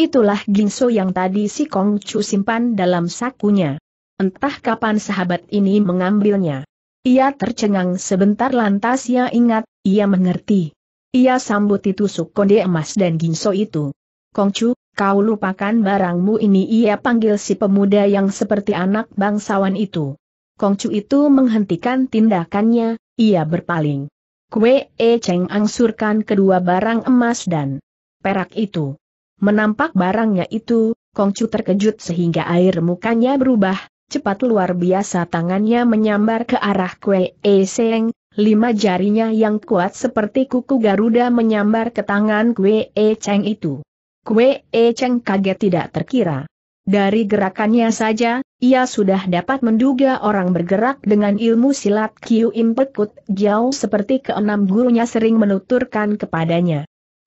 Itulah ginso yang tadi si Kong Chu simpan dalam sakunya. Entah kapan sahabat ini mengambilnya. Ia tercengang sebentar lantas ia ingat, ia mengerti. Ia sambuti tusuk konde emas dan ginso itu. Kong Chu, Kau lupakan barangmu ini ia panggil si pemuda yang seperti anak bangsawan itu. Kongcu itu menghentikan tindakannya, ia berpaling. Kue E Cheng angsurkan kedua barang emas dan perak itu. Menampak barangnya itu, Kongcu terkejut sehingga air mukanya berubah, cepat luar biasa tangannya menyambar ke arah Kue E Cheng, lima jarinya yang kuat seperti kuku Garuda menyambar ke tangan Kue E Cheng itu. Kue E Cheng kaget tidak terkira. Dari gerakannya saja, ia sudah dapat menduga orang bergerak dengan ilmu silat Kiu im Pekut Jiao seperti keenam gurunya sering menuturkan kepadanya.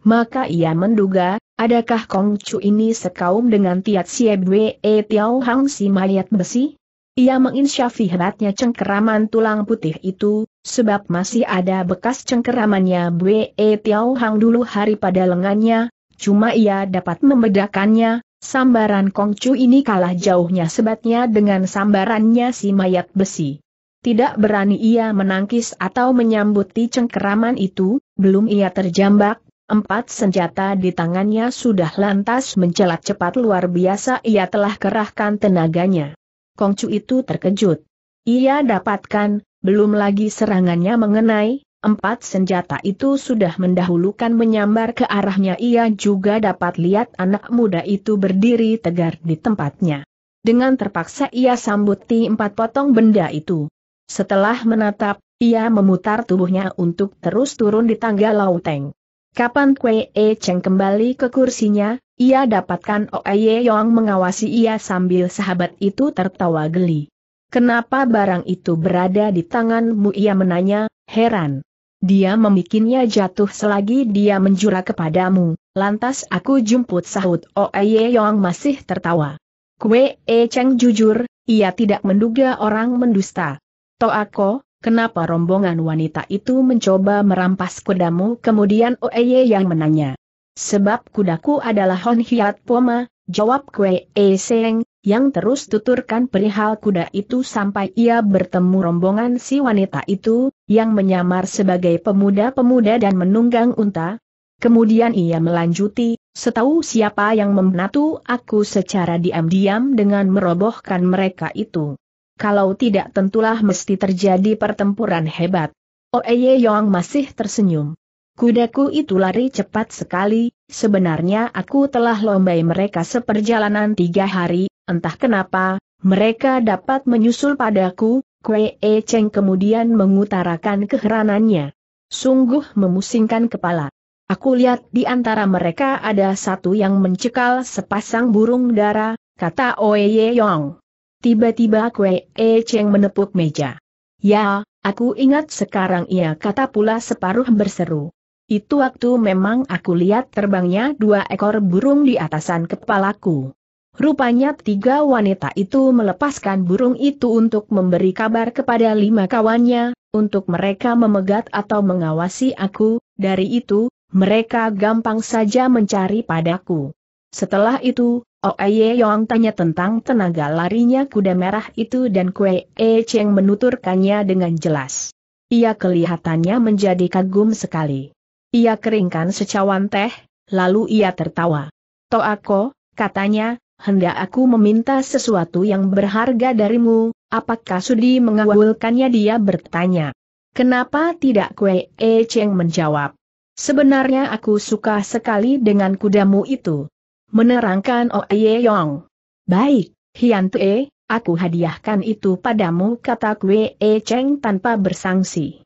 Maka ia menduga, adakah Kong Chu ini sekaum dengan Tiat Siebwe E Tiao Hang si mayat besi? Ia menginsyafi hebatnya cengkeraman tulang putih itu, sebab masih ada bekas cengkeramannya Bwe e Tiao Hang dulu hari pada lengannya, Cuma ia dapat membedakannya, sambaran Kongcu ini kalah jauhnya sebatnya dengan sambarannya si mayat besi. Tidak berani ia menangkis atau menyambuti cengkeraman itu, belum ia terjambak, Empat senjata di tangannya sudah lantas mencelat cepat luar biasa ia telah kerahkan tenaganya. Kongcu itu terkejut. Ia dapatkan, belum lagi serangannya mengenai, Empat senjata itu sudah mendahulukan menyambar ke arahnya ia juga dapat lihat anak muda itu berdiri tegar di tempatnya. Dengan terpaksa ia sambuti empat potong benda itu. Setelah menatap, ia memutar tubuhnya untuk terus turun di tangga lauteng. Kapan Kwe E Cheng kembali ke kursinya, ia dapatkan Oye Yong mengawasi ia sambil sahabat itu tertawa geli. Kenapa barang itu berada di tanganmu ia menanya, heran. Dia memikinnya jatuh selagi dia menjura kepadamu, lantas aku jemput sahut Oe oh, Yong masih tertawa. Kue E Cheng jujur, ia tidak menduga orang mendusta. Toako, kenapa rombongan wanita itu mencoba merampas kudamu kemudian Oe yang menanya. Sebab kudaku adalah Hon Hiat Poma, jawab Kue E Cheng, yang terus tuturkan perihal kuda itu sampai ia bertemu rombongan si wanita itu, yang menyamar sebagai pemuda-pemuda dan menunggang unta. Kemudian ia melanjuti, setahu siapa yang membantu aku secara diam-diam dengan merobohkan mereka itu. Kalau tidak tentulah mesti terjadi pertempuran hebat. Oeye Yong masih tersenyum. Kudaku itu lari cepat sekali, sebenarnya aku telah lombai mereka seperjalanan tiga hari, Entah kenapa, mereka dapat menyusul padaku, Kwe E Cheng kemudian mengutarakan keheranannya. Sungguh memusingkan kepala. Aku lihat di antara mereka ada satu yang mencekal sepasang burung dara, kata Oye Yong. Tiba-tiba Kwe E Cheng menepuk meja. Ya, aku ingat sekarang ia kata pula separuh berseru. Itu waktu memang aku lihat terbangnya dua ekor burung di atasan kepalaku. Rupanya tiga wanita itu melepaskan burung itu untuk memberi kabar kepada lima kawannya, untuk mereka memegat atau mengawasi aku, dari itu, mereka gampang saja mencari padaku. Setelah itu, Oeye oh Yong tanya tentang tenaga larinya kuda merah itu dan Kue E Cheng menuturkannya dengan jelas. Ia kelihatannya menjadi kagum sekali. Ia keringkan secawan teh, lalu ia tertawa. Toako, katanya, hendak aku meminta sesuatu yang berharga darimu, apakah sudi mengawulkannya dia bertanya. Kenapa tidak kue E Cheng menjawab? Sebenarnya aku suka sekali dengan kudamu itu. Menerangkan Ye Yong. Baik, Hian Tue, aku hadiahkan itu padamu kata kue E Cheng tanpa bersangsi.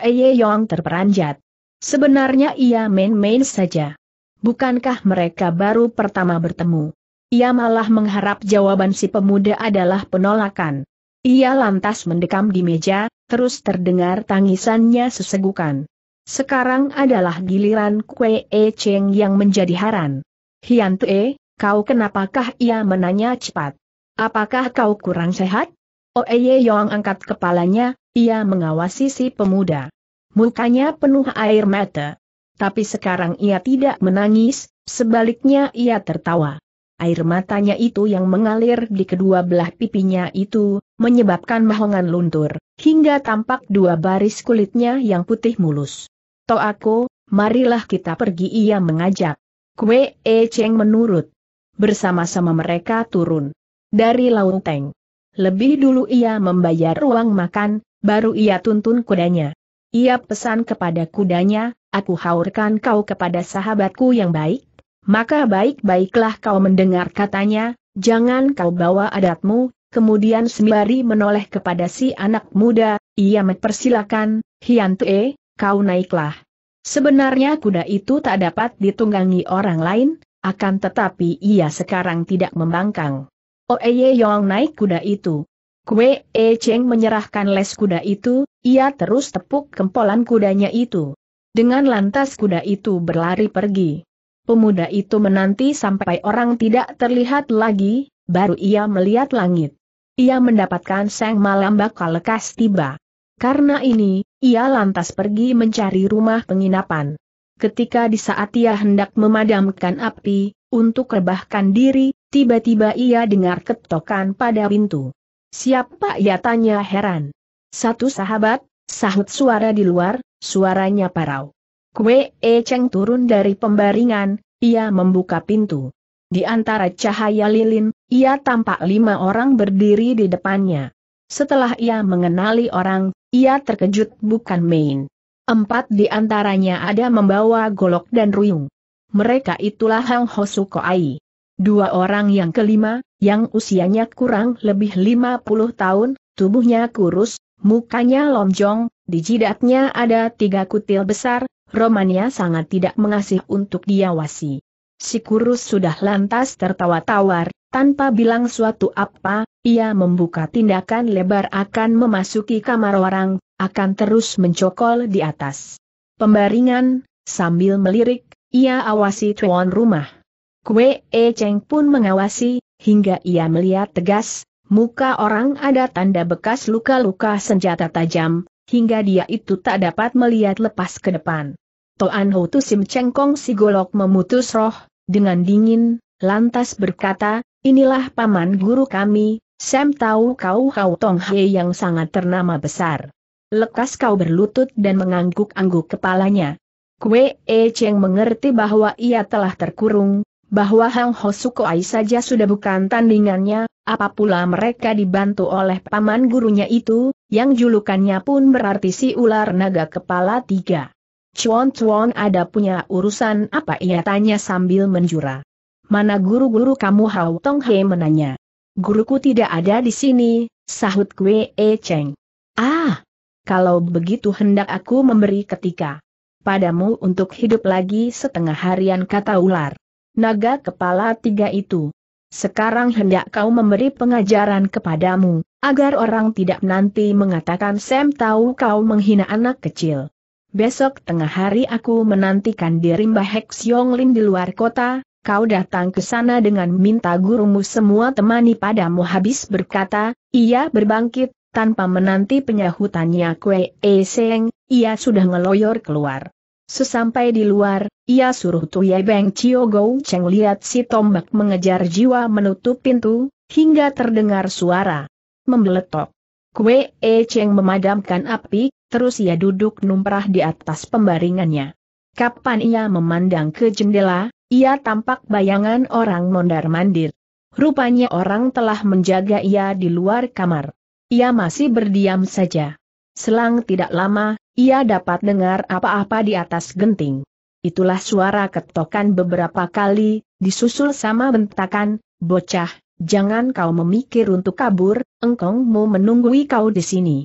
Ye Yong terperanjat. Sebenarnya ia main-main saja. Bukankah mereka baru pertama bertemu? Ia malah mengharap jawaban si pemuda adalah penolakan. Ia lantas mendekam di meja, terus terdengar tangisannya sesegukan. Sekarang adalah giliran Kue E Cheng yang menjadi haran. Hian Tue, kau kenapakah ia menanya cepat? Apakah kau kurang sehat? Oeye Yong angkat kepalanya, ia mengawasi si pemuda. Mukanya penuh air mata. Tapi sekarang ia tidak menangis, sebaliknya ia tertawa air matanya itu yang mengalir di kedua belah pipinya itu, menyebabkan mahongan luntur, hingga tampak dua baris kulitnya yang putih mulus. aku, marilah kita pergi ia mengajak. Kue E Cheng menurut. Bersama-sama mereka turun. Dari Launteng. Lebih dulu ia membayar ruang makan, baru ia tuntun kudanya. Ia pesan kepada kudanya, aku haurkan kau kepada sahabatku yang baik, maka baik-baiklah kau mendengar katanya, jangan kau bawa adatmu, kemudian sembari menoleh kepada si anak muda, ia mempersilakan, Hiantue, kau naiklah. Sebenarnya kuda itu tak dapat ditunggangi orang lain, akan tetapi ia sekarang tidak membangkang. Oeye oh, Yong naik kuda itu. Kue E Cheng menyerahkan les kuda itu, ia terus tepuk kempolan kudanya itu. Dengan lantas kuda itu berlari pergi. Pemuda itu menanti sampai orang tidak terlihat lagi, baru ia melihat langit. Ia mendapatkan sang malam bakal lekas tiba. Karena ini, ia lantas pergi mencari rumah penginapan. Ketika di saat ia hendak memadamkan api, untuk rebahkan diri, tiba-tiba ia dengar ketokan pada pintu. Siapa ia tanya heran. Satu sahabat, sahut suara di luar, suaranya parau. Kue E Cheng turun dari pembaringan, ia membuka pintu. Di antara cahaya lilin, ia tampak lima orang berdiri di depannya. Setelah ia mengenali orang, ia terkejut bukan main. Empat di antaranya ada membawa golok dan ruyung. Mereka itulah Hang Hosuko Ai. Dua orang yang kelima, yang usianya kurang lebih lima puluh tahun, tubuhnya kurus, mukanya lonjong, di jidatnya ada tiga kutil besar, Romania sangat tidak mengasih untuk diawasi. Si kurus sudah lantas tertawa tawar, tanpa bilang suatu apa, ia membuka tindakan lebar akan memasuki kamar orang, akan terus mencokol di atas. Pembaringan, sambil melirik, ia awasi tuan rumah. Kue E Cheng pun mengawasi, hingga ia melihat tegas, muka orang ada tanda bekas luka-luka senjata tajam, hingga dia itu tak dapat melihat lepas ke depan. Toan Ho Sim Cengkong si golok memutus roh, dengan dingin, lantas berkata, inilah paman guru kami, Sam tahu kau kau Tong He yang sangat ternama besar. Lekas kau berlutut dan mengangguk-angguk kepalanya. Kue E Cheng mengerti bahwa ia telah terkurung, bahwa Hang Ho Sukoai saja sudah bukan tandingannya, apa pula mereka dibantu oleh paman gurunya itu, yang julukannya pun berarti si ular naga kepala tiga. Cuan Cuan ada punya urusan apa ia tanya sambil menjura. Mana guru-guru kamu Hao Tong He menanya. Guruku tidak ada di sini, sahut Kwe E Cheng. Ah, kalau begitu hendak aku memberi ketika padamu untuk hidup lagi setengah harian kata ular. Naga kepala tiga itu sekarang hendak kau memberi pengajaran kepadamu, agar orang tidak nanti mengatakan Sam tahu kau menghina anak kecil. Besok tengah hari aku menantikan diri Mbah Hek Lin di luar kota, kau datang ke sana dengan minta gurumu semua temani padamu habis berkata, ia berbangkit, tanpa menanti penyahutannya Kue E Seng, ia sudah ngeloyor keluar. Sesampai di luar, ia suruh Tuye Beng Chio Go Cheng lihat si tombak mengejar jiwa menutup pintu, hingga terdengar suara membeletok. Kue E Cheng memadamkan api, terus ia duduk numprah di atas pembaringannya. Kapan ia memandang ke jendela, ia tampak bayangan orang mondar-mandir. Rupanya orang telah menjaga ia di luar kamar. Ia masih berdiam saja. Selang tidak lama, ia dapat dengar apa-apa di atas genting. Itulah suara ketokan beberapa kali, disusul sama bentakan, bocah, jangan kau memikir untuk kabur, engkongmu menunggui kau di sini.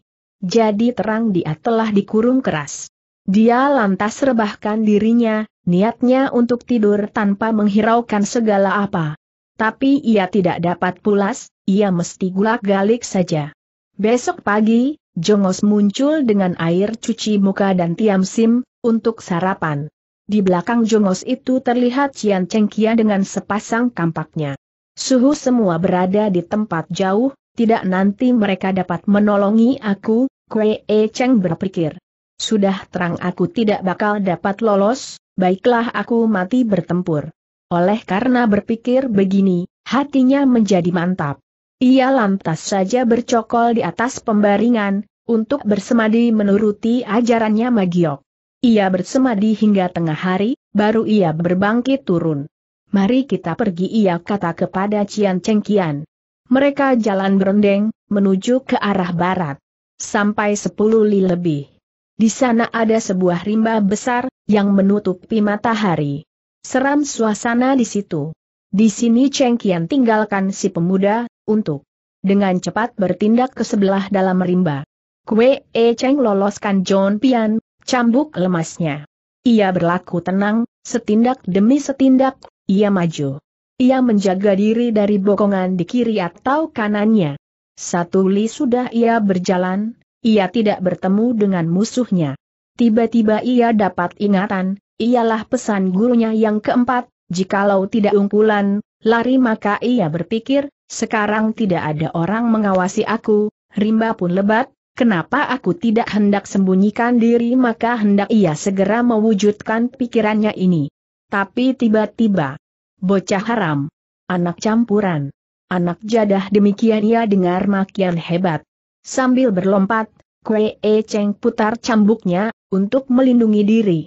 Jadi terang dia telah dikurung keras. Dia lantas rebahkan dirinya, niatnya untuk tidur tanpa menghiraukan segala apa. Tapi ia tidak dapat pulas, ia mesti gulak-galik saja. Besok pagi, Jongos muncul dengan air cuci muka dan Tiam Sim, untuk sarapan. Di belakang Jongos itu terlihat Cian Cengkia dengan sepasang kampaknya. Suhu semua berada di tempat jauh, tidak nanti mereka dapat menolongi aku, Kue E Cheng berpikir. Sudah terang aku tidak bakal dapat lolos, baiklah aku mati bertempur. Oleh karena berpikir begini, hatinya menjadi mantap. Ia lantas saja bercokol di atas pembaringan, untuk bersemadi menuruti ajarannya Magiok. Ia bersemadi hingga tengah hari, baru ia berbangkit turun. Mari kita pergi ia kata kepada Cian Cengkian. Mereka jalan berendeng, menuju ke arah barat. Sampai sepuluh li lebih. Di sana ada sebuah rimba besar, yang menutupi matahari. Seram suasana di situ. Di sini Cheng Kian tinggalkan si pemuda, untuk dengan cepat bertindak ke sebelah dalam rimba. Kue E Cheng loloskan John Pian, cambuk lemasnya. Ia berlaku tenang, setindak demi setindak, ia maju. Ia menjaga diri dari bokongan di kiri atau kanannya. Satu li sudah ia berjalan, ia tidak bertemu dengan musuhnya. Tiba-tiba ia dapat ingatan, ialah pesan gurunya yang keempat, jikalau tidak ungkulan, lari maka ia berpikir, sekarang tidak ada orang mengawasi aku, rimba pun lebat, kenapa aku tidak hendak sembunyikan diri maka hendak ia segera mewujudkan pikirannya ini. Tapi tiba-tiba, bocah haram, anak campuran, anak jadah demikian ia dengar makian hebat. Sambil berlompat, Kue E Cheng putar cambuknya, untuk melindungi diri.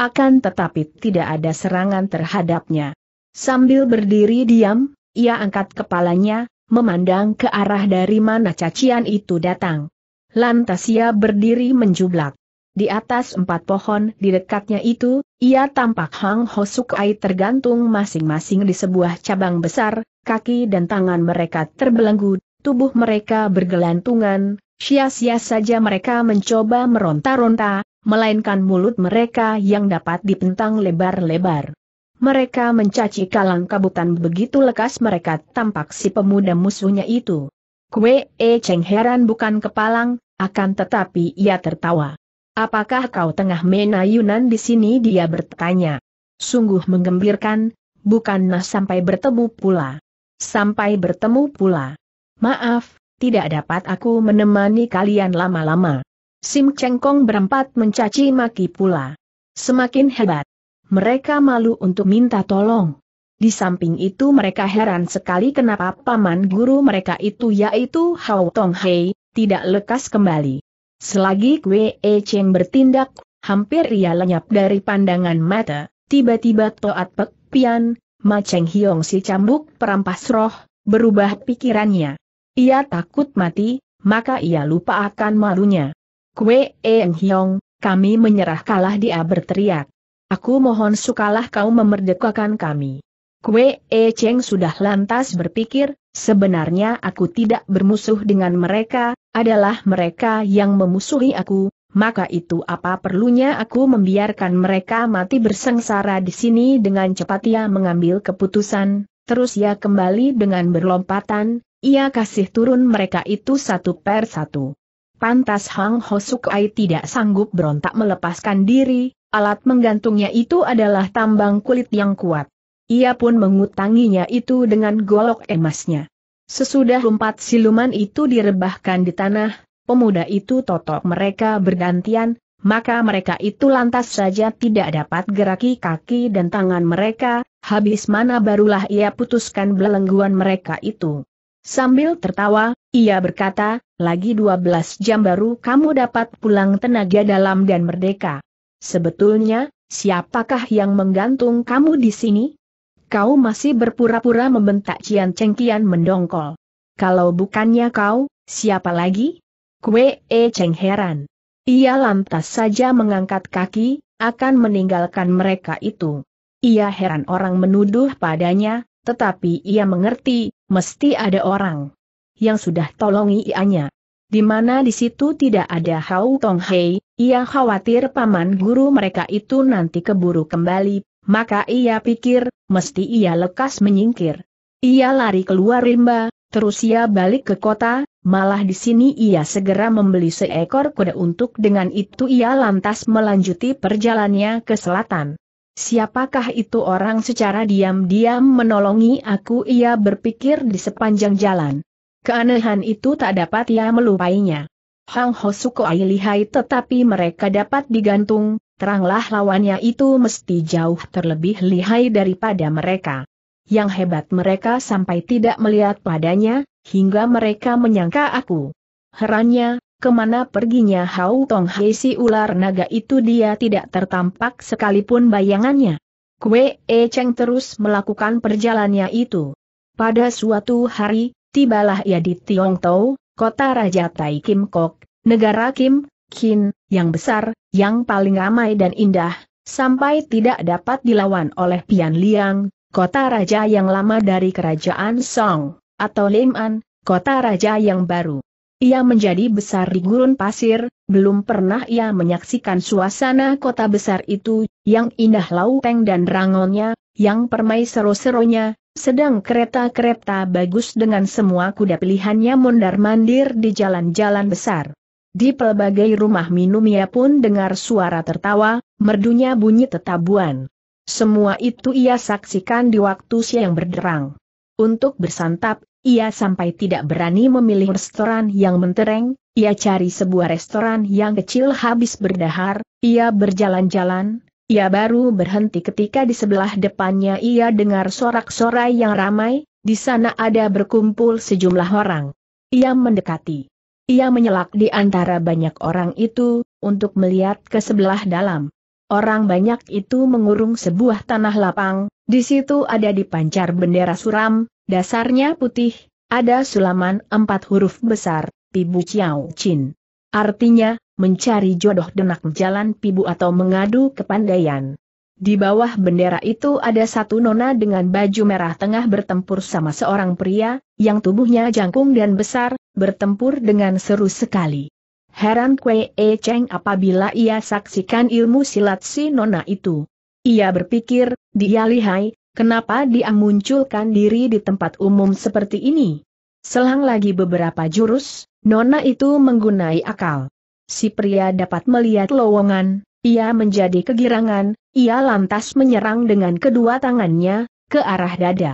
Akan tetapi tidak ada serangan terhadapnya. Sambil berdiri diam, ia angkat kepalanya, memandang ke arah dari mana cacian itu datang. Lantas ia berdiri menjublak. Di atas empat pohon di dekatnya itu, ia tampak Hang Hosukai tergantung masing-masing di sebuah cabang besar, kaki dan tangan mereka terbelenggu, tubuh mereka bergelantungan, sia-sia saja mereka mencoba meronta-ronta, melainkan mulut mereka yang dapat dipentang lebar-lebar. Mereka mencaci kalang kabutan begitu lekas mereka tampak si pemuda musuhnya itu. Kue E Cheng heran bukan kepalang, akan tetapi ia tertawa. Apakah kau tengah menayunan di sini dia bertanya. Sungguh menggembirkan, bukan nah sampai bertemu pula. Sampai bertemu pula. Maaf, tidak dapat aku menemani kalian lama-lama. Sim Chengkong berempat mencaci maki pula. Semakin hebat. Mereka malu untuk minta tolong. Di samping itu mereka heran sekali kenapa paman guru mereka itu yaitu Hao Tong Hei, tidak lekas kembali. Selagi Kwee E Cheng bertindak, hampir ia lenyap dari pandangan mata, tiba-tiba Toat Pek Pian, Ma Cheng Hiong si cambuk perampas roh, berubah pikirannya. Ia takut mati, maka ia lupa akan malunya. Kwee E Hiong, kami menyerah kalah dia berteriak. Aku mohon sukalah kau memerdekakan kami. Kue E Cheng sudah lantas berpikir, sebenarnya aku tidak bermusuh dengan mereka, adalah mereka yang memusuhi aku, maka itu apa perlunya aku membiarkan mereka mati bersengsara di sini dengan cepat ia mengambil keputusan, terus ia kembali dengan berlompatan, ia kasih turun mereka itu satu per satu. Pantas Hang Hosukai tidak sanggup berontak melepaskan diri, Alat menggantungnya itu adalah tambang kulit yang kuat. Ia pun mengutanginya itu dengan golok emasnya. Sesudah empat siluman itu direbahkan di tanah, pemuda itu totok mereka bergantian, maka mereka itu lantas saja tidak dapat geraki kaki dan tangan mereka, habis mana barulah ia putuskan belengguan mereka itu. Sambil tertawa, ia berkata, lagi 12 jam baru kamu dapat pulang tenaga dalam dan merdeka. Sebetulnya, siapakah yang menggantung kamu di sini? Kau masih berpura-pura membentak Cian Cengkian mendongkol. Kalau bukannya kau, siapa lagi? Kue E Cheng heran. Ia lantas saja mengangkat kaki, akan meninggalkan mereka itu. Ia heran orang menuduh padanya, tetapi ia mengerti, mesti ada orang yang sudah tolongi ianya. Di mana di situ tidak ada Hau Tong Hei, ia khawatir paman guru mereka itu nanti keburu kembali, maka ia pikir, mesti ia lekas menyingkir. Ia lari keluar rimba, terus ia balik ke kota, malah di sini ia segera membeli seekor kuda untuk dengan itu ia lantas melanjuti perjalannya ke selatan. Siapakah itu orang secara diam-diam menolongi aku ia berpikir di sepanjang jalan. Keanehan itu tak dapat ia melupainya. Hang Ho Hosuko Lihai tetapi mereka dapat digantung, teranglah lawannya itu mesti jauh terlebih lihai daripada mereka. Yang hebat mereka sampai tidak melihat padanya, hingga mereka menyangka aku. Herannya, kemana perginya Hau Tong Hei si ular naga itu dia tidak tertampak sekalipun bayangannya. Kue E Cheng terus melakukan perjalannya itu. Pada suatu hari, tibalah ia di Tiong Tau, kota Raja Tai Kim Kok, negara Kim, Kin, yang besar, yang paling ramai dan indah, sampai tidak dapat dilawan oleh Pian Liang, kota raja yang lama dari kerajaan Song, atau Liman, kota raja yang baru. Ia menjadi besar di gurun pasir, belum pernah ia menyaksikan suasana kota besar itu, yang indah lauteng dan rangonnya, yang permai seru-serunya, sedang kereta-kereta bagus dengan semua kuda pilihannya mondar-mandir di jalan-jalan besar. Di pelbagai rumah minum ia pun dengar suara tertawa, merdunya bunyi tetabuan. Semua itu ia saksikan di waktu siang berderang. Untuk bersantap, ia sampai tidak berani memilih restoran yang mentereng, ia cari sebuah restoran yang kecil habis berdahar, ia berjalan-jalan, ia baru berhenti ketika di sebelah depannya ia dengar sorak-sorai yang ramai, di sana ada berkumpul sejumlah orang. Ia mendekati. Ia menyelak di antara banyak orang itu, untuk melihat ke sebelah dalam. Orang banyak itu mengurung sebuah tanah lapang, di situ ada dipancar bendera suram, dasarnya putih, ada sulaman empat huruf besar, Pibu Chiao Chin. Artinya, mencari jodoh denak jalan pibu atau mengadu kepandaian. Di bawah bendera itu ada satu nona dengan baju merah tengah bertempur sama seorang pria, yang tubuhnya jangkung dan besar, bertempur dengan seru sekali. Heran Kwe E Cheng apabila ia saksikan ilmu silat si nona itu. Ia berpikir, dia lihai, kenapa dia munculkan diri di tempat umum seperti ini? Selang lagi beberapa jurus, Nona itu menggunai akal si pria dapat melihat lowongan, ia menjadi kegirangan, ia lantas menyerang dengan kedua tangannya, ke arah dada.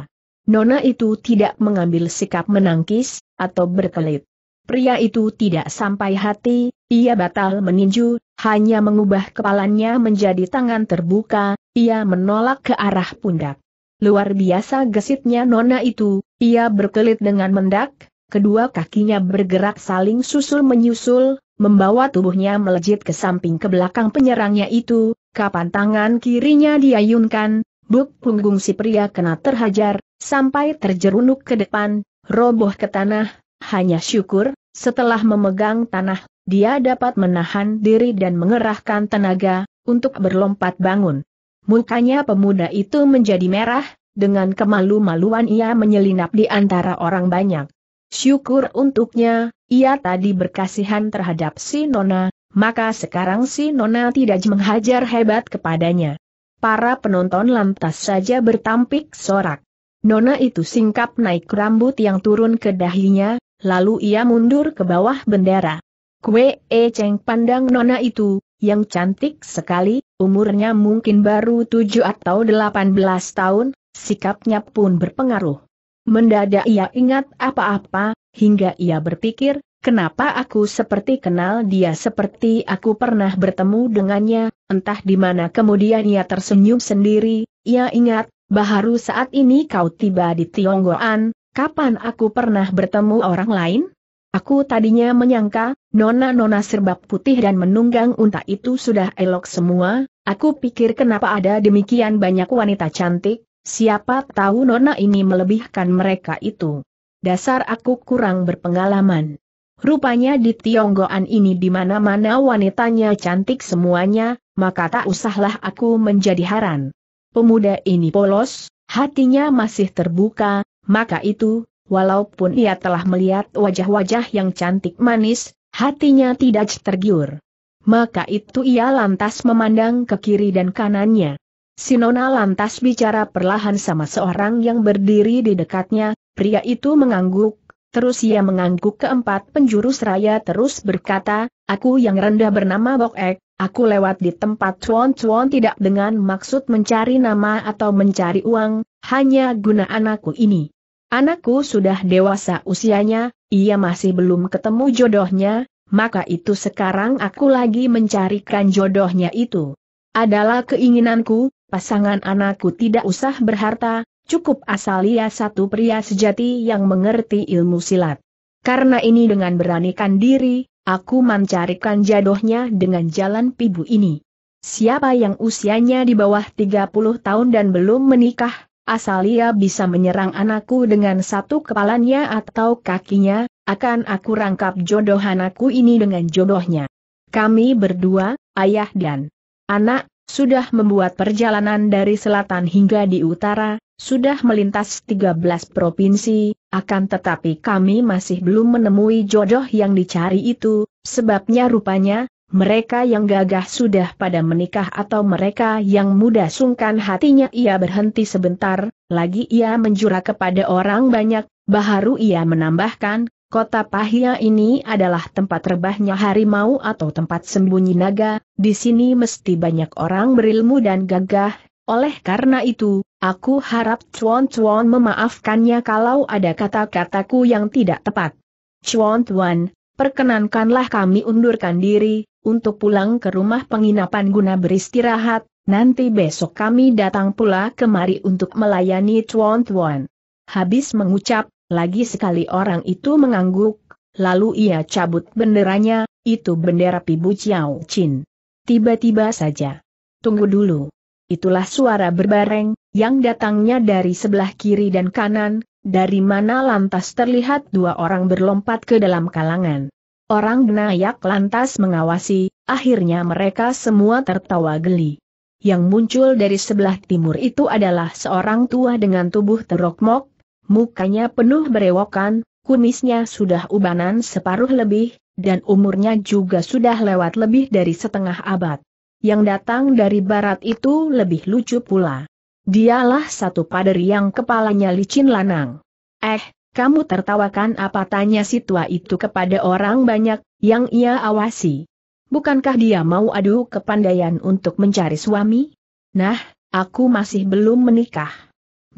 Nona itu tidak mengambil sikap menangkis, atau berkelit. Pria itu tidak sampai hati, ia batal meninju, hanya mengubah kepalanya menjadi tangan terbuka, ia menolak ke arah pundak. Luar biasa gesitnya Nona itu, ia berkelit dengan mendak, kedua kakinya bergerak saling susul-menyusul, membawa tubuhnya melejit ke samping ke belakang penyerangnya itu, kapan tangan kirinya diayunkan, buk punggung si pria kena terhajar, sampai terjerunuk ke depan, roboh ke tanah, hanya syukur, setelah memegang tanah, dia dapat menahan diri dan mengerahkan tenaga, untuk berlompat bangun. Mukanya pemuda itu menjadi merah, dengan kemalu-maluan ia menyelinap di antara orang banyak. Syukur untuknya, ia tadi berkasihan terhadap si Nona, maka sekarang si Nona tidak menghajar hebat kepadanya. Para penonton lantas saja bertampik sorak. Nona itu singkap naik rambut yang turun ke dahinya, lalu ia mundur ke bawah bendera. Kue E Cheng pandang Nona itu, yang cantik sekali, umurnya mungkin baru 7 atau 18 tahun, sikapnya pun berpengaruh. Mendadak ia ingat apa-apa, hingga ia berpikir, kenapa aku seperti kenal dia seperti aku pernah bertemu dengannya, entah di mana kemudian ia tersenyum sendiri, ia ingat, baharu saat ini kau tiba di Tionggoan, kapan aku pernah bertemu orang lain? Aku tadinya menyangka, nona-nona serba putih dan menunggang unta itu sudah elok semua, aku pikir kenapa ada demikian banyak wanita cantik, siapa tahu nona ini melebihkan mereka itu dasar aku kurang berpengalaman. Rupanya di Tionggoan ini di mana-mana wanitanya cantik semuanya, maka tak usahlah aku menjadi haran. Pemuda ini polos, hatinya masih terbuka, maka itu, walaupun ia telah melihat wajah-wajah yang cantik manis, hatinya tidak tergiur. Maka itu ia lantas memandang ke kiri dan kanannya. Sinona lantas bicara perlahan sama seorang yang berdiri di dekatnya, Pria itu mengangguk, terus ia mengangguk keempat penjuru seraya terus berkata, aku yang rendah bernama Bok Ek, aku lewat di tempat cuan-cuan tidak dengan maksud mencari nama atau mencari uang, hanya guna anakku ini. Anakku sudah dewasa usianya, ia masih belum ketemu jodohnya, maka itu sekarang aku lagi mencarikan jodohnya itu. Adalah keinginanku, pasangan anakku tidak usah berharta, Cukup asal ia satu pria sejati yang mengerti ilmu silat. Karena ini dengan beranikan diri, aku mencarikan jadohnya dengan jalan pibu ini. Siapa yang usianya di bawah 30 tahun dan belum menikah, asal ia bisa menyerang anakku dengan satu kepalanya atau kakinya, akan aku rangkap jodoh anakku ini dengan jodohnya. Kami berdua, ayah dan anak, sudah membuat perjalanan dari selatan hingga di utara, sudah melintas 13 provinsi, akan tetapi kami masih belum menemui jodoh yang dicari itu, sebabnya rupanya, mereka yang gagah sudah pada menikah atau mereka yang muda sungkan hatinya ia berhenti sebentar, lagi ia menjura kepada orang banyak, baharu ia menambahkan, kota Pahia ini adalah tempat rebahnya harimau atau tempat sembunyi naga, di sini mesti banyak orang berilmu dan gagah, oleh karena itu, aku harap Chuan Chuan memaafkannya kalau ada kata-kataku yang tidak tepat. Chuan Chuan, perkenankanlah kami undurkan diri, untuk pulang ke rumah penginapan guna beristirahat, nanti besok kami datang pula kemari untuk melayani Chuan Chuan. Habis mengucap, lagi sekali orang itu mengangguk, lalu ia cabut benderanya, itu bendera Pibu Chiao Chin. Tiba-tiba saja. Tunggu dulu itulah suara berbareng, yang datangnya dari sebelah kiri dan kanan, dari mana lantas terlihat dua orang berlompat ke dalam kalangan. Orang Benayak lantas mengawasi, akhirnya mereka semua tertawa geli. Yang muncul dari sebelah timur itu adalah seorang tua dengan tubuh terokmok, mukanya penuh berewokan, kumisnya sudah ubanan separuh lebih, dan umurnya juga sudah lewat lebih dari setengah abad yang datang dari barat itu lebih lucu pula. Dialah satu pader yang kepalanya licin lanang. Eh, kamu tertawakan apa tanya si tua itu kepada orang banyak, yang ia awasi. Bukankah dia mau adu kepandaian untuk mencari suami? Nah, aku masih belum menikah.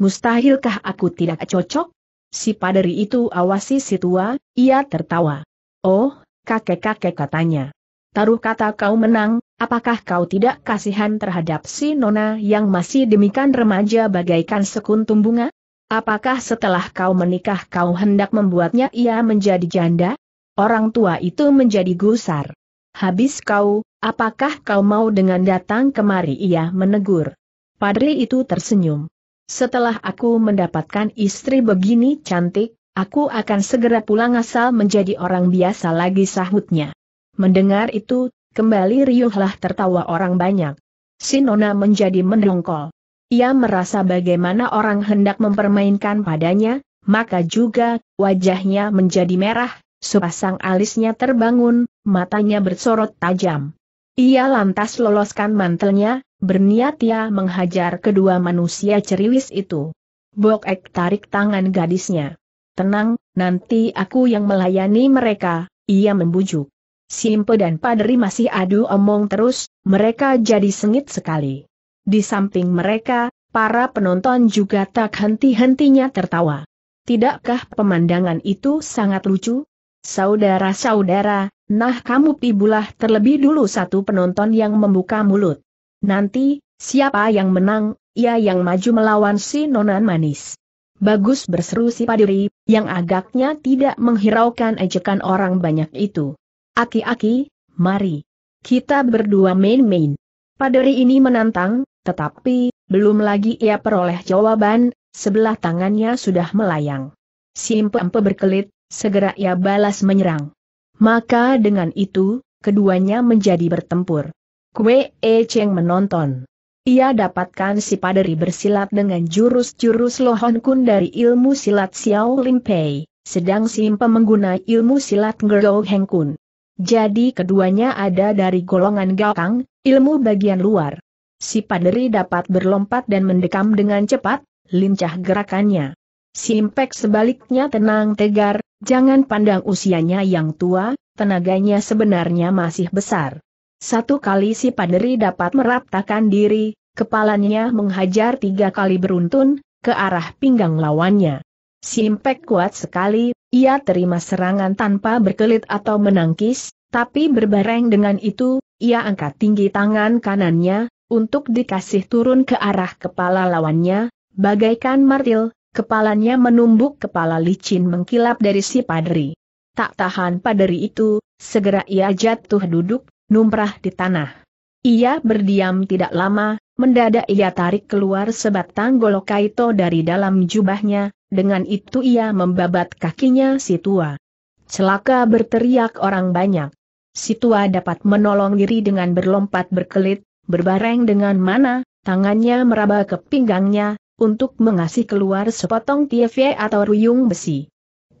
Mustahilkah aku tidak cocok? Si paderi itu awasi si tua, ia tertawa. Oh, kakek-kakek katanya taruh kata kau menang, apakah kau tidak kasihan terhadap si Nona yang masih demikian remaja bagaikan sekuntum bunga? Apakah setelah kau menikah kau hendak membuatnya ia menjadi janda? Orang tua itu menjadi gusar. Habis kau, apakah kau mau dengan datang kemari ia menegur? Padri itu tersenyum. Setelah aku mendapatkan istri begini cantik, aku akan segera pulang asal menjadi orang biasa lagi sahutnya. Mendengar itu, kembali riuhlah tertawa orang banyak. Sinona menjadi mendongkol. Ia merasa bagaimana orang hendak mempermainkan padanya, maka juga, wajahnya menjadi merah, sepasang alisnya terbangun, matanya bersorot tajam. Ia lantas loloskan mantelnya, berniat ia menghajar kedua manusia ceriwis itu. Bok Ek tarik tangan gadisnya. Tenang, nanti aku yang melayani mereka, ia membujuk. Simpo dan Padri masih adu omong terus, mereka jadi sengit sekali. Di samping mereka, para penonton juga tak henti-hentinya tertawa. Tidakkah pemandangan itu sangat lucu? Saudara-saudara, nah kamu pibulah terlebih dulu satu penonton yang membuka mulut. Nanti, siapa yang menang, ia yang maju melawan si nonan manis. Bagus berseru si Padiri, yang agaknya tidak menghiraukan ejekan orang banyak itu. Aki-aki, mari. Kita berdua main-main. Paderi ini menantang, tetapi, belum lagi ia peroleh jawaban, sebelah tangannya sudah melayang. Si empe berkelit, segera ia balas menyerang. Maka dengan itu, keduanya menjadi bertempur. Kue E Cheng menonton. Ia dapatkan si paderi bersilat dengan jurus-jurus lohon kun dari ilmu silat Xiao Limpei, sedang si impe menggunakan ilmu silat Gerou Heng Kun. Jadi keduanya ada dari golongan gaokang, ilmu bagian luar. Si paderi dapat berlompat dan mendekam dengan cepat, lincah gerakannya. Si impek sebaliknya tenang tegar, jangan pandang usianya yang tua, tenaganya sebenarnya masih besar. Satu kali si paderi dapat meraptakan diri, kepalanya menghajar tiga kali beruntun, ke arah pinggang lawannya. Si impek kuat sekali, ia terima serangan tanpa berkelit atau menangkis, tapi berbareng dengan itu, ia angkat tinggi tangan kanannya, untuk dikasih turun ke arah kepala lawannya, bagaikan martil, kepalanya menumbuk kepala licin mengkilap dari si padri. Tak tahan padri itu, segera ia jatuh duduk, numrah di tanah. Ia berdiam tidak lama, Mendadak ia tarik keluar sebatang golok kaito dari dalam jubahnya, dengan itu ia membabat kakinya si tua. Celaka berteriak orang banyak. Si tua dapat menolong diri dengan berlompat berkelit, berbareng dengan mana, tangannya meraba ke pinggangnya, untuk mengasih keluar sepotong tievye atau ruyung besi.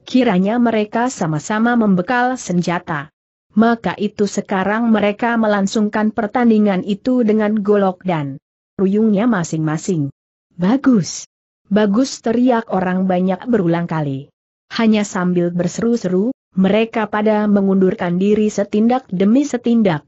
Kiranya mereka sama-sama membekal senjata. Maka itu sekarang mereka melangsungkan pertandingan itu dengan golok dan Ruyungnya masing-masing. Bagus! Bagus teriak orang banyak berulang kali. Hanya sambil berseru-seru, mereka pada mengundurkan diri setindak demi setindak.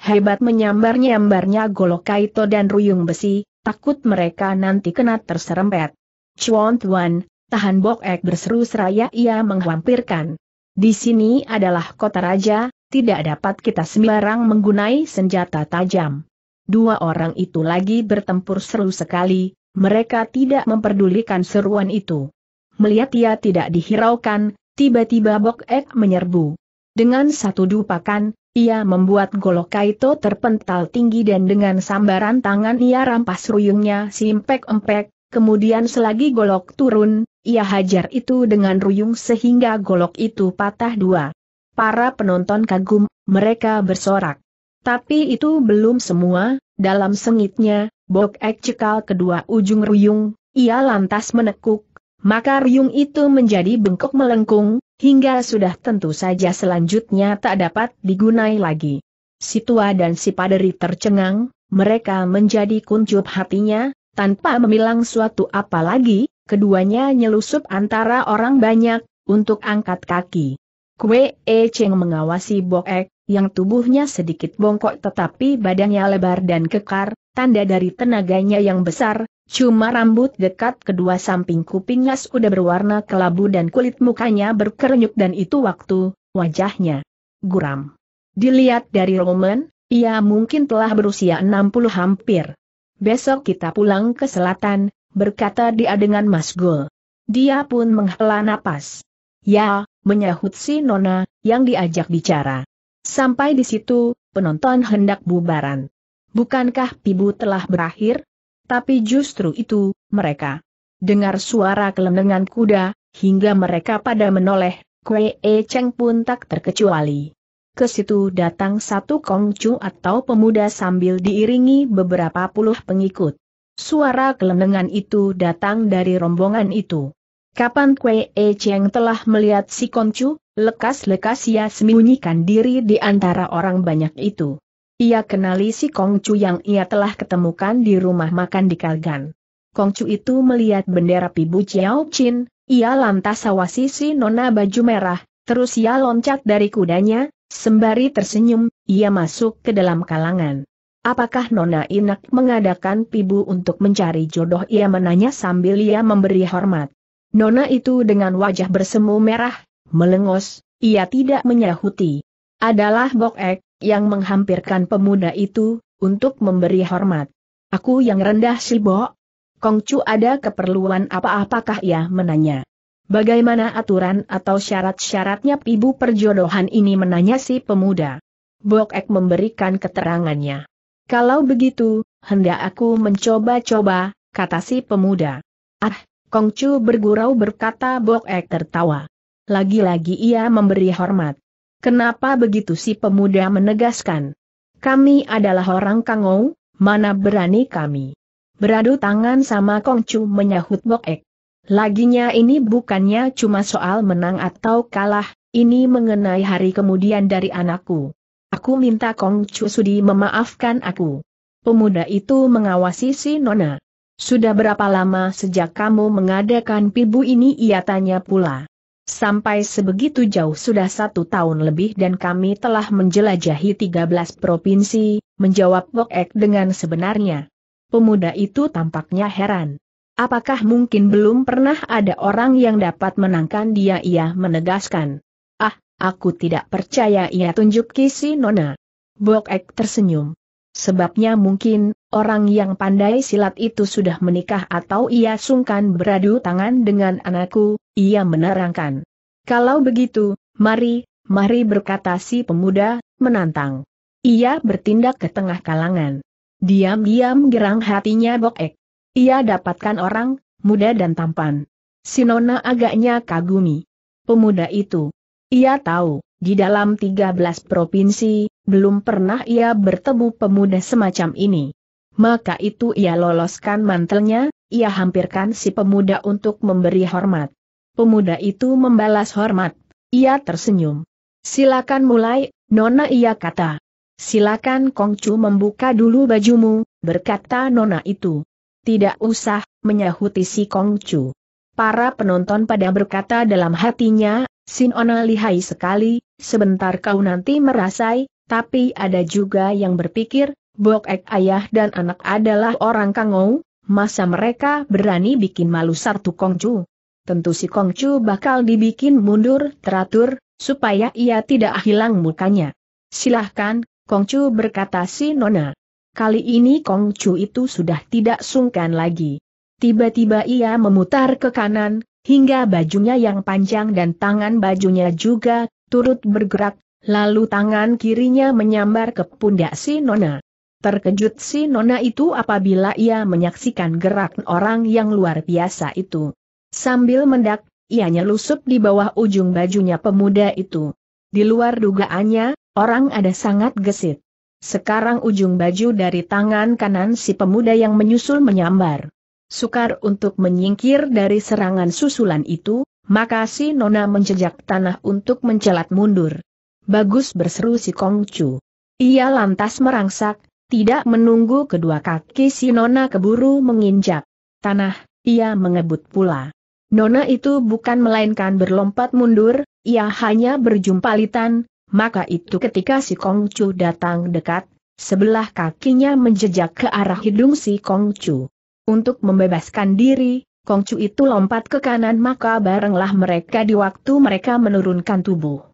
Hebat menyambar-nyambarnya golok kaito dan ruyung besi, takut mereka nanti kena terserempet. Chuan Tuan, tahan Bok Ek berseru seraya ia menghampirkan. Di sini adalah kota raja, tidak dapat kita sembarang menggunai senjata tajam. Dua orang itu lagi bertempur seru sekali, mereka tidak memperdulikan seruan itu. Melihat ia tidak dihiraukan, tiba-tiba Bok Ek menyerbu. Dengan satu dupakan, ia membuat golok Kaito terpental tinggi dan dengan sambaran tangan ia rampas ruyungnya simpek empek, kemudian selagi golok turun, ia hajar itu dengan ruyung sehingga golok itu patah dua. Para penonton kagum, mereka bersorak. Tapi itu belum semua, dalam sengitnya, Bok Ek cekal kedua ujung ruyung, ia lantas menekuk, maka ruyung itu menjadi bengkok melengkung, hingga sudah tentu saja selanjutnya tak dapat digunai lagi. Si tua dan si paderi tercengang, mereka menjadi kuncup hatinya, tanpa memilang suatu apa lagi, keduanya nyelusup antara orang banyak, untuk angkat kaki. Kwe E Cheng mengawasi Bok Ek, yang tubuhnya sedikit bongkok tetapi badannya lebar dan kekar, tanda dari tenaganya yang besar, cuma rambut dekat kedua samping kupingnya sudah berwarna kelabu dan kulit mukanya berkerenyuk dan itu waktu, wajahnya guram. Dilihat dari Roman, ia mungkin telah berusia 60 hampir. Besok kita pulang ke selatan, berkata dia dengan Gul. Dia pun menghela napas. Ya, menyahut si Nona, yang diajak bicara. Sampai di situ, penonton hendak bubaran. Bukankah pibu telah berakhir? Tapi justru itu, mereka dengar suara kelenengan kuda, hingga mereka pada menoleh, kue E Cheng pun tak terkecuali. Ke situ datang satu kongcu atau pemuda sambil diiringi beberapa puluh pengikut. Suara kelenengan itu datang dari rombongan itu. Kapan kue E Cheng telah melihat si kongcu? Lekas-lekas ia sembunyikan diri di antara orang banyak itu. Ia kenali si Kong Chu yang ia telah ketemukan di rumah makan di Kalgan. Chu itu melihat bendera Pibu Chiao Chin, ia lantas awasi si nona baju merah, terus ia loncat dari kudanya, sembari tersenyum, ia masuk ke dalam kalangan. Apakah nona Inak mengadakan Pibu untuk mencari jodoh ia menanya sambil ia memberi hormat. Nona itu dengan wajah bersemu merah, melengos, ia tidak menyahuti. Adalah Bok Ek, yang menghampirkan pemuda itu, untuk memberi hormat. Aku yang rendah si Bok? Kongcu ada keperluan apa-apakah ia menanya. Bagaimana aturan atau syarat-syaratnya ibu perjodohan ini menanya si pemuda. Bok Ek memberikan keterangannya. Kalau begitu, hendak aku mencoba-coba, kata si pemuda. Ah, Kongcu bergurau berkata Bok Ek tertawa. Lagi-lagi ia memberi hormat. Kenapa begitu si pemuda menegaskan? Kami adalah orang Kangou, mana berani kami? Beradu tangan sama Kongcu menyahut Bokek. Laginya ini bukannya cuma soal menang atau kalah, ini mengenai hari kemudian dari anakku. Aku minta Kongcu Sudi memaafkan aku. Pemuda itu mengawasi si Nona. Sudah berapa lama sejak kamu mengadakan pibu ini ia tanya pula. Sampai sebegitu jauh sudah satu tahun lebih dan kami telah menjelajahi 13 provinsi, menjawab Bok Ek dengan sebenarnya. Pemuda itu tampaknya heran. Apakah mungkin belum pernah ada orang yang dapat menangkan dia ia menegaskan. Ah, aku tidak percaya ia tunjuk kisi nona. Bok Ek tersenyum. Sebabnya mungkin, orang yang pandai silat itu sudah menikah atau ia sungkan beradu tangan dengan anakku, ia menerangkan. Kalau begitu, mari, mari berkata si pemuda, menantang. Ia bertindak ke tengah kalangan. Diam-diam gerang hatinya bokek. Ia dapatkan orang, muda dan tampan. Sinona agaknya kagumi. Pemuda itu. Ia tahu, di dalam 13 provinsi, belum pernah ia bertemu pemuda semacam ini. Maka itu ia loloskan mantelnya, ia hampirkan si pemuda untuk memberi hormat. Pemuda itu membalas hormat, ia tersenyum. Silakan mulai, Nona ia kata. Silakan Kongcu membuka dulu bajumu, berkata Nona itu. Tidak usah, menyahuti si Kongcu. Para penonton pada berkata dalam hatinya, Ona lihai sekali, sebentar kau nanti merasai, tapi ada juga yang berpikir, Bok Ek ayah dan anak adalah orang kangou, masa mereka berani bikin malu Sartu Kongcu? Tentu si Kongcu bakal dibikin mundur teratur, supaya ia tidak hilang mukanya. Silahkan, Kongcu berkata si Nona. Kali ini Kongcu itu sudah tidak sungkan lagi. Tiba-tiba ia memutar ke kanan, hingga bajunya yang panjang dan tangan bajunya juga turut bergerak Lalu tangan kirinya menyambar ke pundak si Nona. Terkejut si Nona itu apabila ia menyaksikan gerak orang yang luar biasa itu. Sambil mendak, ia nyelusup di bawah ujung bajunya pemuda itu. Di luar dugaannya, orang ada sangat gesit. Sekarang ujung baju dari tangan kanan si pemuda yang menyusul menyambar. Sukar untuk menyingkir dari serangan susulan itu, maka si Nona menjejak tanah untuk mencelat mundur. Bagus berseru si Kongcu. Ia lantas merangsak, tidak menunggu kedua kaki si Nona keburu menginjak. Tanah, ia mengebut pula. Nona itu bukan melainkan berlompat mundur, ia hanya berjumpalitan, maka itu ketika si Kongcu datang dekat, sebelah kakinya menjejak ke arah hidung si Kongcu. Untuk membebaskan diri, Kongcu itu lompat ke kanan maka barenglah mereka di waktu mereka menurunkan tubuh.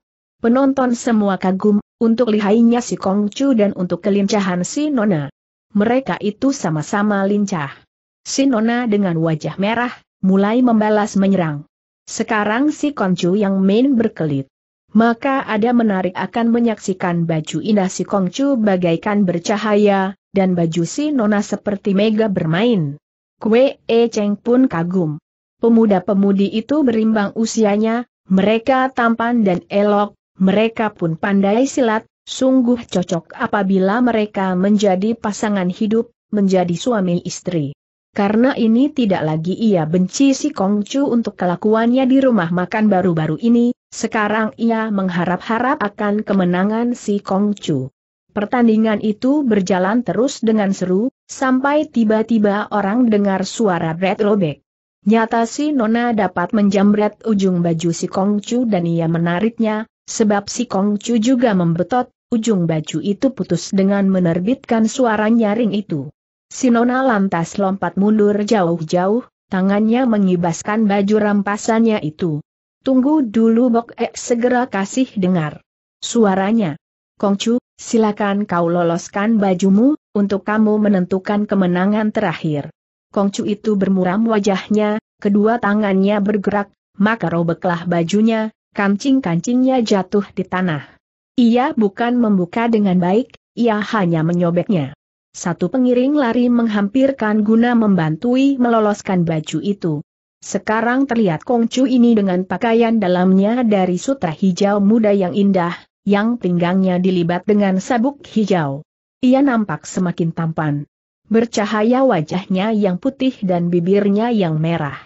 Penonton semua kagum, untuk lihainya si Kongcu dan untuk kelincahan si Nona. Mereka itu sama-sama lincah. Si Nona dengan wajah merah, mulai membalas menyerang. Sekarang si Kongcu yang main berkelit. Maka ada menarik akan menyaksikan baju indah si Kongcu bagaikan bercahaya, dan baju si Nona seperti mega bermain. Kue E Cheng pun kagum. Pemuda-pemudi itu berimbang usianya, mereka tampan dan elok, mereka pun pandai silat, sungguh cocok apabila mereka menjadi pasangan hidup, menjadi suami istri. Karena ini tidak lagi ia benci si Kongcu untuk kelakuannya di rumah makan baru-baru ini, sekarang ia mengharap-harap akan kemenangan si Kongcu. Pertandingan itu berjalan terus dengan seru, sampai tiba-tiba orang dengar suara Red Robek. Nyata si Nona dapat menjamret ujung baju si Kongcu dan ia menariknya, Sebab si Kongcu juga membetot, ujung baju itu putus dengan menerbitkan suara nyaring itu. Si Nona lantas lompat mundur jauh-jauh, tangannya mengibaskan baju rampasannya itu. Tunggu dulu Bok Ek segera kasih dengar. Suaranya. Kongcu, silakan kau loloskan bajumu, untuk kamu menentukan kemenangan terakhir. Kongcu itu bermuram wajahnya, kedua tangannya bergerak, maka robeklah bajunya, kancing-kancingnya jatuh di tanah. Ia bukan membuka dengan baik, ia hanya menyobeknya. Satu pengiring lari menghampirkan guna membantui meloloskan baju itu. Sekarang terlihat Kongcu ini dengan pakaian dalamnya dari sutra hijau muda yang indah, yang pinggangnya dilibat dengan sabuk hijau. Ia nampak semakin tampan. Bercahaya wajahnya yang putih dan bibirnya yang merah.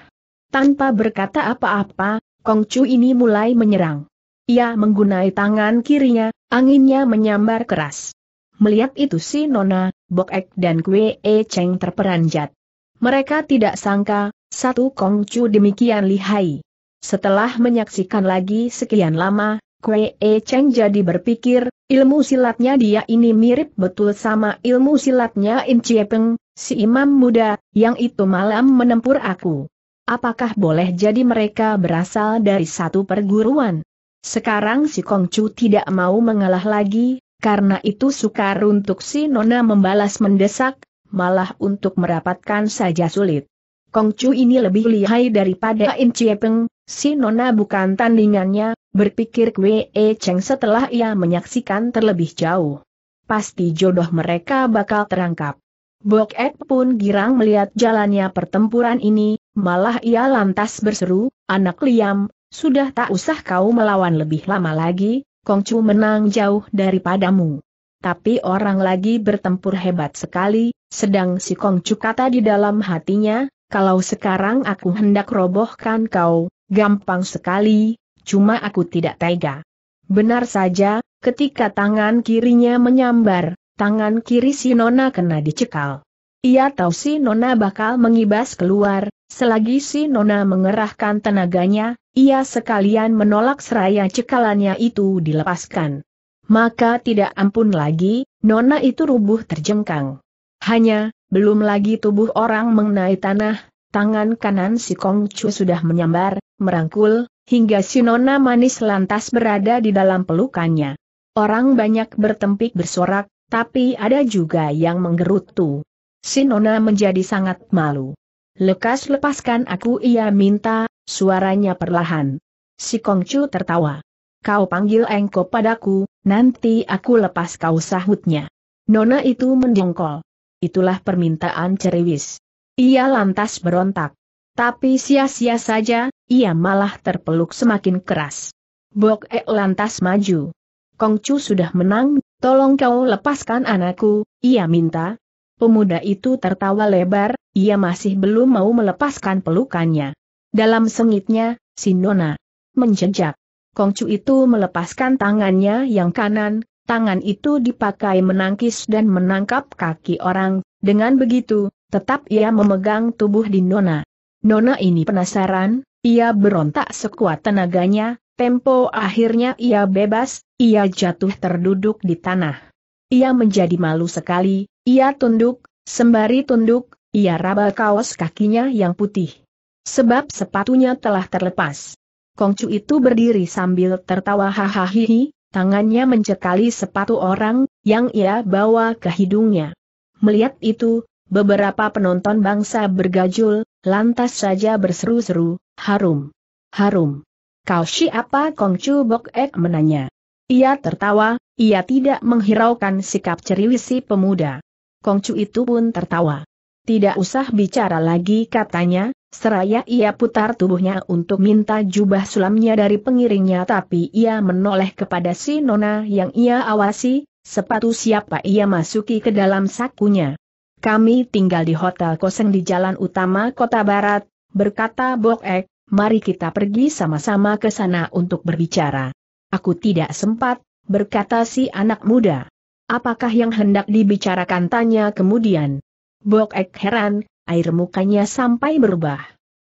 Tanpa berkata apa-apa, Kongcu ini mulai menyerang. Ia menggunai tangan kirinya, anginnya menyambar keras. Melihat itu si Nona, Bok Ek dan Kwee E Cheng terperanjat. Mereka tidak sangka, satu Kongcu demikian lihai. Setelah menyaksikan lagi sekian lama, Kwee E Cheng jadi berpikir, ilmu silatnya dia ini mirip betul sama ilmu silatnya In Chie Peng, si imam muda, yang itu malam menempur aku. Apakah boleh jadi mereka berasal dari satu perguruan? Sekarang si Kongcu tidak mau mengalah lagi, karena itu sukar untuk si Nona membalas mendesak, malah untuk merapatkan saja sulit. Kongcu ini lebih lihai daripada In Chiepeng, si Nona bukan tandingannya, berpikir Kwee E Cheng setelah ia menyaksikan terlebih jauh. Pasti jodoh mereka bakal terangkap. Bok Ek pun girang melihat jalannya pertempuran ini, malah ia lantas berseru, anak liam, sudah tak usah kau melawan lebih lama lagi, Kongcu menang jauh daripadamu. Tapi orang lagi bertempur hebat sekali, sedang si Kongcu kata di dalam hatinya, kalau sekarang aku hendak robohkan kau, gampang sekali, cuma aku tidak tega. Benar saja, ketika tangan kirinya menyambar, tangan kiri si Nona kena dicekal. Ia tahu si Nona bakal mengibas keluar, Selagi si Nona mengerahkan tenaganya, ia sekalian menolak seraya cekalannya itu dilepaskan. Maka tidak ampun lagi, Nona itu rubuh terjengkang. Hanya, belum lagi tubuh orang mengenai tanah, tangan kanan si Kongcu sudah menyambar, merangkul, hingga si Nona manis lantas berada di dalam pelukannya. Orang banyak bertempik bersorak, tapi ada juga yang menggerutu. Si Nona menjadi sangat malu. Lekas lepaskan aku ia minta, suaranya perlahan. Si Kongcu tertawa. Kau panggil engko padaku, nanti aku lepas kau sahutnya. Nona itu mendongkol. Itulah permintaan ceriwis. Ia lantas berontak. Tapi sia-sia saja, ia malah terpeluk semakin keras. Bok E lantas maju. Kongcu sudah menang, tolong kau lepaskan anakku, ia minta. Pemuda itu tertawa lebar, ia masih belum mau melepaskan pelukannya. Dalam sengitnya, si Nona menjejak. Kongcu itu melepaskan tangannya yang kanan, tangan itu dipakai menangkis dan menangkap kaki orang, dengan begitu, tetap ia memegang tubuh di Nona. Nona ini penasaran, ia berontak sekuat tenaganya, tempo akhirnya ia bebas, ia jatuh terduduk di tanah. Ia menjadi malu sekali, ia tunduk, sembari tunduk, ia raba kaos kakinya yang putih. Sebab sepatunya telah terlepas. Kongcu itu berdiri sambil tertawa hahaha, tangannya mencekali sepatu orang, yang ia bawa ke hidungnya. Melihat itu, beberapa penonton bangsa bergajul, lantas saja berseru-seru, harum, harum. Kau siapa Kongcu Bok Ek menanya. Ia tertawa, ia tidak menghiraukan sikap ceriwisi pemuda. Kongcu itu pun tertawa. Tidak usah bicara lagi katanya, seraya ia putar tubuhnya untuk minta jubah sulamnya dari pengiringnya tapi ia menoleh kepada si Nona yang ia awasi, sepatu siapa ia masuki ke dalam sakunya. Kami tinggal di hotel kosong di jalan utama kota barat, berkata Bok Ek, mari kita pergi sama-sama ke sana untuk berbicara. Aku tidak sempat, berkata si anak muda. Apakah yang hendak dibicarakan tanya kemudian. Bok Ek heran, air mukanya sampai berubah.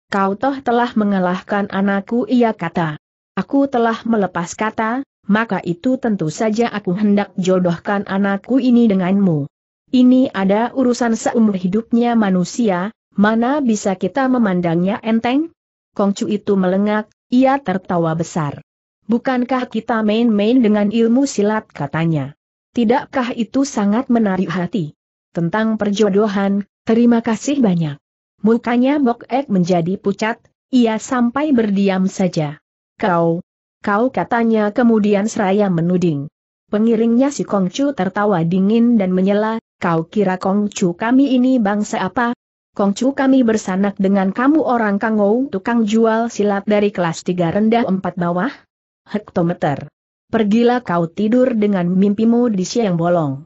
Kau toh telah mengalahkan anakku ia kata. Aku telah melepas kata, maka itu tentu saja aku hendak jodohkan anakku ini denganmu. Ini ada urusan seumur hidupnya manusia, mana bisa kita memandangnya enteng? Kongcu itu melengak, ia tertawa besar. Bukankah kita main-main dengan ilmu silat katanya? Tidakkah itu sangat menarik hati? tentang perjodohan, terima kasih banyak. Mukanya Bok Ek menjadi pucat, ia sampai berdiam saja. Kau, kau katanya kemudian seraya menuding. Pengiringnya si Kongcu tertawa dingin dan menyela, kau kira Kongcu kami ini bangsa apa? Kongcu kami bersanak dengan kamu orang Kangou tukang jual silat dari kelas 3 rendah 4 bawah? Hektometer. Pergilah kau tidur dengan mimpimu di siang bolong.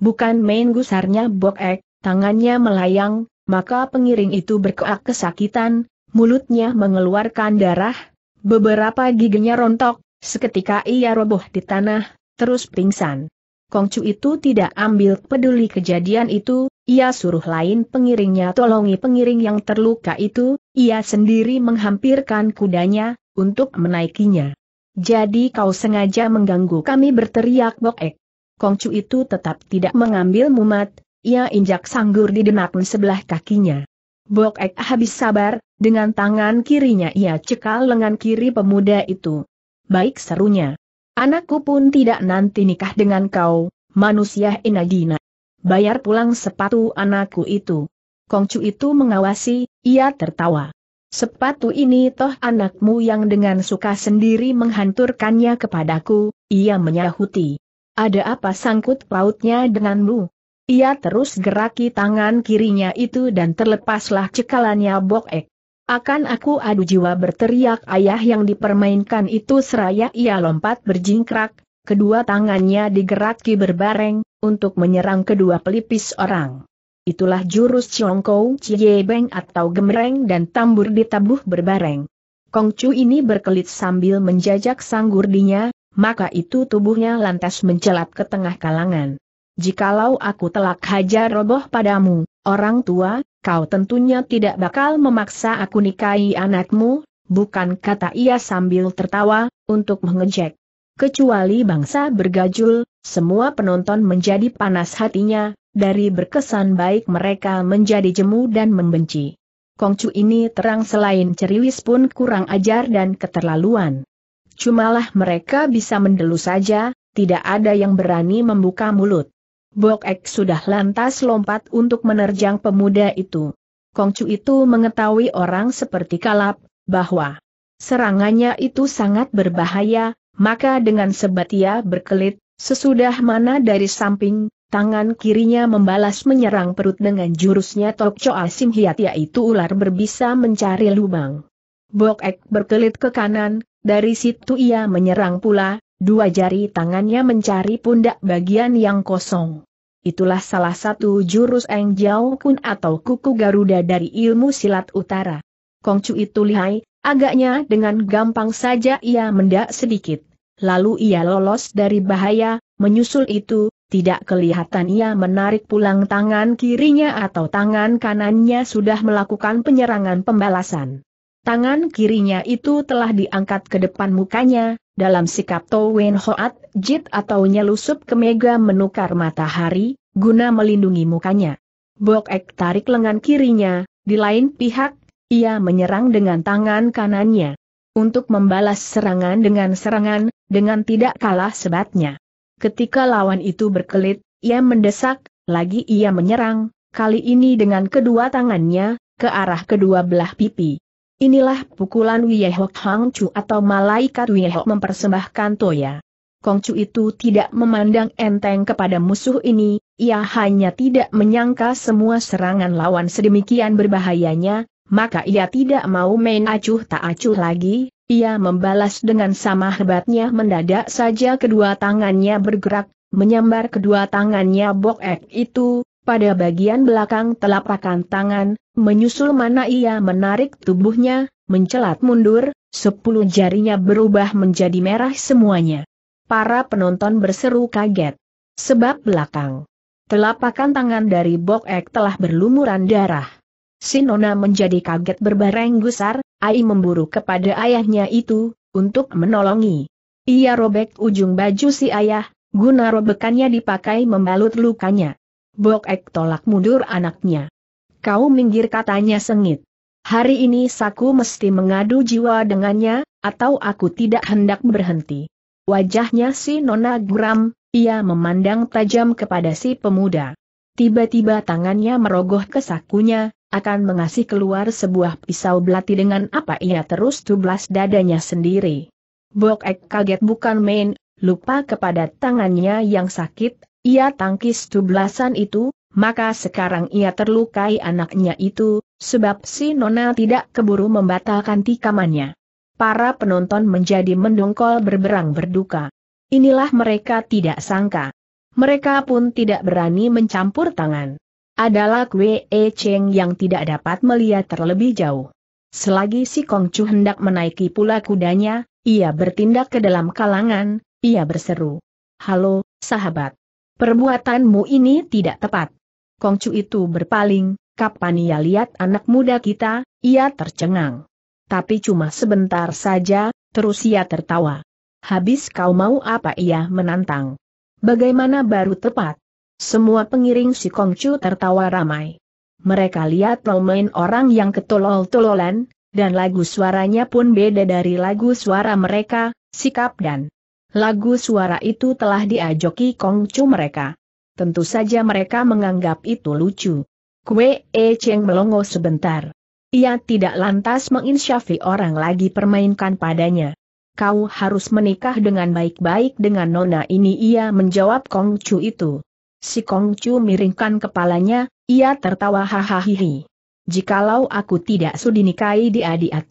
Bukan main gusarnya Bok Ek, tangannya melayang, maka pengiring itu berkeak kesakitan, mulutnya mengeluarkan darah, beberapa giginya rontok, seketika ia roboh di tanah, terus pingsan. Kongcu itu tidak ambil peduli kejadian itu, ia suruh lain pengiringnya tolongi pengiring yang terluka itu, ia sendiri menghampirkan kudanya, untuk menaikinya. Jadi kau sengaja mengganggu kami berteriak Bok Ek. Kongcu itu tetap tidak mengambil mumat, ia injak sanggur di denakun sebelah kakinya. Bok Ek habis sabar, dengan tangan kirinya ia cekal lengan kiri pemuda itu. Baik serunya. Anakku pun tidak nanti nikah dengan kau, manusia inagina. Bayar pulang sepatu anakku itu. Kongcu itu mengawasi, ia tertawa. Sepatu ini toh anakmu yang dengan suka sendiri menghanturkannya kepadaku, ia menyahuti. Ada apa sangkut pautnya denganmu? Ia terus geraki tangan kirinya itu dan terlepaslah cekalannya Bokek. Akan aku adu jiwa berteriak ayah yang dipermainkan itu seraya ia lompat berjingkrak, kedua tangannya digeraki berbareng, untuk menyerang kedua pelipis orang. Itulah jurus Ciongkou beng atau Gemreng dan tambur ditabuh berbareng. Kongcu ini berkelit sambil menjajak sang gurdinya, maka itu tubuhnya lantas mencelat ke tengah kalangan. Jikalau aku telak hajar roboh padamu, orang tua, kau tentunya tidak bakal memaksa aku nikahi anakmu, bukan kata ia sambil tertawa, untuk mengejek. Kecuali bangsa bergajul, semua penonton menjadi panas hatinya, dari berkesan baik mereka menjadi jemu dan membenci. Kongcu ini terang selain ceriwis pun kurang ajar dan keterlaluan cumalah mereka bisa mendelus saja, tidak ada yang berani membuka mulut. Bok Ek sudah lantas lompat untuk menerjang pemuda itu. Kongcu itu mengetahui orang seperti kalap, bahwa serangannya itu sangat berbahaya, maka dengan sebat ia berkelit, sesudah mana dari samping, tangan kirinya membalas menyerang perut dengan jurusnya Tok Choa Sim Hiat yaitu ular berbisa mencari lubang. Bok Ek berkelit ke kanan, dari situ ia menyerang pula, dua jari tangannya mencari pundak bagian yang kosong. Itulah salah satu jurus Eng Jiao Kun atau kuku Garuda dari ilmu silat utara. Kongcu itu lihai, agaknya dengan gampang saja ia mendak sedikit. Lalu ia lolos dari bahaya, menyusul itu, tidak kelihatan ia menarik pulang tangan kirinya atau tangan kanannya sudah melakukan penyerangan pembalasan. Tangan kirinya itu telah diangkat ke depan mukanya, dalam sikap Towen Hoat Jit atau nyelusup ke mega menukar matahari, guna melindungi mukanya. Bok Ek tarik lengan kirinya, di lain pihak, ia menyerang dengan tangan kanannya. Untuk membalas serangan dengan serangan, dengan tidak kalah sebatnya. Ketika lawan itu berkelit, ia mendesak, lagi ia menyerang, kali ini dengan kedua tangannya, ke arah kedua belah pipi. Inilah pukulan Wiehok Hang Chu atau malaikat Wiehok mempersembahkan Toya. Kong Chu itu tidak memandang enteng kepada musuh ini, ia hanya tidak menyangka semua serangan lawan sedemikian berbahayanya, maka ia tidak mau main acuh tak acuh lagi, ia membalas dengan sama hebatnya mendadak saja kedua tangannya bergerak, menyambar kedua tangannya Bok Ek itu, pada bagian belakang telapakan tangan, menyusul mana ia menarik tubuhnya, mencelat mundur, sepuluh jarinya berubah menjadi merah semuanya. Para penonton berseru kaget. Sebab belakang. Telapakan tangan dari Bok Ek telah berlumuran darah. Sinona menjadi kaget berbareng gusar, Ai memburu kepada ayahnya itu, untuk menolongi. Ia robek ujung baju si ayah, guna robekannya dipakai membalut lukanya. Bok Ek tolak mundur anaknya. Kau minggir katanya sengit. Hari ini saku mesti mengadu jiwa dengannya, atau aku tidak hendak berhenti. Wajahnya si Nona guram, ia memandang tajam kepada si pemuda. Tiba-tiba tangannya merogoh ke sakunya, akan mengasih keluar sebuah pisau belati dengan apa ia terus tublas dadanya sendiri. Bok Ek kaget bukan main, lupa kepada tangannya yang sakit, ia tangkis tublasan itu, maka sekarang ia terlukai anaknya itu, sebab si Nona tidak keburu membatalkan tikamannya. Para penonton menjadi mendongkol berberang berduka. Inilah mereka tidak sangka. Mereka pun tidak berani mencampur tangan. Adalah Kwe E Cheng yang tidak dapat melihat terlebih jauh. Selagi si Kong Chu hendak menaiki pula kudanya, ia bertindak ke dalam kalangan, ia berseru. Halo, sahabat. Perbuatanmu ini tidak tepat. Kongcu itu berpaling, kapan ia lihat anak muda kita, ia tercengang. Tapi cuma sebentar saja, terus ia tertawa. Habis kau mau apa ia menantang. Bagaimana baru tepat? Semua pengiring si Kongcu tertawa ramai. Mereka lihat main orang yang ketolol-tololan, dan lagu suaranya pun beda dari lagu suara mereka, sikap dan Lagu suara itu telah diajoki Kongcu mereka. Tentu saja mereka menganggap itu lucu. Kue E Cheng melongo sebentar. Ia tidak lantas menginsyafi orang lagi permainkan padanya. Kau harus menikah dengan baik-baik dengan nona ini ia menjawab Kongcu itu. Si Kongcu miringkan kepalanya, ia tertawa hahaha. Jikalau aku tidak sudi nikahi dia dia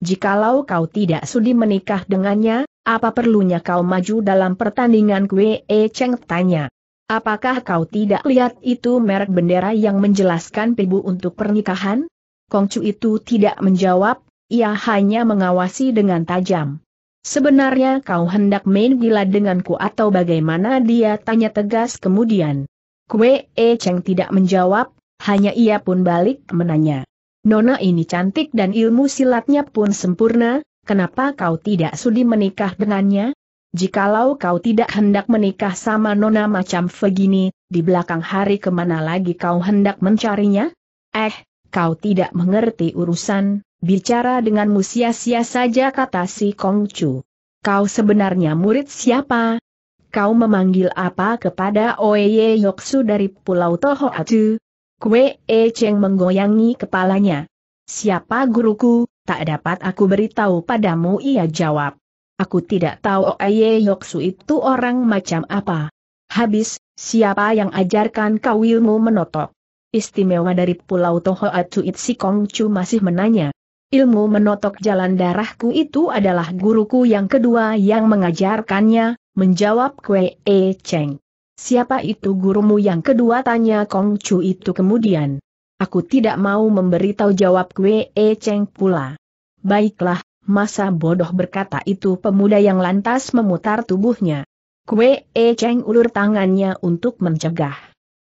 Jikalau kau tidak sudi menikah dengannya, apa perlunya kau maju dalam pertandingan Kue E Cheng tanya. Apakah kau tidak lihat itu merek bendera yang menjelaskan pibu untuk pernikahan? Kongcu itu tidak menjawab, ia hanya mengawasi dengan tajam. Sebenarnya kau hendak main gila denganku atau bagaimana dia tanya tegas kemudian. Kue E Cheng tidak menjawab, hanya ia pun balik menanya. Nona ini cantik dan ilmu silatnya pun sempurna, Kenapa kau tidak sudi menikah dengannya? Jikalau kau tidak hendak menikah sama nona macam begini, di belakang hari kemana lagi kau hendak mencarinya? Eh, kau tidak mengerti urusan, bicara dengan sia-sia saja kata si Kongcu. Kau sebenarnya murid siapa? Kau memanggil apa kepada Oye Yoksu dari Pulau Tohoatu? Kue E Cheng menggoyangi kepalanya. Siapa guruku? Tak dapat aku beritahu padamu ia jawab. Aku tidak tahu Oye oh, Yoksu itu orang macam apa. Habis, siapa yang ajarkan kau ilmu menotok? Istimewa dari Pulau Tohoatsu Itsi Kongcu masih menanya. Ilmu menotok jalan darahku itu adalah guruku yang kedua yang mengajarkannya, menjawab Kwee E Cheng. Siapa itu gurumu yang kedua tanya Kongcu itu kemudian. Aku tidak mau memberitahu jawab Kwe E Cheng pula. Baiklah, masa bodoh berkata itu pemuda yang lantas memutar tubuhnya. Kwe E Cheng ulur tangannya untuk mencegah.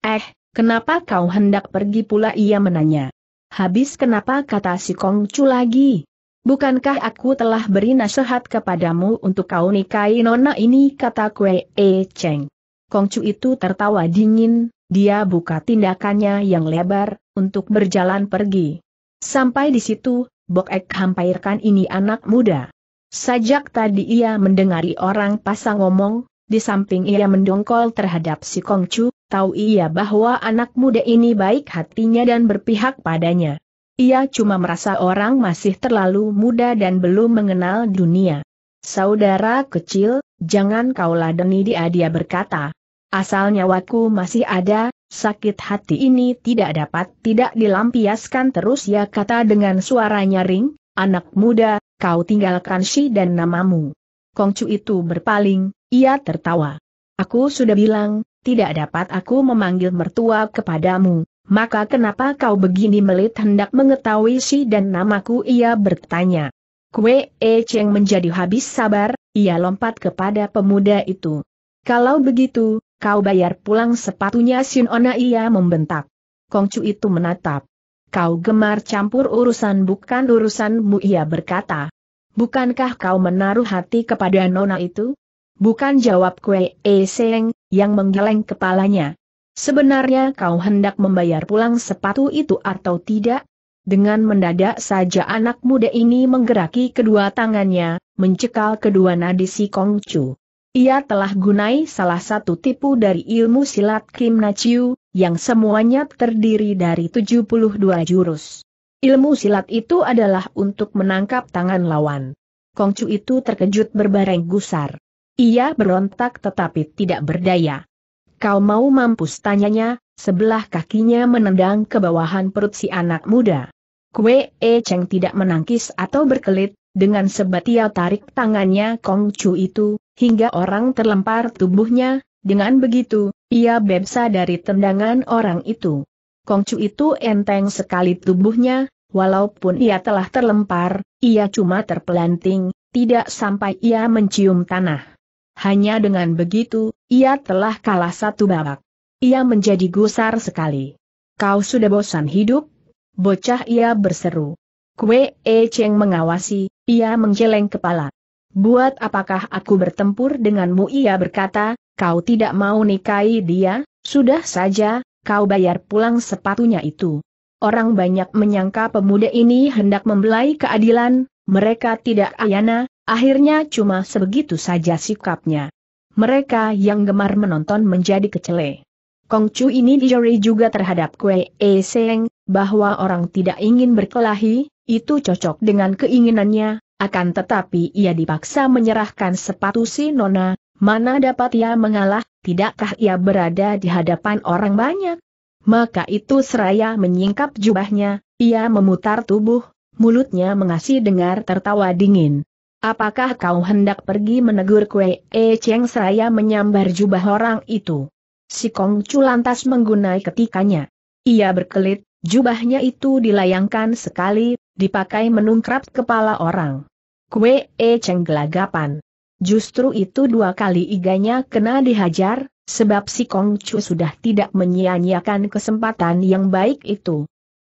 Eh, kenapa kau hendak pergi pula ia menanya. Habis kenapa kata si Kong Chu lagi? Bukankah aku telah beri nasihat kepadamu untuk kau nikahi nona ini kata Kwe E Cheng. Kong Chu itu tertawa dingin, dia buka tindakannya yang lebar, untuk berjalan pergi. Sampai di situ, Bok Ek hampirkan ini anak muda. Sajak tadi ia mendengari orang pasang ngomong, di samping ia mendongkol terhadap si Kongcu, tahu ia bahwa anak muda ini baik hatinya dan berpihak padanya. Ia cuma merasa orang masih terlalu muda dan belum mengenal dunia. Saudara kecil, jangan kau ladeni dia dia berkata. Asal nyawaku masih ada, Sakit hati ini tidak dapat tidak dilampiaskan terus ya kata dengan suara nyaring, anak muda, kau tinggalkan si dan namamu. Kongcu itu berpaling, ia tertawa. Aku sudah bilang, tidak dapat aku memanggil mertua kepadamu, maka kenapa kau begini melit hendak mengetahui si dan namaku ia bertanya. Kue E Cheng menjadi habis sabar, ia lompat kepada pemuda itu. Kalau begitu, Kau bayar pulang sepatunya Ona ia membentak. Kongcu itu menatap. Kau gemar campur urusan bukan urusanmu ia berkata. Bukankah kau menaruh hati kepada nona itu? Bukan jawab kue e seng, yang menggeleng kepalanya. Sebenarnya kau hendak membayar pulang sepatu itu atau tidak? Dengan mendadak saja anak muda ini menggeraki kedua tangannya, mencekal kedua nadi si Kongcu. Ia telah gunai salah satu tipu dari ilmu silat Kim Naciu, yang semuanya terdiri dari 72 jurus. Ilmu silat itu adalah untuk menangkap tangan lawan. Kongcu itu terkejut berbareng gusar. Ia berontak tetapi tidak berdaya. Kau mau mampus tanyanya, sebelah kakinya menendang ke bawahan perut si anak muda. Kue E Cheng tidak menangkis atau berkelit, dengan sebatia tarik tangannya Kong Chu itu, hingga orang terlempar tubuhnya, dengan begitu, ia bebas dari tendangan orang itu. Kong Chu itu enteng sekali tubuhnya, walaupun ia telah terlempar, ia cuma terpelanting, tidak sampai ia mencium tanah. Hanya dengan begitu, ia telah kalah satu babak. Ia menjadi gusar sekali. Kau sudah bosan hidup? Bocah ia berseru. Kue E Cheng mengawasi, ia menggeleng kepala. Buat apakah aku bertempur denganmu ia berkata, kau tidak mau nikahi dia, sudah saja, kau bayar pulang sepatunya itu. Orang banyak menyangka pemuda ini hendak membelai keadilan, mereka tidak ayana, akhirnya cuma sebegitu saja sikapnya. Mereka yang gemar menonton menjadi kecele. Kongcu ini dijeri juga terhadap Kue E Seng, bahwa orang tidak ingin berkelahi, itu cocok dengan keinginannya, akan tetapi ia dipaksa menyerahkan sepatu si Nona, mana dapat ia mengalah, tidakkah ia berada di hadapan orang banyak? Maka itu seraya menyingkap jubahnya, ia memutar tubuh, mulutnya mengasih dengar tertawa dingin. Apakah kau hendak pergi menegur kue e Cheng seraya menyambar jubah orang itu? Si Kong Chu lantas menggunai ketikanya. Ia berkelit, jubahnya itu dilayangkan sekali, dipakai menungkrap kepala orang. Kue e cenggelagapan. Justru itu dua kali iganya kena dihajar, sebab si Kongcu sudah tidak menyia-nyiakan kesempatan yang baik itu.